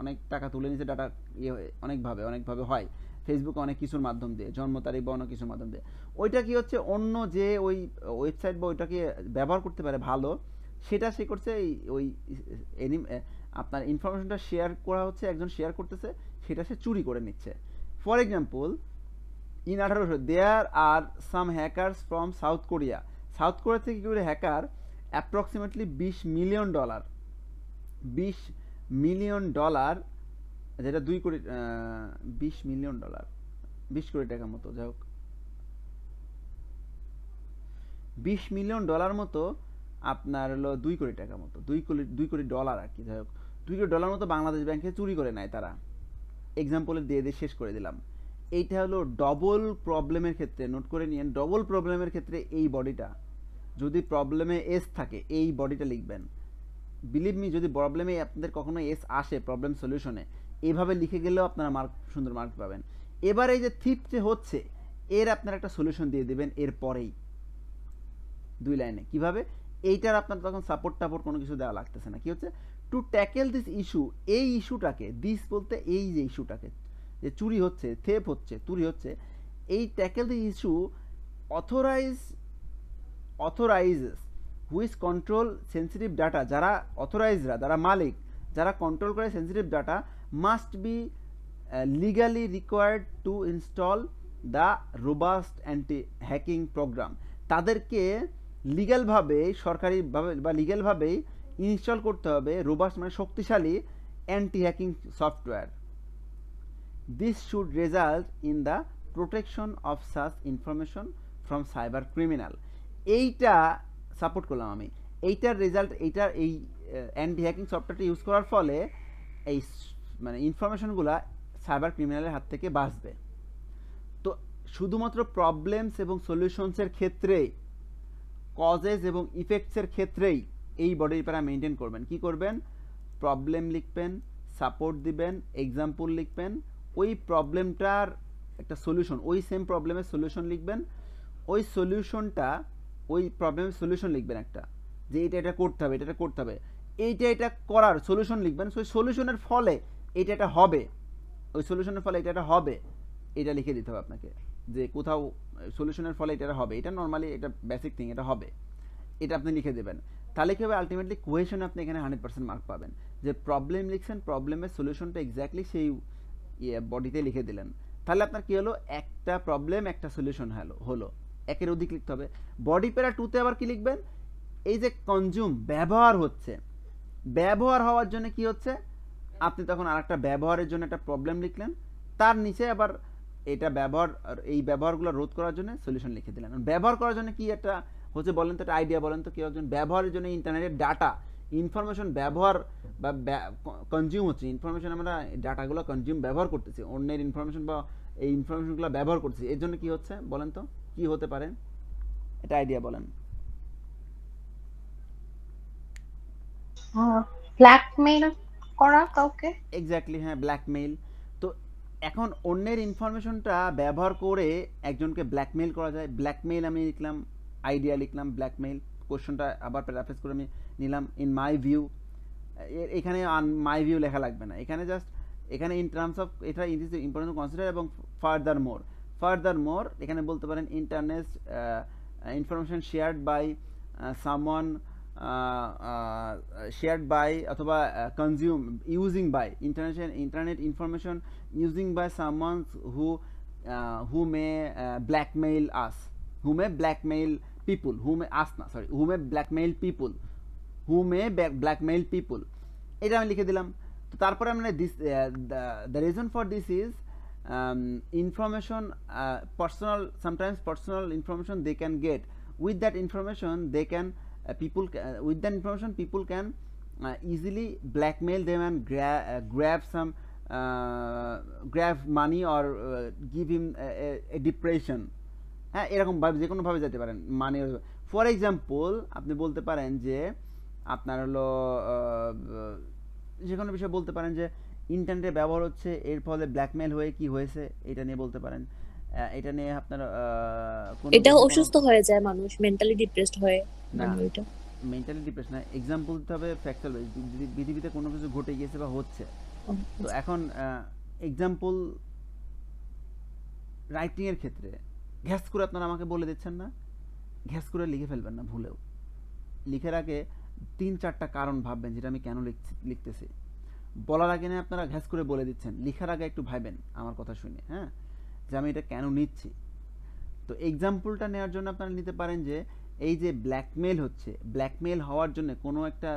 অনেক টাকা তুলে নিছে ডাটা ইয়ে অনেকভাবে অনেকভাবে হয় ফেসবুকে অনেক কিছুর মাধ্যম দিয়ে জন্ম তারিখ বা অন্য কিছুর মাধ্যম দিয়ে ওইটা কি হচ্ছে অন্য যে ওই ওয়েবসাইট বা ওইটাকে ব্যবহার করতে পারে ভালো সেটা সে করছে ওই আপনার ইনফরমেশনটা শেয়ার করা হচ্ছে একজন শেয়ার করতেছে সেটা সে চুরি করে নিচ্ছে ফর এক্সাম্পল ইন আঠারোশো there are some hackers from South Korea South Korea থেকে করে হ্যাকার অ্যাপ্রক্সিমেটলি বিশ মিলিয়ন ডলার বিশ মিলিয়ন ডলার যেটা দুই কোটি বিশ মিলিয়ন ডলার বিশ কোটি টাকার মতো যাই হোক বিশ মিলিয়ন ডলার মতো আপনার হলো দুই কোটি টাকা মতো দুই কোটি দুই কোটি ডলার আর কি যাই হোক দুই কোটি ডলার মতো বাংলাদেশ ব্যাংকে চুরি করে নেয় তারা এক্সাম্পলে দিয়ে দিয়ে শেষ করে দিলাম এইটা হলো ডবল প্রবলেমের ক্ষেত্রে নোট করে নিয়েন ডবল প্রবলেমের ক্ষেত্রে এই বডিটা যদি প্রবলেমে এস থাকে এই বডিটা লিখবেন বিলিভ মি যদি প্রবলেমে আপনাদের কখনো এস আসে প্রবলেম সলিউশনে এভাবে লিখে গেলেও আপনারা মার্ক সুন্দর মার্ক পাবেন এবার এই যে থিপ যে হচ্ছে এর আপনারা একটা সলিউশন দিয়ে দেবেন এর পরেই দুই লাইনে কিভাবে এইটার আপনার তখন সাপোর্ট টাপোর্ট কোনো কিছু দেওয়া লাগতেছে না কি হচ্ছে টু ট্যাকেল দিস ইস্যু এই ইস্যুটাকে দিস বলতে এই যে ইস্যুটাকে যে চুরি হচ্ছে থেপ হচ্ছে চুরি হচ্ছে এই tackle the issue authorize authorizes which control sensitive data যারা অথরাইজরা যারা মালিক যারা কন্ট্রোল করে sensitive data must be legally required to install the robust anti hacking program তাদেরকে লিগ্যালভাবে সরকারিভাবে বা লিগ্যালভাবেই ইনস্টল করতে হবে রোবাস্ট মানে শক্তিশালী anti hacking software This should result in the protection of such information from cyber criminal এইটা সাপোর্ট করলাম আমি এইটার রেজাল্ট এইটার এই অ্যান্টি হ্যাকিং সফটওয়্যারটা ইউজ করার ফলে এই মানে ইনফরমেশনগুলো সাইবার ক্রিমিনালের হাত থেকে বাঁচবে তো শুধুমাত্র প্রবলেমস এবং সলিউশনসের ক্ষেত্রে কজেস এবং ইফেক্টসের ক্ষেত্রেই এই বডি রিপেয়ার মেনটেন করবেন কি করবেন প্রবলেম লিখবেন সাপোর্ট দিবেন এক্সাম্পল লিখবেন ওই প্রবলেমটার একটা সলিউশন ওই সেম প্রবলেমের সলিউশন লিখবেন ওই সলিউশনটা ওই প্রবলেমের সলিউশন লিখবেন একটা যে এটা এটা করতে হবে এটা করতে হবে এইটা এটা করার সলিউশন লিখবেন সো সলিউশনের ফলে এটা এটা হবে ওই সলিউশনের ফলে এটা এটা হবে এটা লিখে দিতে হবে আপনাকে যে কোথাও সলিউশনের ফলে এটা হবে এটা নর্মালি এটা বেসিক থিং এটা হবে এটা আপনি লিখে দেবেন তাহলে কি হবে আলটিমেটলি কোয়েশনে আপনি এখানে হান্ড্রেড পার্সেন্ট মার্ক পাবেন যে প্রবলেম লিখছেন প্রবলেমের সলিউশনটা এক্স্যাক্টলি সেই ইয়ে বডিতে লিখে দিলেন তাহলে আপনার কি হলো একটা প্রবলেম একটা সলিউশন হলো হলো একের অধিক লিখতে হবে বডি প্যারা টুতে আবার কি লিখবেন এই যে কনজিউম ব্যবহার হচ্ছে ব্যবহার হওয়ার জন্য কি হচ্ছে আপনি তখন আর একটা ব্যবহারের জন্য একটা প্রবলেম লিখলেন তার নিচে আবার এটা ব্যবহার এই ব্যবহারগুলো রোধ করার জন্য সলিউশন লিখে দিলেন ব্যবহার করার জন্য কি একটা হচ্ছে বলেন তো একটা আইডিয়া বলেন তো কেউ একজন ব্যবহারের জন্য ইন্টারনেটের ডাটা ইনফরমেশন ব্যবহার বা কনজিউম হচ্ছে ইনফরমেশন আমরা ডাটাগুলো কনজিউম ব্যবহার করতেছি অন্যের ইনফরমেশন বা এই ইনফরমেশনগুলো ব্যবহার করতেছি এর জন্য কী হচ্ছে বলেন তো কি হতে পারে এটা আইডিয়া বলেন ব্ল্যাকমেইল করা কাউকে এক্স্যাক্টলি হ্যাঁ ব্ল্যাকমেইল তো এখন অন্যের ইনফরমেশনটা ব্যবহার করে একজনকে ব্ল্যাকমেইল করা যায় ব্ল্যাকমেইল আমি লিখলাম আইডিয়া লিখলাম ব্ল্যাকমেইল কোশ্চেনটা আবার প্যারাফ্রেজ করে আমি নিলাম ইন মাই ভিউ এখানে মাই ভিউ লেখা লাগবে না এখানে জাস্ট এখানে ইন টার্মস অফ এটা ইজ ইম্পর্টেন্ট কনসিডার এবং ফার্দার মোর ফার্দার মোর এখানে বলতে পারেন internet information shared by someone shared by অথবা consume using by internet internet information using by someone who who may blackmail us who may blackmail people who may us না sorry who may blackmail people who may blackmail people এটা আমি লিখে দিলাম তো তারপরে আমরা this the reason for this is information personal sometimes personal information they can get with that information they can people with that information people can easily blackmail they man গ্রা grab some grab money or give him depression হ্যাঁ এরকমভাবে যে কোনোভাবে যেতে পারেন মানে for example আপনি বলতে পারেন যে আপনার হলো যে কোনো বিষয়ে বলতে পারেন যে ইন্টারনেটে ব্যবহার হচ্ছে এর ফলে ব্ল্যাকমেল হয়ে কি হয়েছে এটা নিয়ে বলতে পারেন এটা নিয়ে আপনার এটা অসুস্থ হয়ে যায় মানুষ মেন্টালি ডিপ্রেসড হয়ে মানে এটা মেন্টালি ডিপ্রেসড না एग्जांपल দিতে হবে ফ্যাক্টর বেস যদি পৃথিবীতে কোনো কিছু ঘটে গিয়েছে বা হচ্ছে তো এখন एग्जांपल রাইটিং এর ক্ষেত্রে ঘ্যাস করে আপনারা আমাকে বলে দিচ্ছেন না ঘ্যাস করে লিখে ফেলবেন না ভুলেও লিখে রাখে তিন চারটা কারণ ভাববেন যেটা আমি কেন লিখছি লিখতেছি বলার আগে না আপনারা ঘ্যাস করে বলে দিচ্ছেন লিখার আগে একটু ভাবেন আমার কথা শুনে হ্যাঁ যে আমি এটা কেন নিচ্ছি তো এক্সাম্পলটা নেওয়ার জন্য আপনারা নিতে পারেন যে এই যে ব্ল্যাকমেল হচ্ছে ব্ল্যাকমেল হওয়ার জন্য কোনো একটা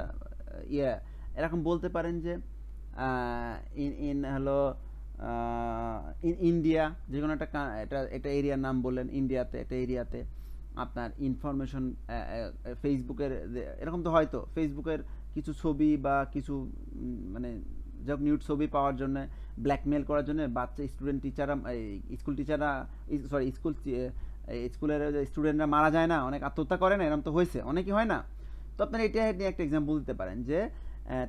ইয়ে এরকম বলতে পারেন যে ইন ইন হলো ইন ইন্ডিয়া যে কোনো একটা এটা একটা এরিয়ার নাম বললেন ইন্ডিয়াতে একটা এরিয়াতে আপনার ইনফরমেশন ফেসবুকের এরকম তো হয়তো ফেসবুকের কিছু ছবি বা কিছু মানে যাক নিউড ছবি পাওয়ার জন্য ব্ল্যাকমেল করার জন্য বাচ্চা স্টুডেন্ট টিচাররা স্কুল টিচাররা সরি স্কুল স্কুলের স্টুডেন্টরা মারা যায় না অনেক আত্মহত্যা করে না এরকম তো হয়েছে অনেকে হয় না তো আপনারা এটা নিয়ে একটা এক্সাম্পল দিতে পারেন যে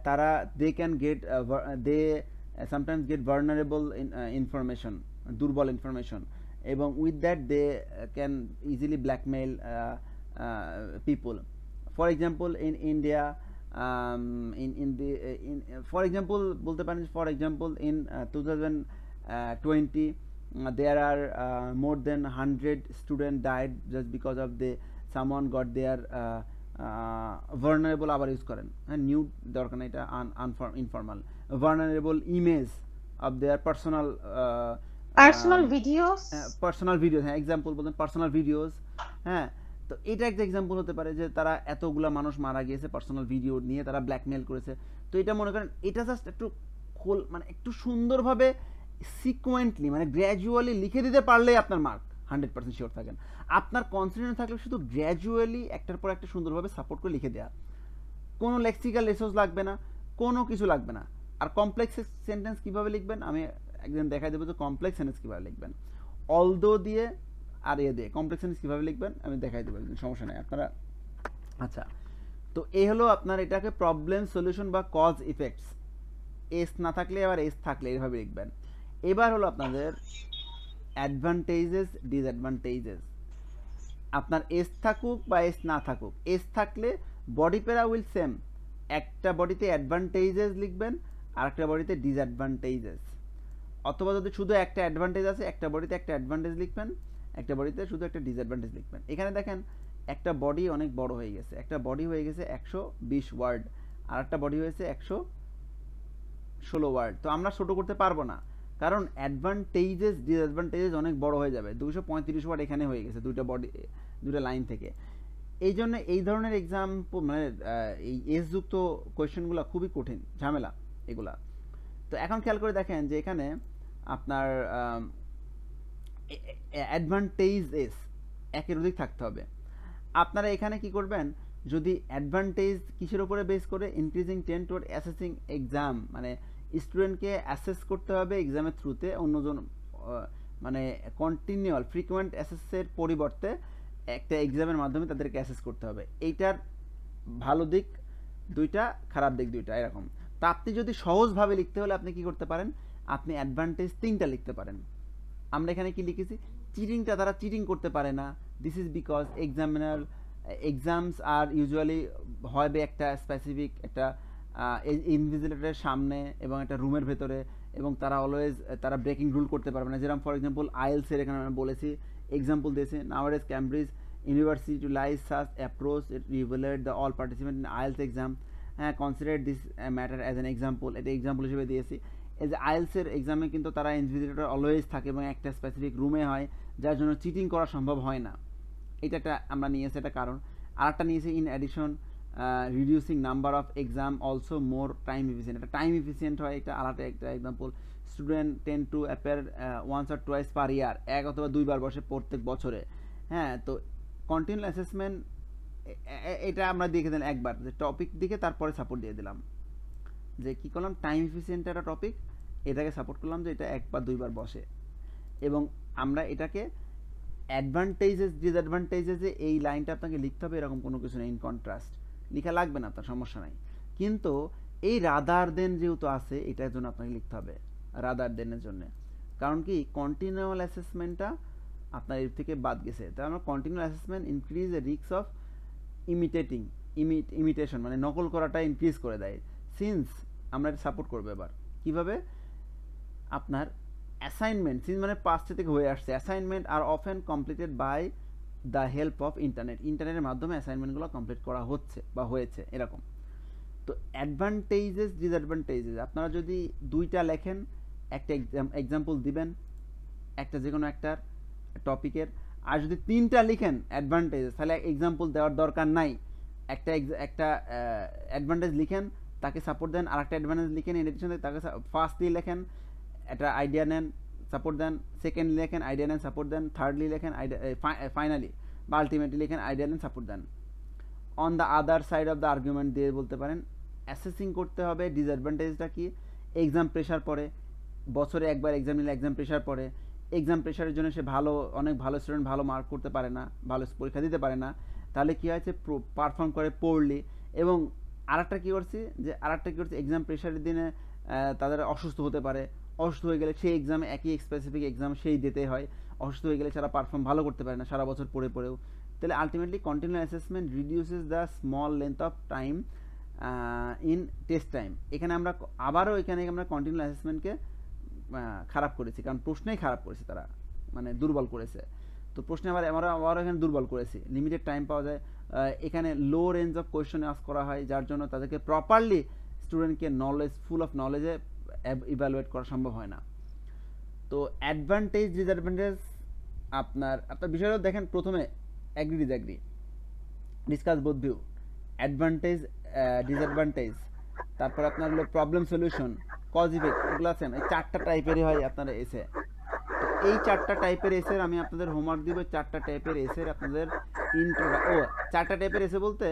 তারা they can get they sometimes get vulnerable information দুর্বল ইনফরমেশন এবং with that they can easily blackmail people for example in India in in the in for example বলতে পারেন for example in two thousand twenty there are more than hundred student died just because because they someone got their vulnerable আবার use করেন হ্যাঁ new দরকার এটা আনফর্ম informal vulnerable image of their personal personal videos personal video হ্যাঁ example হ্যাঁ, বলতেন personal videos হ্যাঁ তো এটা একটা এক্সাম্পল হতে পারে যে তারা এতগুলা মানুষ মারা গিয়েছে পার্সোনাল ভিডিও নিয়ে তারা ব্ল্যাকমেল করেছে তো এটা মনে করেন এটা জাস্ট একটু খোল মানে একটু সুন্দরভাবে সিকোয়েন্টলি মানে গ্র্যাজুয়ালি লিখে দিতে পারলেই আপনার মার্ক হান্ড্রেড পার্সেন্ট শিওর থাকেন আপনার কনসিডেন্ট থাকলে শুধু গ্র্যাজুয়ালি একটার পর একটা সুন্দরভাবে সাপোর্ট করে লিখে দেওয়া কোনো লেক্সিক্যাল রিসোর্স লাগবে না কোনো কিছু লাগবে না আর কমপ্লেক্স সেন্টেন্স কীভাবে লিখবেন আমি একদিন দেখা দেবো যে কমপ্লেক্স সেন্টেন্স কীভাবে লিখবেন অলদো দিয়ে আর এ দিয়ে কমপ্লেক্স সেন্টেন্স কীভাবে লিখবেন আমি দেখাই দেবো একদিন সমস্যা নেই আপনারা আচ্ছা তো এ হলো আপনার এটাকে প্রবলেম সলিউশন বা কজ ইফেক্টস এস না থাকলে আবার এস থাকলে এইভাবে লিখবেন এবার হলো আপনাদের অ্যাডভান্টেজেস ডিসঅ্যাডভান্টেজেস আপনার এস থাকুক বা এস না থাকুক এস থাকলে বডি পেরা উইল সেম একটা বডিতে অ্যাডভান্টেজেস লিখবেন আর একটা বডিতে ডিসঅ্যাডভান্টেজেস অথবা যদি শুধু একটা অ্যাডভান্টেজ আছে একটা বডিতে একটা অ্যাডভান্টেজ লিখবেন একটা বডিতে শুধু একটা ডিসঅ্যাডভান্টেজ লিখবেন এখানে দেখেন একটা বডি অনেক বড় হয়ে গেছে একটা বডি হয়ে গেছে একশো বিশ ওয়ার্ড আর একটা বডি হয়েছে একশো ষোলো ওয়ার্ড তো আমরা ছোটো করতে পারবো না কারণ অ্যাডভান্টেজেস ডিসঅ্যাডভান্টেজেস অনেক বড় হয়ে যাবে দুশো পঁয়ত্রিশ ওয়ার্ড এখানে হয়ে গেছে দুইটা বডি দুটা লাইন থেকে এই জন্য এই ধরনের এক্সাম মানে এই এসযুক্ত কোয়েশ্চেনগুলো খুবই কঠিন ঝামেলা এগুলা তো এখন খেয়াল করে দেখেন যে এখানে আপনার অ্যাডভান্টেজ এস একের অধিক থাকতে হবে আপনারা এখানে কি করবেন যদি অ্যাডভান্টেজ কিসের উপরে বেস করে increasing tend toward assessing exam মানে স্টুডেন্টকে অ্যাসেস করতে হবে এক্সামের থ্রুতে অন্যজন মানে কন্টিনিউয়াল ফ্রিকুয়েন্ট অ্যাসেসের পরিবর্তে একটা এক্সামের মাধ্যমে তাদেরকে অ্যাসেস করতে হবে এইটার ভালো দিক দুইটা খারাপ দিক দুইটা এরকম তা আপনি যদি সহজভাবে লিখতে হলে আপনি কি করতে পারেন আপনি অ্যাডভান্টেজ তিনটা লিখতে পারেন আমরা এখানে কি লিখেছি চিটিংটা তারা চিটিং করতে পারে না this is because examiner exams are usually হবে একটা স্পেসিফিক একটা ইনভিজিলেটারের সামনে এবং একটা রুমের ভেতরে এবং তারা অলওয়েজ তারা ব্রেকিং রুল করতে পারবে না যেরকম ফর এক্সাম্পল আইএলসের এখানে আমি বলেছি এক্সাম্পল দিয়েছে এস ক্যামব্রিজ ইউনিভার্সিটি টু লাইস সাস অ্যাপ্রোচ রিভুলেট the all participant in IELTS exam হ্যাঁ consider this matter as an example এটা এক্সাম্পল হিসেবে দিয়েছি এই যে আইএলসের এক্সামে কিন্তু তারা ইনভিজিলেটর অলওয়েজ থাকে এবং একটা স্পেসিফিক রুমে হয় যার জন্য চিটিং করা সম্ভব হয় না এটা একটা আমরা নিয়েছি একটা কারণ আর একটা নিয়েছি in addition reducing number of exam also more time efficient একটা টাইম ইফিসিয়েন্ট হয় একটা আলাদা একটা এক্সাম্পল স্টুডেন্ট টেন টু অ্যাপের once or twice per year এক অথবা দুইবার বসে প্রত্যেক বছরে হ্যাঁ তো কন্টিনিউ অ্যাসেসমেন্ট এটা আমরা দেখে দিলাম একবার যে টপিক দিকে তারপরে সাপোর্ট দিয়ে দিলাম যে কী করলাম টাইম ইফিসিয়েন্ট একটা টপিক এটাকে সাপোর্ট করলাম যে এটা এক বা দুইবার বসে এবং আমরা এটাকে অ্যাডভান্টেজেস ডিসঅ্যাডভান্টেজেসে এই লাইনটা আপনাকে লিখতে হবে এরকম কোনো কিছু নেই ইন কন্ট্রাস্ট লিখা লাগবে না আপনার সমস্যা নাই কিন্তু এই রাদার দেন যেহেতু আছে এটার জন্য আপনাকে লিখতে হবে রাদার দেনের জন্য কারণ কি কন্টিনিউয়াল অ্যাসেসমেন্টটা আপনার এর থেকে বাদ গেছে তাই আমরা কন্টিনিউয়াল অ্যাসেসমেন্ট ইনক্রিজ এ রিক্স অফ ইমিটেটিং ইমিট ইমিটেশন মানে নকল করাটা ইনক্রিজ করে দেয় সিন্স আমরা এটা সাপোর্ট করবো এবার কীভাবে আপনার অ্যাসাইনমেন্ট সিন মানে পাস্ট থেকে হয়ে আসছে assignment are often completed by the help of internet ইন্টারনেটের মাধ্যমে অ্যাসাইনমেন্টগুলো কমপ্লিট করা হচ্ছে বা হয়েছে এরকম তো অ্যাডভান্টেজেস ডিসঅ্যাডভান্টেজেস আপনারা যদি দুইটা লেখেন একটা এক্সাম এক্সাম্পল দিবেন একটা যে কোনো একটার টপিকের আর যদি তিনটা লিখেন অ্যাডভান্টেজেস তাহলে এক্সাম্পল দেওয়ার দরকার নাই একটা একটা অ্যাডভান্টেজ লিখেন তাকে সাপোর্ট দেন আর একটা অ্যাডভান্টেজ লিখেন এডিশন তাকে ফার্স্ট দিয়ে লেখেন একটা আইডিয়া নেন সাপোর্ট দেন সেকেন্ডলি লেখেন আইডিয়া নেন সাপোর্ট দেন থার্ডলি লেখেন আইডিয়া ফাইনালি বা আলটিমেটলি লেখেন আইডিয়া নেন সাপোর্ট দেন on the other side of the argument দিয়ে বলতে পারেন অ্যাসেসিং করতে হবে ডিসঅ্যাডভান্টেজটা কি এক্সাম প্রেশার পড়ে বছরে একবার এক্সাম নিলে এক্সাম প্রেশার পড়ে এক্সাম প্রেশারের জন্য সে ভালো অনেক ভালো স্টুডেন্ট ভালো মার্ক করতে পারে না ভালো পরীক্ষা দিতে পারে না তাহলে কী হয়েছে পারফর্ম করে পড়লি এবং আরেকটা কী করছি যে আরেকটা কী করছি এক্সাম প্রেশারের দিনে তাদের অসুস্থ হতে পারে অসুস্থ হয়ে গেলে সেই এক্সামে একই স্পেসিফিক এক্সাম সেই দিতে হয় অসুস্থ হয়ে গেলে সারা পারফর্ম ভালো করতে পারে না সারা বছর পড়ে পড়েও তাহলে ultimately continue assessment reduces the small length of time in test time এখানে আমরা আবারও এখানে আমরা কন্টিনিউ অ্যাসেসমেন্টকে খারাপ করেছি কারণ প্রশ্নেই খারাপ করেছে তারা মানে দুর্বল করেছে তো প্রশ্নে আবার আমরা আবারও এখানে দুর্বল করেছি লিমিটেড টাইম পাওয়া যায় এখানে লো রেঞ্জ অফ কোয়েশনে আস করা হয় যার জন্য তাদেরকে প্রপারলি স্টুডেন্টকে নলেজ ফুল অফ নলেজে ইভালুয়েট করা সম্ভব হয় না তো অ্যাডভান্টেজ ডিসঅ্যাডভান্টেজ আপনার আপনার বিষয়টা দেখেন প্রথমে agree disagree discuss both view advantage disadvantage তারপর আপনার হলো প্রবলেম সলিউশন কজ ইফেক্ট এগুলো আছেন এই চারটা টাইপেরই হয় আপনার এসে তো এই চারটা টাইপের এসের আমি আপনাদের হোমওয়ার্ক দিব চারটা টাইপের এসের আপনাদের ইন্ট্রো ও চারটা টাইপের এসে বলতে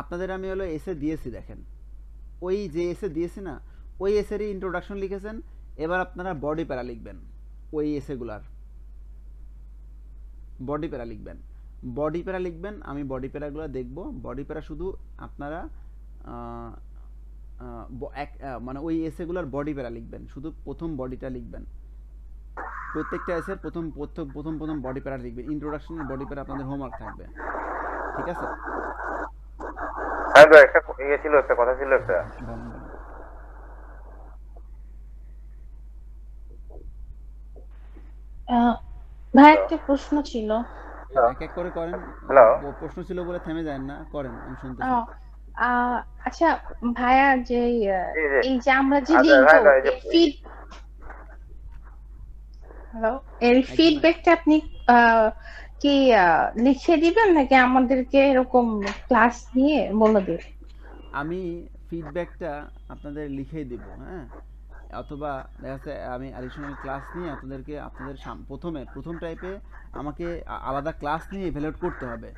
আপনাদের আমি হলো এসে দিয়েছি দেখেন ওই যে এসে দিয়েছি না ওই এসেরই ইন্ট্রোডাকশন লিখেছেন এবার আপনারা বডি প্যারা লিখবেন ওই এসেগুলার বডি প্যারা লিখবেন বডি প্যারা লিখবেন আমি বডি প্যারাগুলো দেখব বডি প্যারা শুধু আপনারা এক মানে ওই এসেগুলোর বডি প্যারা লিখবেন শুধু প্রথম বডিটা লিখবেন প্রত্যেকটা এসের প্রথম প্রথম প্রথম প্রথম বডি প্যারা লিখবেন ইন্ট্রোডাকশনের বডি প্যারা আপনাদের হোমওয়ার্ক থাকবে ঠিক আছে হ্যাঁ, একটা ছিল একটা কথা ছিল একটা ভাই একটা প্রশ্ন ছিল এক এক করে করেন প্রশ্ন ছিল বলে থেমে যান না করেন আমি শুনতে আচ্ছা ভাইয়া যে এই যে আমরা যে ফিড হ্যালো এর ফিডব্যাকটা আপনি কি লিখে দিবেন নাকি আমাদেরকে এরকম ক্লাস নিয়ে বলে দিবেন আমি ফিডব্যাকটা আপনাদের লিখে দিব হ্যাঁ অথবা দেখা যাচ্ছে আমি অ্যাডিশনাল ক্লাস নিয়ে আপনাদেরকে আপনাদের প্রথমে প্রথম টাইপে আমাকে আলাদা ক্লাস নিয়ে ভ্যালুয়েট করতে হবে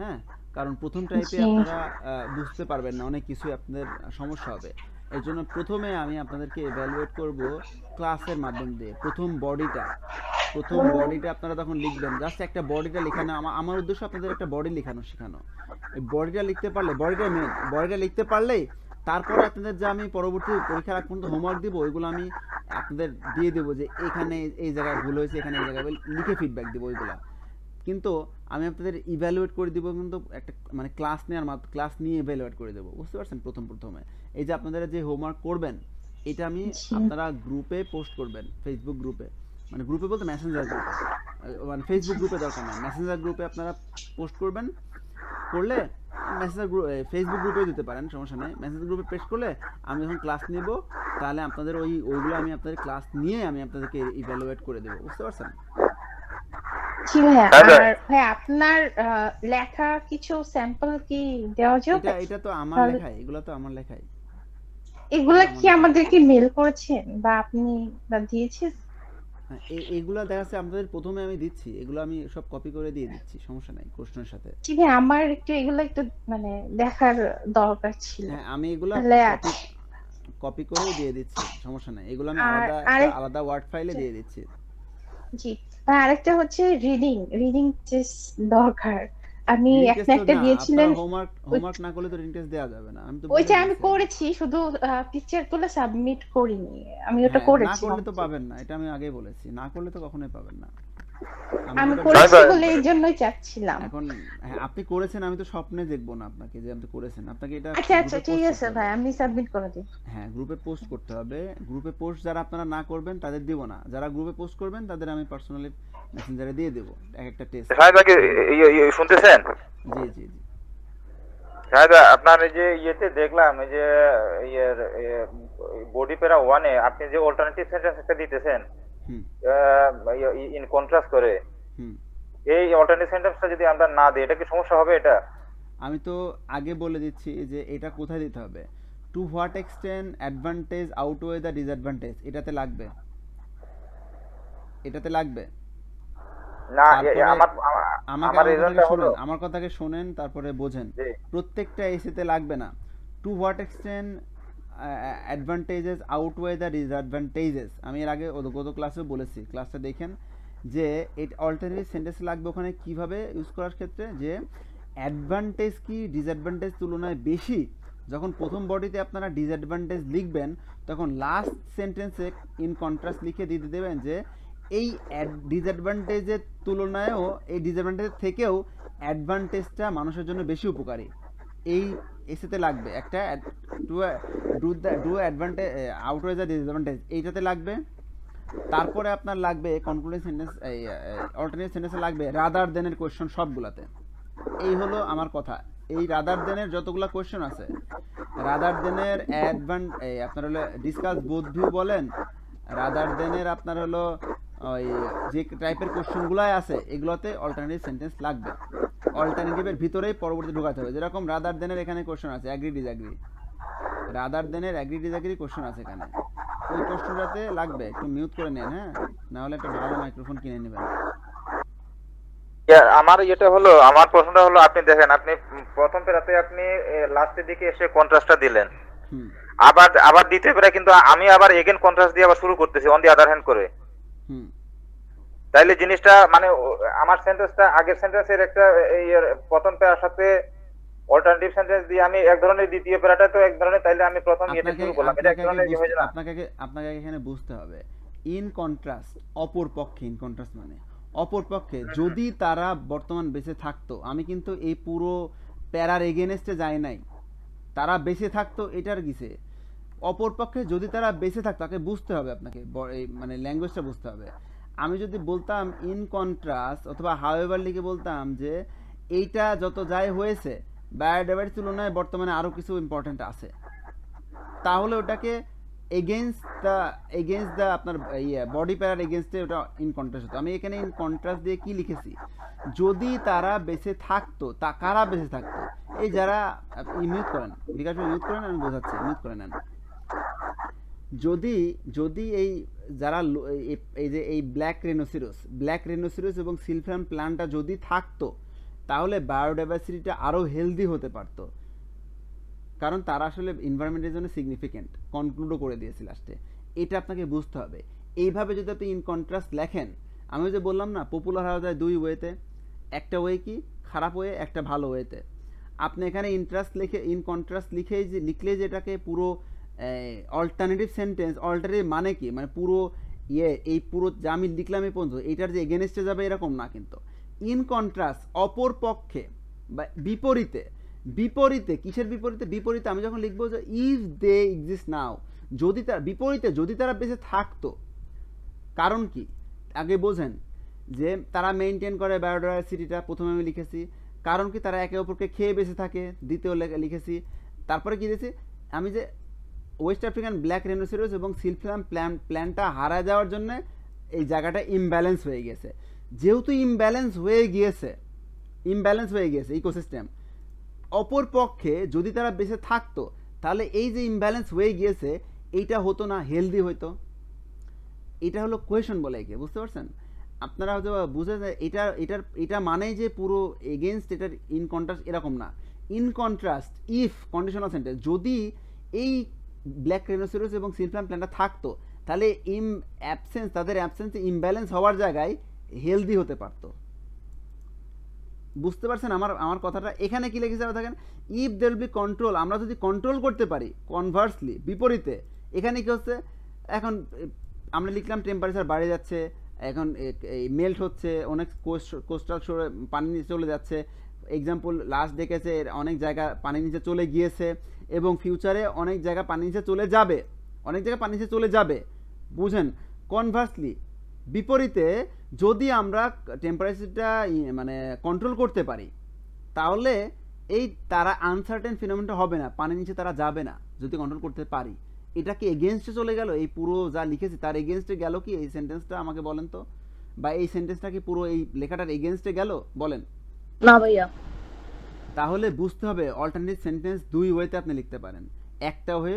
হ্যাঁ কারণ প্রথম টাইপে আচ্ছা। আপনারা বুঝতে পারবেন না অনেক কিছুই আপনাদের সমস্যা হবে এই জন্য প্রথমে আমি আপনাদেরকে ভ্যালুয়েট করব ক্লাসের মাধ্যম দিয়ে প্রথম বডিটা প্রথম বডিটা আপনারা তখন লিখবেন জাস্ট একটা বডিটা লেখানো আমার আমার উদ্দেশ্য আপনাদের একটা বডি লেখানো শেখানো এই বডিটা লিখতে পারলে বডিটা মেন বডিটা লিখতে পারলেই তারপর আপনাদের যে আমি পরবর্তী পরীক্ষার আগ পর্যন্ত হোমওয়ার্ক দিব ওইগুলো আমি আপনাদের দিয়ে দেব যে এখানে এই জায়গায় ভুল হয়েছে এখানে এই জায়গায় লিখে ফিডব্যাক দেবো ওইগুলো কিন্তু আমি আপনাদের ইভ্যালুয়েট করে দেবো কিন্তু একটা মানে ক্লাস নেওয়ার মাত্র ক্লাস নিয়ে ইভ্যালুয়েট করে দেবো বুঝতে পারছেন প্রথম প্রথমে এই যে আপনাদের যে হোমওয়ার্ক করবেন এটা আমি আপনারা গ্রুপে পোস্ট করবেন ফেসবুক গ্রুপে মানে গ্রুপে বলতে মেসেঞ্জার গ্রুপে মানে ফেসবুক গ্রুপে দরকার না মেসেঞ্জার গ্রুপে আপনারা পোস্ট করবেন করলে মেসেঞ্জার গ্রুপ ফেসবুক গ্রুপেও দিতে পারেন সমস্যা নেই মেসেঞ্জার গ্রুপে পেস্ট করলে আমি যখন ক্লাস নেব তাহলে আপনাদের ওই ওইগুলো আমি আপনাদের ক্লাস নিয়ে আমি আপনাদেরকে ইভ্যালুয়েট করে দেব বুঝতে পারছেন জি হ্যাঁ আপনার লেখা কিছু হ্যাঁ এগুলা দেখা যাচ্ছে আমাদের প্রথমে আমি দিচ্ছি এগুলো আমি সব কপি করে দিয়ে দিচ্ছি সমস্যা নাই কোশ্চেনের সাথে ঠিক আছে আমার একটু এগুলো একটু মানে দেখার দরকার ছিল হ্যাঁ আমি এগুলো কপি করে দিয়ে দিচ্ছি সমস্যা নাই এগুলো আমি আলাদা আলাদা ওয়ার্ড ফাইলে দিয়ে দিচ্ছি জি আরেকটা হচ্ছে রিডিং রিডিং টেস্ট দরকার আমি একটা একটা দিয়েছিলেন হোমওয়ার্ক হোমওয়ার্ক না করলে তো রিটেন টেস্ট দেওয়া যাবে না আমি তো ওইটা আমি করেছি শুধু পিকচার তুলে সাবমিট করিনি আমি ওটা হ্যাঁ, করেছি না করলে তো পাবেন না এটা আমি আগেই বলেছি না করলে তো কখনোই পাবেন না আমি করেছি বলে এই জন্যই চাচ্ছিলাম এখন হ্যাঁ, আপনি করেছেন আমি তো স্বপ্নে দেখব না আপনাকে যে আপনি করেছেন আপনাকে এটা আচ্ছা আচ্ছা ঠিক আছে ভাই আমি সাবমিট করে দিই হ্যাঁ গ্রুপে পোস্ট করতে হবে গ্রুপে পোস্ট যারা আপনারা না করবেন তাদের দেব না যারা গ্রুপে পোস্ট করবেন তাদের আমি পার্সোনালি মেসেঞ্জারে দিয়ে দেব এক একটা টেস্ট ভাই এই শুনতেছেন জি জি জি সাহেব আপনার যে ইয়েতে দেখলাম যে বডি পেরা ওয়ানে আপনি যে অল্টারনেটিভ সেন্টেন্স একটা দিতেছেন ইন ইয়ে, কন্ট্রাস্ট করে এই অল্টারনেট সেন্টেন্সটা যদি আমরা না দিই এটা কি সমস্যা হবে এটা আমি তো আগে বলে দিচ্ছি যে এটা কোথায় দিতে হবে to what extent advantage outweigh the disadvantage এটাতে লাগবে এটাতে লাগবে আমার আমার রেজাল্টটা কথাকে শুনেন তারপরে বোঝেন প্রত্যেকটা এসিতে লাগবে না to what extent advantages outweigh the disadvantages আমি এর আগে গত ক্লাসে বলেছি ক্লাসটা দেখেন যে এই অল্টারনেটিভ সেন্টেন্স লাগবে ওখানে কিভাবে ইউজ করার ক্ষেত্রে যে অ্যাডভান্টেজ কি ডিসঅ্যাডভান্টেজ তুলনায় বেশি যখন প্রথম বডিতে আপনারা ডিসঅ্যাডভান্টেজ লিখবেন তখন লাস্ট সেন্টেন্সে ইন কন্ট্রাস্ট লিখে দিতে দেবেন যে এই ডিসঅ্যাডভান্টেজের তুলনায়ও এই ডিসঅ্যাডভান্টেজ থেকেও অ্যাডভান্টেজটা মানুষের জন্য বেশি উপকারী এই এসিতে লাগবে একটা to do do advantage outweighs disadvantage এইটাতে লাগবে তারপরে আপনার লাগবে কনক্লুডিং সেন্টেন্স অল্টারনেট সেন্টেন্সে লাগবে রাদার দেনের কোয়েশ্চন সবগুলাতে এই হলো আমার কথা এই রাদার দেনের যতগুলো কোয়েশ্চেন আছে রাদার দেনের অ্যাডভান্ট আপনার হলো ডিসকাস বোধ বলেন রাদার দেনের আপনার হলো ওই যে টাইপের কোশ্চেনগুলো আছে এগুলোতে অল্টারনেটিভ সেন্টেন্স লাগবে অল্টারনেটিভের ভিতরেই পরবর্তী ঢুকাতে হবে যেরকম রাদার দেনের এখানে কোশ্চেন আছে অ্যাগ্রি ডিজাগ্রি রাদার দেনের অ্যাগ্রি ডিজাগ্রি কোশ্চেন আছে এখানে ওই কোশ্চেনটাতে লাগবে একটু মিউট করে নেন হ্যাঁ নাহলে একটা ভালো মাইক্রোফোন কিনে নেবেন আমার যেটা হলো আমার প্রশ্নটা হলো আপনি দেখেন আপনি প্রথম পেরাতে আপনি লাস্টের দিকে এসে কন্ট্রাস্টটা দিলেন আবার আবার দিতে পারে কিন্তু আমি আবার এগেন কন্ট্রাস্ট দিয়ে আবার শুরু করতেছি অন দি আদার হ্যান্ড করে তাইলে জিনিসটা মানে আমার সেন্টেন্সটা আগের সেন্টেন্সের একটা এই ইয়ে, প্রথম পেয়ার সাথে অল্টারনেটিভ সেন্টেন্স দিয়ে আমি এক ধরনের দ্বিতীয় প্যারাটা তো এক ধরনের তাইলে আমি প্রথম ইয়েটা শুরু করলাম এটা এক ধরনের আপনাকে আপনাকে এখানে বুঝতে হবে ইন কন্ট্রাস্ট অপর পক্ষে ইন কন্ট্রাস্ট মানে অপর পক্ষে যদি তারা বর্তমান বেঁচে থাকতো আমি কিন্তু এই পুরো প্যারার এগেনেস্টে যাই নাই তারা বেঁচে থাকতো এটার গিসে অপরপক্ষে যদি তারা বেঁচে থাকতো তাকে বুঝতে হবে আপনাকে মানে ল্যাঙ্গুয়েজটা বুঝতে হবে আমি যদি বলতাম ইন কন্ট্রাস্ট অথবা হাওয়েভার লিখে বলতাম যে এইটা যত যাই হয়েছে বায়োডাইভার্সিটির তুলনায় বর্তমানে আরও কিছু ইম্পর্ট্যান্ট আছে তাহলে ওটাকে এগেনস্ট দ্য এগেনস্ট দ্য আপনার ইয়ে বডি প্যারার এগেনস্টে ওটা ইন কন্ট্রাস্ট হতো আমি এখানে ইন কন্ট্রাস্ট দিয়ে কি লিখেছি যদি তারা বেঁচে থাকতো তা কারা বেঁচে থাকতো এই যারা ইমিউট করেন বিকাশ ইউজ করেন আমি বোঝাচ্ছি ইমিউট করে নেন যদি যদি এই যারা এই যে এই ব্ল্যাক রেনোসিরোস ব্ল্যাক রেনোসিরোস এবং সিলফ্রাম প্ল্যানটা যদি থাকতো তাহলে বায়োডাইভার্সিটিটা আরও হেলদি হতে পারত কারণ তারা আসলে এনভায়রনমেন্টের জন্য সিগনিফিকেন্ট কনক্লুডও করে দিয়েছে লাস্টে এটা আপনাকে বুঝতে হবে এইভাবে যদি আপনি ইন কন্ট্রাস্ট লেখেন আমি যে বললাম না পপুলার হওয়া যায় দুই ওয়েতে একটা ওয়ে কি খারাপ ওয়ে একটা ভালো ওয়েতে আপনি এখানে ইন্টারেস্ট লিখে ইন কন্ট্রাস্ট লিখেই যে লিখলে যে এটাকে পুরো অল্টারনেটিভ সেন্টেন্স অল্টারনেটিভ মানে কি মানে পুরো ইয়ে এই পুরো যা আমি লিখলাম এই পর্যন্ত এইটার যে এগেনস্টে যাবে এরকম না কিন্তু ইন কন্ট্রাস্ট অপর পক্ষে বা বিপরীতে বিপরীতে কিসের বিপরীতে বিপরীতে আমি যখন লিখবো যে ইফ দে এক্সিস্ট নাও যদি তার বিপরীতে যদি তারা বেঁচে থাকতো কারণ কি আগে বোঝেন যে তারা মেনটেন করে বায়োডাইভার্সিটিটা প্রথমে আমি লিখেছি কারণ কি তারা একে অপরকে খেয়ে বেঁচে থাকে দ্বিতীয় লিখেছি তারপরে কী দিয়েছি আমি যে ওয়েস্ট আফ্রিকান ব্ল্যাক রেনোসেরোস এবং সিলফিলাম প্ল্যান প্ল্যানটা হারা যাওয়ার জন্য এই জায়গাটা ইমব্যালেন্স হয়ে গেছে যেহেতু ইমব্যালেন্স হয়ে গিয়েছে ইমব্যালেন্স হয়ে গিয়েছে ইকোসিস্টেম অপর পক্ষে যদি তারা বেঁচে থাকতো তাহলে এই যে ইমব্যালেন্স হয়ে গিয়েছে এইটা হতো না হেলদি হইতো এটা হলো কোয়েশন বলে একে বুঝতে পারছেন আপনারা হয়তো বুঝে এটা এটার এটা মানেই যে পুরো এগেনস্ট এটার ইন কন্ট্রাস্ট এরকম না in contrast if conditional sentence যদি এই ব্ল্যাক রেনোসেরোস এবং সিলফ্লাম প্ল্যান্টটা থাকতো তাহলে ইম অ্যাবসেন্স তাদের অ্যাবসেন্স ইমব্যালেন্স হওয়ার জায়গায় হেলদি হতে পারতো বুঝতে পারছেন আমার আমার কথাটা এখানে কী লিখে যাবে থাকেন ইফ দের বি কন্ট্রোল আমরা যদি কন্ট্রোল করতে পারি কনভার্সলি বিপরীতে এখানে কী হচ্ছে এখন আমরা লিখলাম টেম্পারেচার বাড়ে যাচ্ছে এখন মেল্ট হচ্ছে অনেক কোস্ট কোস্টাল শোরে পানি নিচে চলে যাচ্ছে এক্সাম্পল লাস্ট দেখেছে অনেক জায়গা পানি নিচে চলে গিয়েছে এবং ফিউচারে অনেক জায়গা পানি নিচে চলে যাবে অনেক জায়গা পানি নিচে চলে যাবে বুঝেন কনভার্সলি বিপরীতে যদি আমরা টেম্পারেচারটা মানে কন্ট্রোল করতে পারি তাহলে এই তারা আনসার্টেন ফিনোমেনটা হবে না পানির নিচে তারা যাবে না যদি কন্ট্রোল করতে পারি এটা কি এগেনস্টে চলে গেল এই পুরো যা লিখেছে তার এগেনস্টে গেল কি এই সেন্টেন্সটা আমাকে বলেন তো বা এই সেন্টেন্সটা কি পুরো এই লেখাটার এগেনস্টে গেল বলেন না ভাইয়া তাহলে বুঝতে হবে অল্টারনেটিভ সেন্টেন্স দুই ওয়েতে আপনি লিখতে পারেন একটা ওয়ে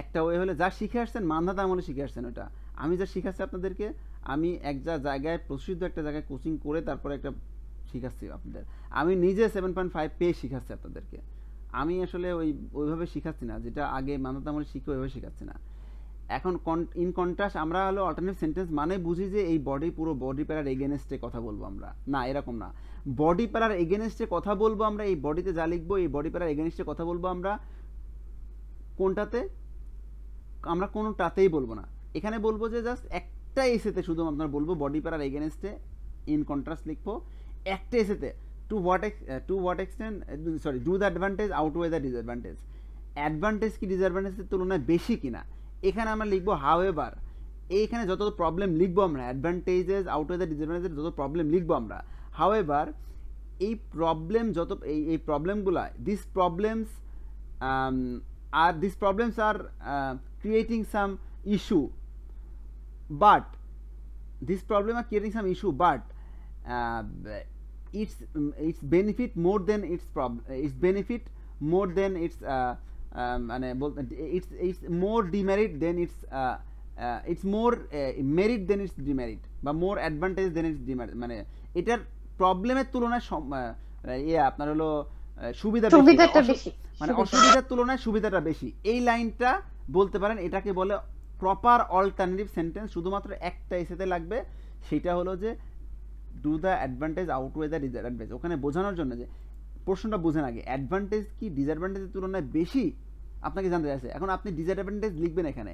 একটা ওয়ে হলে যা শিখে আসছেন মান্ধাতা আমলে মানে শিখে আসছেন ওটা আমি যা শিখাচ্ছি আপনাদেরকে আমি এক যা জায়গায় প্রসিদ্ধ একটা জায়গায় কোচিং করে তারপরে একটা শিখাচ্ছি আপনাদের আমি নিজে সেভেন পয়েন্ট ফাইভ পেয়ে শিখাচ্ছি আপনাদেরকে আমি আসলে ওই ওইভাবে শিখাচ্ছি না যেটা আগে মান্ধাতা আমলে মানে শিখে ওইভাবে শিখাচ্ছি না এখন ইন কন্ট্রাস্ট আমরা হলো অল্টারনেটিভ সেন্টেন্স মানে বুঝি যে এই বডি পুরো বডি প্যারার এগেনস্টে কথা বলবো আমরা না এরকম না বডি প্যারার এগেনস্টে কথা বলবো আমরা এই বডিতে যা লিখবো এই বডি প্যারার এগেনস্টে কথা বলবো আমরা কোনটাতে আমরা কোনোটাতেই বলবো না এখানে বলবো যে জাস্ট একটা এসেতে শুধু আপনার বলবো বডি প্যারার এগেনস্টে ইন কন্ট্রাস্ট লিখবো একটা এসেতে টু হোয়াট এক্স to what extent sorry do the advantage outweigh the disadvantage advantage কি ডিসঅ্যাডভান্টেজের তুলনায় বেশি কিনা এখানে আমরা লিখবো হাউ এভার এইখানে যত প্রবলেম লিখবো আমরা অ্যাডভান্টেজেস দ্য ডিসঅ্যাডভান্টেজ যত প্রবলেম লিখবো আমরা হাউ এভার এই প্রবলেম যত এই এই প্রবলেমগুলো this problems are this problems are creating some issue but this problem are creating some issue but it's it's benefit more than its problem it's benefit more than its মানে it's it's more demerit than its it's more merit than its demerit বা more advantage than its demerit মানে এটার প্রবলেমের তুলনায় ইয়ে আপনার হলো সুবিধা বেশি মানে অসুবিধার তুলনায় সুবিধাটা বেশি এই লাইনটা বলতে পারেন এটাকে বলে প্রপার অল্টারনেটিভ সেন্টেন্স শুধুমাত্র একটা এসেতে লাগবে সেটা হলো যে do the advantage outweigh the disadvantage ওখানে বোঝানোর জন্য যে প্রশ্নটা বোঝেন আগে অ্যাডভান্টেজ কি ডিসঅ্যাডভান্টেজের তুলনায় বেশি আপনাকে জানতে চাইছে এখন আপনি ডিসঅ্যাডভান্টেজ লিখবেন এখানে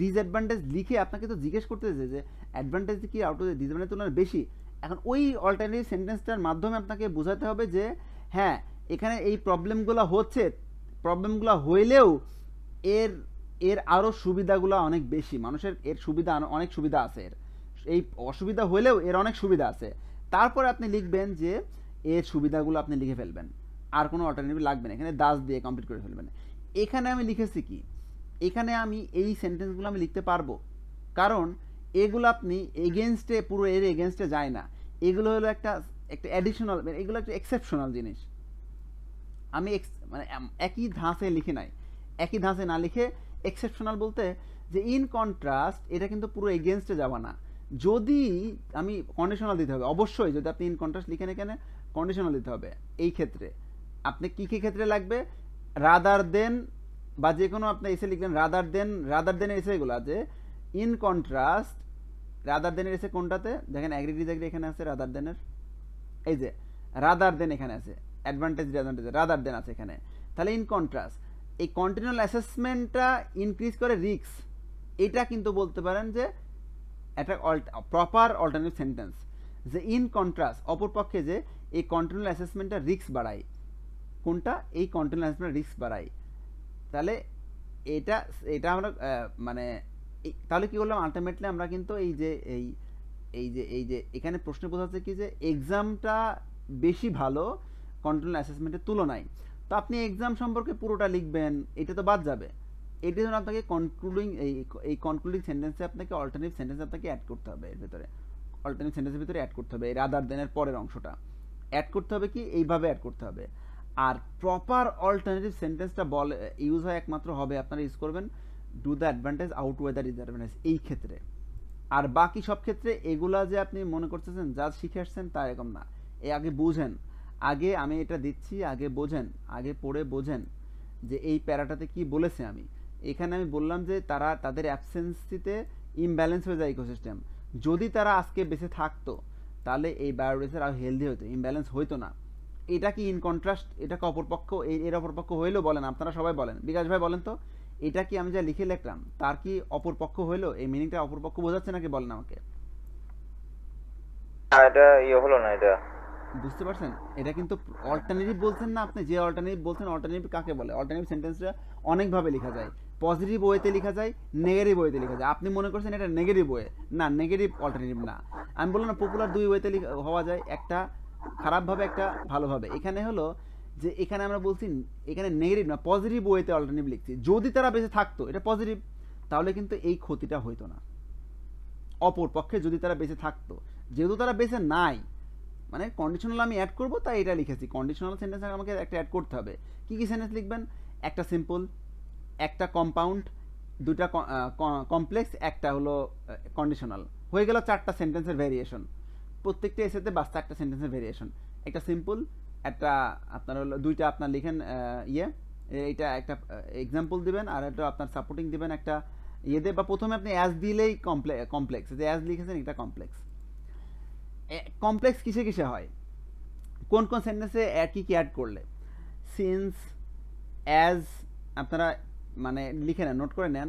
ডিসঅ্যাডভান্টেজ লিখে আপনাকে তো জিজ্ঞেস করতে চাইছে যে অ্যাডভান্টেজ কি আউট অফ ডিসঅ্যাডভান্টেজ তুলনায় বেশি এখন ওই অল্টারনেটিভ সেন্টেন্সটার মাধ্যমে আপনাকে বোঝাতে হবে যে হ্যাঁ এখানে এই প্রবলেমগুলো হচ্ছে প্রবলেমগুলো হইলেও এর এর আরও সুবিধাগুলো অনেক বেশি মানুষের এর সুবিধা অনেক সুবিধা আছে এর এই অসুবিধা হইলেও এর অনেক সুবিধা আছে তারপরে আপনি লিখবেন যে এর সুবিধাগুলো আপনি লিখে ফেলবেন আর কোনো অল্টারনেটিভ লাগবে না এখানে দাস দিয়ে কমপ্লিট করে ফেলবেন এখানে আমি লিখেছি কি এখানে আমি এই সেন্টেন্সগুলো আমি লিখতে পারবো কারণ এগুলো আপনি এগেনস্টে পুরো এর এগেনস্টে যায় না এগুলো হলো একটা একটা অ্যাডিশনাল এগুলো একটা এক্সেপশনাল জিনিস আমি মানে একই ধাঁচে লিখে নাই একই ধাঁচে না লিখে এক্সেপশনাল বলতে যে ইন কন্ট্রাস্ট এটা কিন্তু পুরো এগেনস্টে যাবে না যদি আমি কন্ডিশনাল দিতে হবে অবশ্যই যদি আপনি ইন কন্ট্রাস্ট লিখেন কেন কন্ডিশনাল দিতে হবে এই ক্ষেত্রে আপনি কী কী ক্ষেত্রে লাগবে রাদার দেন বা যে কোনো আপনি এসে লিখবেন রাদার দেন রাদার দেনের এসেগুলো আছে ইন কন্ট্রাস্ট রাদার দেনের এসে কোনটাতে দেখেন অ্যাগ্রি ডিজাগ্রি এখানে আছে রাদার দেনের এই যে রাদার দেন এখানে আছে অ্যাডভান্টেজ ডিসঅ্যাডভান্টেজ রাদার দেন আছে এখানে তাহলে ইন কন্ট্রাস্ট এই কন্টিনিউয়াল অ্যাসেসমেন্টটা ইনক্রিজ করে রিক্স এটা কিন্তু বলতে পারেন যে একটা প্রপার অল্টারনেটিভ সেন্টেন্স যে ইন কন্ট্রাস্ট অপরপক্ষে যে এই কন্টিনিউয়াল অ্যাসেসমেন্টটা রিক্স বাড়ায় কোনটা এই কন্টেন্ট ম্যানেজমেন্ট রিস্ক বাড়ায় তাহলে এটা এটা আমরা মানে তাহলে কী করলাম আলটিমেটলি আমরা কিন্তু এই যে এই এই যে এই যে এখানে প্রশ্ন বোঝাচ্ছে কি যে এক্সামটা বেশি ভালো কন্ট্রোল অ্যাসেসমেন্টের তুলনায় তো আপনি এক্সাম সম্পর্কে পুরোটা লিখবেন এটা তো বাদ যাবে এটির জন্য আপনাকে কনক্লুডিং এই এই কনক্লুডিং সেন্টেন্সে আপনাকে অল্টারনেটিভ সেন্টেন্স আপনাকে অ্যাড করতে হবে এর ভিতরে অল্টারনেটিভ সেন্টেন্সের ভিতরে অ্যাড করতে হবে এর আদার দেনের পরের অংশটা অ্যাড করতে হবে কি এইভাবে অ্যাড করতে হবে আর প্রপার অল্টারনেটিভ সেন্টেন্সটা বল ইউজ হয় একমাত্র হবে আপনারা ইউজ করবেন do the advantage out weather is advantage এই ক্ষেত্রে আর বাকি সব ক্ষেত্রে এগুলা যে আপনি মনে করতেছেন যা শিখে আসছেন তা এরকম না এ আগে বুঝেন আগে আমি এটা দিচ্ছি আগে বোঝেন আগে পড়ে বোঝেন যে এই প্যারাটাতে কি বলেছে আমি এখানে আমি বললাম যে তারা তাদের অ্যাবসেন্সিতে ইমব্যালেন্স হয়ে যায় ইকোসিস্টেম যদি তারা আজকে বেঁচে থাকতো তাহলে এই বায়োডেসের আর হেলদি হতো ইমব্যালেন্স হইতো না এটা কি ইন কন্ট্রাস্ট এটাকে অপরপক্ষ এর অপরপক্ষ হইলেও বলেন আপনারা সবাই বলেন বিকাশ ভাই বলেন তো এটা কি আমি যা লিখে লিখলাম তার কি অপরপক্ষ হইলো এই মিনিংটা অপরপক্ষ বোঝাচ্ছে নাকি বলেন আমাকে এটা ইয়ে হলো না এটা বুঝতে পারছেন এটা কিন্তু অল্টারনেটিভ বলছেন না আপনি যে অল্টারনেটিভ বলছেন অল্টারনেটিভ কাকে বলে অল্টারনেটিভ সেন্টেন্সটা অনেকভাবে লেখা যায় পজিটিভ ওয়েতে লেখা যায় নেগেটিভ ওয়েতে লেখা যায় আপনি মনে করছেন এটা নেগেটিভ ওয়ে না নেগেটিভ অল্টারনেটিভ না আমি বললাম না পপুলার দুই ওয়েতে হওয়া যায় একটা খারাপভাবে একটা ভালোভাবে এখানে হলো যে এখানে আমরা বলছি এখানে নেগেটিভ না পজিটিভ ওয়েতে অল্টারনেটিভ লিখছি যদি তারা বেঁচে থাকতো এটা পজিটিভ তাহলে কিন্তু এই ক্ষতিটা হইতো না অপর পক্ষে যদি তারা বেঁচে থাকতো যেহেতু তারা বেঁচে নাই মানে কন্ডিশনাল আমি অ্যাড করব তাই এটা লিখেছি কন্ডিশনাল সেন্টেন্স আমাকে একটা অ্যাড করতে হবে কী কী সেন্টেন্স লিখবেন একটা সিম্পল একটা কম্পাউন্ড দুটা কমপ্লেক্স একটা হলো কন্ডিশনাল হয়ে গেল চারটা সেন্টেন্সের ভ্যারিয়েশন প্রত্যেকটা এসেতে বাস চারটা সেন্টেন্সের ভেরিয়েশন একটা সিম্পল একটা আপনার হলো দুইটা আপনার লিখেন ইয়ে এইটা একটা এক্সাম্পল দিবেন আর একটা আপনার সাপোর্টিং দিবেন একটা ইয়ে দেবে বা প্রথমে আপনি অ্যাজ দিলেই কমপ্লেক্স যে অ্যাজ লিখেছেন এটা কমপ্লেক্স কমপ্লেক্স কিসে কিসে হয় কোন কোন সেন্টেন্সে কী কী অ্যাড করলে সিন্স অ্যাজ আপনারা মানে লিখে নেন নোট করে নেন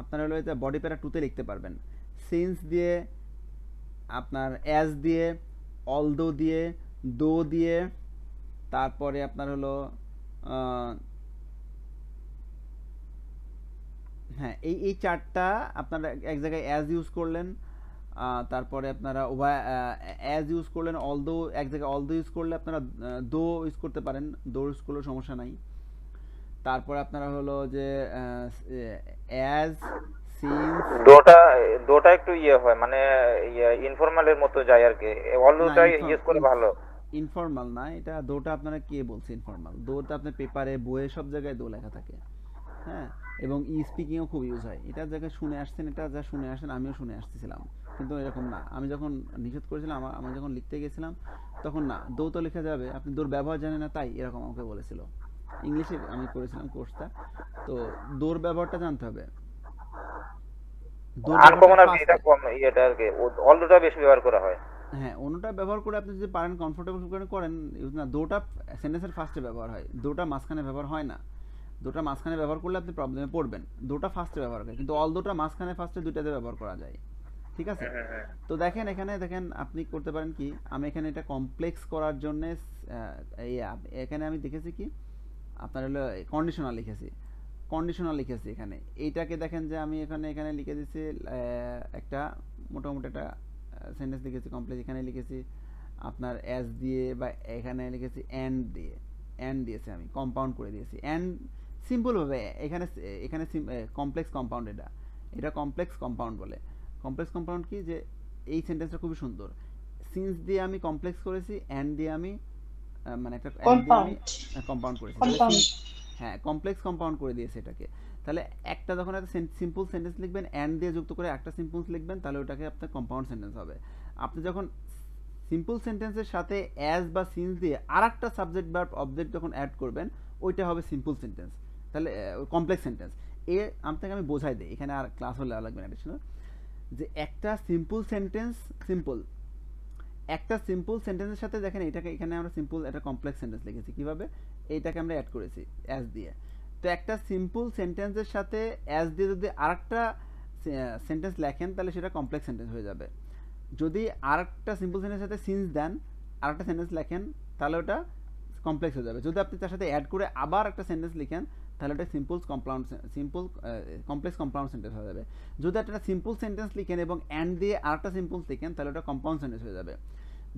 আপনারা হলো এটা বডি প্যারা টুতে লিখতে পারবেন সিন্স দিয়ে আপনার অ্যাজ দিয়ে অলদো দিয়ে দো দিয়ে তারপরে আপনার হলো হ্যাঁ এই এই চারটা আপনারা এক জায়গায় অ্যাজ ইউজ করলেন তারপরে আপনারা ওভা অ্যাজ ইউজ করলেন অলদো এক জায়গায় অলদো ইউজ করলে আপনারা দো ইউজ করতে পারেন দো ইউজ করলেও সমস্যা নাই তারপরে আপনারা হলো যে অ্যাজ একটু ইয়ে হয় মানে ইয়ে, মতো যায় আর কি ইউজ করে ভালো না এটা আপনারা কে পেপারে বইয়ে সব জায়গায় দো লেখা থাকে হ্যাঁ এবং ই খুব ইউজ হয় এটা শুনে আসছেন এটা যা শুনে আসেন আমিও শুনে আসতেছিলাম কিন্তু এরকম না আমি যখন নিষেধ করেছিলাম আমার আমি যখন লিখতে গেছিলাম তখন না দো তো লেখা যাবে আপনি দোর ব্যবহার জানেন না তাই এরকম আমাকে বলেছিল ইংলিশে আমি করেছিলাম কোর্সটা তো দোর ব্যবহারটা জানতে হবে আনকমন আর এটা কম এটা আর কি বেশি ব্যবহার করা হয় হ্যাঁ অন্যটা ব্যবহার করে আপনি যদি পারেন কমফোর্টেবল করেন ইউজ না দুটা সেন্টেন্সের ফার্স্টে ব্যবহার হয় দুটা মাঝখানে ব্যবহার হয় না দুটা মাঝখানে ব্যবহার করলে আপনি প্রবলেমে পড়বেন দুটা ফার্স্টে ব্যবহার করে কিন্তু অল দুটা মাঝখানে ফার্স্টে দুইটাতে ব্যবহার করা যায় ঠিক আছে হ্যাঁ, হ্যাঁ, হ্যাঁ। তো দেখেন এখানে দেখেন আপনি করতে পারেন কি আমি এখানে এটা কমপ্লেক্স করার জন্যে এখানে আমি দেখেছি কি আপনার হলো কন্ডিশনাল লিখেছি কন্ডিশনাল লিখেছি এখানে এইটাকে দেখেন যে আমি এখানে এখানে লিখে দিয়েছি একটা মোটামুটি একটা সেন্টেন্স লিখেছি কমপ্লিট এখানে লিখেছি আপনার অ্যাস দিয়ে বা এখানে লিখেছি অ্যান্ড দিয়ে অ্যান্ড দিয়েছি আমি কম্পাউন্ড করে দিয়েছি অ্যান্ড সিম্পলভাবে এখানে এখানে কমপ্লেক্স কম্পাউন্ড এটা এটা কমপ্লেক্স কম্পাউন্ড বলে কমপ্লেক্স কম্পাউন্ড কি যে এই সেন্টেন্সটা খুবই সুন্দর সিন্স দিয়ে আমি কমপ্লেক্স করেছি অ্যান্ড দিয়ে আমি মানে একটা কম্পাউন্ড করেছি হ্যাঁ কমপ্লেক্স কম্পাউন্ড করে দিয়েছে এটাকে তাহলে একটা যখন একটা সিম্পল সেন্টেন্স লিখবেন অ্যান্ড দিয়ে যুক্ত করে একটা সিম্পলস লিখবেন তাহলে ওটাকে আপনার কম্পাউন্ড সেন্টেন্স হবে আপনি যখন সিম্পল সেন্টেন্সের সাথে অ্যাজ বা সিন্স দিয়ে আর একটা সাবজেক্ট বা অবজেক্ট যখন অ্যাড করবেন ওইটা হবে সিম্পল সেন্টেন্স তাহলে কমপ্লেক্স সেন্টেন্স এ আপনাকে আমি বোঝাই দিই এখানে আর ক্লাস হলে লাগবে না অ্যাডিশনাল যে একটা সিম্পল সেন্টেন্স সিম্পল একটা সিম্পল সেন্টেন্সের সাথে দেখেন এটাকে এখানে আমরা সিম্পল একটা কমপ্লেক্স সেন্টেন্স লিখেছি কীভাবে এইটাকে আমরা অ্যাড করেছি অ্যাজ দিয়ে তো একটা সিম্পল সেন্টেন্সের সাথে অ্যাজ দিয়ে যদি আরেকটা সেন্টেন্স লেখেন তাহলে সেটা কমপ্লেক্স সেন্টেন্স হয়ে যাবে যদি আরেকটা সিম্পল সেন্টেন্সের সাথে সিন্স দেন আরেকটা সেন্টেন্স লেখেন তাহলে ওটা কমপ্লেক্স হয়ে যাবে যদি আপনি তার সাথে অ্যাড করে আবার একটা সেন্টেন্স লিখেন তাহলে ওটা simple compound simple complex compound sentence হয়ে যাবে যদি একটা সিম্পল সেন্টেন্স লিখেন এবং অ্যান্ড দিয়ে আরেকটা সিম্পল লিখেন তাহলে ওটা কম্পাউন্ড সেন্টেন্স হয়ে যাবে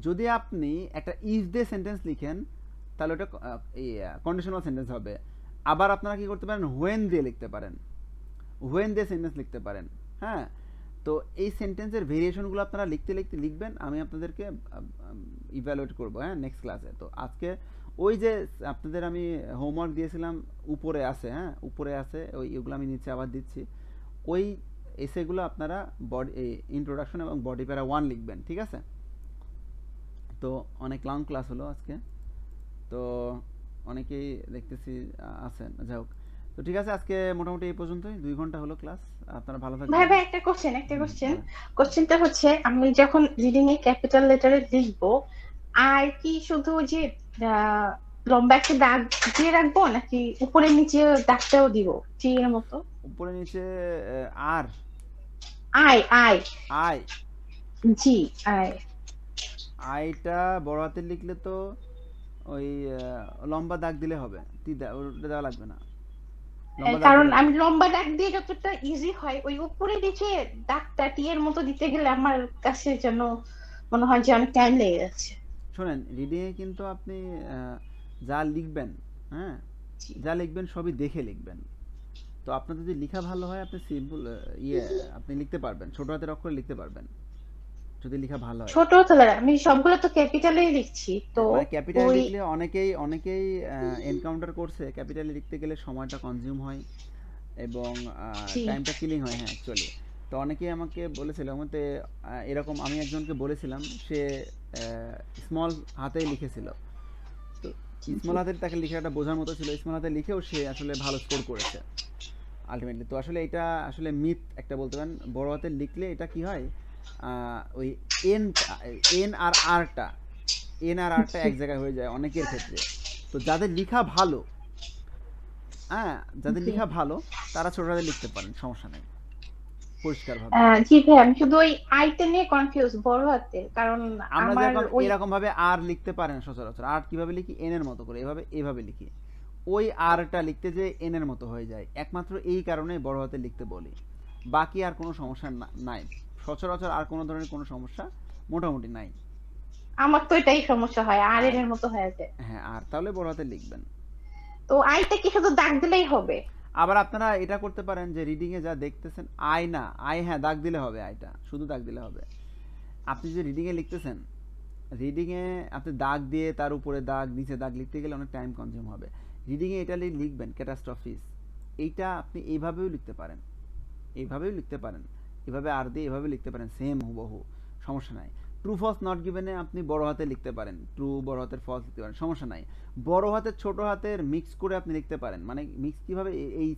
যদি আপনি একটা ইফ দিয়ে সেন্টেন্স লিখেন তাহলে ওটা কন্ডিশনাল সেন্টেন্স হবে আবার আপনারা কি করতে পারেন হোয়েন দিয়ে লিখতে পারেন হোয়েন দিয়ে সেন্টেন্স লিখতে পারেন হ্যাঁ তো এই সেন্টেন্সের ভেরিয়েশনগুলো আপনারা লিখতে লিখতে লিখবেন আমি আপনাদেরকে ইভ্যালুয়েট করবো হ্যাঁ নেক্সট ক্লাসে তো আজকে ওই যে আপনাদের আমি হোমওয়ার্ক দিয়েছিলাম উপরে আছে হ্যাঁ উপরে আছে ওই এগুলো আমি নিচে আবার দিচ্ছি ওই এসেগুলো আপনারা বডি ইন্ট্রোডাকশন এবং বডি প্যারা ওয়ান লিখবেন ঠিক আছে তো অনেক লং ক্লাস হলো আজকে তো অনেকেই দেখতেছি আছেন যাই হোক তো ঠিক আছে আজকে মোটামুটি এই পর্যন্তই দুই ঘন্টা হলো ক্লাস আপনারা ভালো থাকবেন ভাই ভাই একটা কোশ্চেন একটা কোশ্চেন হ্যাঁ। কোশ্চেনটা হচ্ছে আমি যখন রিডিং এ ক্যাপিটাল লেটারে লিখব আর কি শুধু যে লম্বা একটা দাগ দিয়ে রাখবো নাকি উপরে নিচে দাগটাও দিব ঠিক এর মতো উপরে নিচে আর I I I G I আইটা বড় হাতে লিখলে তো ওই লম্বা দাগ দিলে হবে তিদা ওটা দেওয়া লাগবে না কারণ আমি লম্বা দাগ দিয়ে যতটা ইজি হয় ওই উপরে নিচে দাগ টি এর মতো দিতে গেলে আমার কাছে যেন মনে হয় যে আমি টাইম লেগে যাচ্ছে শোনেন রিডিং এ কিন্তু আপনি যা লিখবেন হ্যাঁ যা লিখবেন সবই দেখে লিখবেন তো আপনার যদি লেখা ভালো হয় আপনি সিম্পল ইয়ে আপনি লিখতে পারবেন ছোট হাতের অক্ষরে লিখতে পারবেন যদি লেখা ভালো হয় ছোট লেটার আমি সবগুলো তো ক্যাপিটালেই লিখছি তো ক্যাপিটাল মানে লিখলে অনেকেই অনেকেই এনকাউন্টার করছে ক্যাপিটালে লিখতে গেলে সময়টা কনজিউম হয় এবং টাইমটা কিলিং হয় হ্যাঁ অ্যাকচুয়ালি তো অনেকেই আমাকে বলেছিল আমাকে এরকম আমি একজনকে বলেছিলাম সে স্মল হাতে লিখেছিল তো স্মল হাতে তাকে লেখাটা বোঝার মতো ছিল স্মল হাতে লিখেও সে আসলে ভালো স্কোর করেছে আলটিমেটলি তো আসলে এটা আসলে মিথ একটা বলতে পারেন বড় হাতে লিখলে এটা কি হয় ওই এন এন আর আরটা এন আর আরটা এক জায়গায় হয়ে যায় অনেকের ক্ষেত্রে তো যাদের লেখা ভালো হ্যাঁ যাদের লেখা ভালো তারা ছোটরা লিখতে পারেন সমস্যা নেই জি ভাই আমি শুধু ওই নিয়ে কনফিউজ বড় হাতে কারণ আমরা যখন এরকম ভাবে আর লিখতে পারেন সচরাচর আর কিভাবে লিখি এন এর মতো করে এভাবে এভাবে লিখি ওই আরটা লিখতে যে এন এর মতো হয়ে যায় একমাত্র এই কারণে বড় হাতে লিখতে বলি বাকি আর কোনো সমস্যা নাই সচরাচর আর কোনো ধরনের কোনো সমস্যা মোটামুটি নাই আমার তো এটাই সমস্যা হয় আর এর মতো হয়ে যায় হ্যাঁ আর তাহলে বড় হাতে লিখবেন তো আইটা কি শুধু দাগ দিলেই হবে আবার আপনারা এটা করতে পারেন যে রিডিং এ যা দেখতেছেন আই না আই হ্যাঁ দাগ দিলে হবে আইটা শুধু দাগ দিলে হবে আপনি যে রিডিং এ লিখতেছেন রিডিং এ আপনি দাগ দিয়ে তার উপরে দাগ নিচে দাগ লিখতে গেলে অনেক টাইম কনজিউম হবে রিডিং এ এটা লিখবেন ক্যাটাস্ট্রফিস এইটা আপনি এইভাবেও লিখতে পারেন এইভাবেও লিখতে পারেন এভাবে আর দিয়ে এভাবে লিখতে পারেন সেম হুবহু সমস্যা নাই ট্রু ফলস নট গিভেনে আপনি বড় হাতে লিখতে পারেন ট্রু বড় হাতের ফলস লিখতে পারেন সমস্যা নাই বড় হাতের ছোট হাতের মিক্স করে আপনি লিখতে পারেন মানে মিক্স কীভাবে এই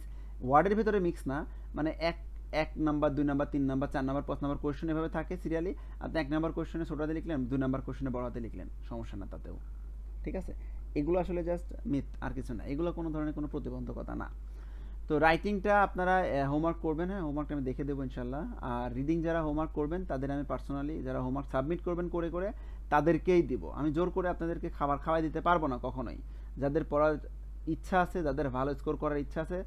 ওয়ার্ডের ভিতরে মিক্স না মানে এক এক নাম্বার দুই নাম্বার তিন নাম্বার চার নাম্বার পাঁচ নাম্বার কোয়েশন এভাবে থাকে সিরিয়ালি আপনি এক নাম্বার কোয়েশনে ছোট হাতে লিখলেন দুই নাম্বার কোয়েশনে বড় হাতে লিখলেন সমস্যা না তাতেও ঠিক আছে এগুলো আসলে জাস্ট মিথ আর কিছু না এগুলো কোনো ধরনের কোনো প্রতিবন্ধকতা না তো রাইটিংটা আপনারা হোমওয়ার্ক করবেন হ্যাঁ হোমওয়ার্কটা আমি দেখে দেবো ইনশাল্লাহ আর রিডিং যারা হোমওয়ার্ক করবেন তাদের আমি পার্সোনালি যারা হোমওয়ার্ক সাবমিট করবেন করে করে তাদেরকেই দিব আমি জোর করে আপনাদেরকে খাবার খাওয়াই দিতে পারবো না কখনোই যাদের পড়ার ইচ্ছা আছে যাদের ভালো স্কোর করার ইচ্ছা আছে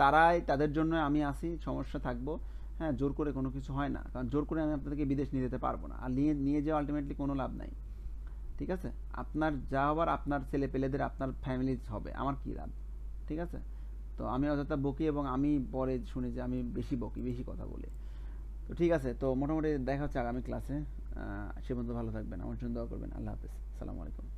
তারাই তাদের জন্য আমি আসি সমস্যা থাকবো হ্যাঁ জোর করে কোনো কিছু হয় না কারণ জোর করে আমি আপনাদেরকে বিদেশ নিয়ে যেতে পারবো না আর নিয়ে নিয়ে যাওয়া আলটিমেটলি কোনো লাভ নাই ঠিক আছে আপনার যা হবার আপনার ছেলে পেলেদের আপনার ফ্যামিলিজ হবে আমার কী লাভ ঠিক আছে তো আমি অযথা বকি এবং আমি পরে শুনি যে আমি বেশি বকি বেশি কথা বলি তো ঠিক আছে তো মোটামুটি দেখা হচ্ছে আগামী ক্লাসে সে পর্যন্ত ভালো থাকবেন আমার জন্য দোয়া করবেন আল্লাহ হাফেজ সালামু আলাইকুম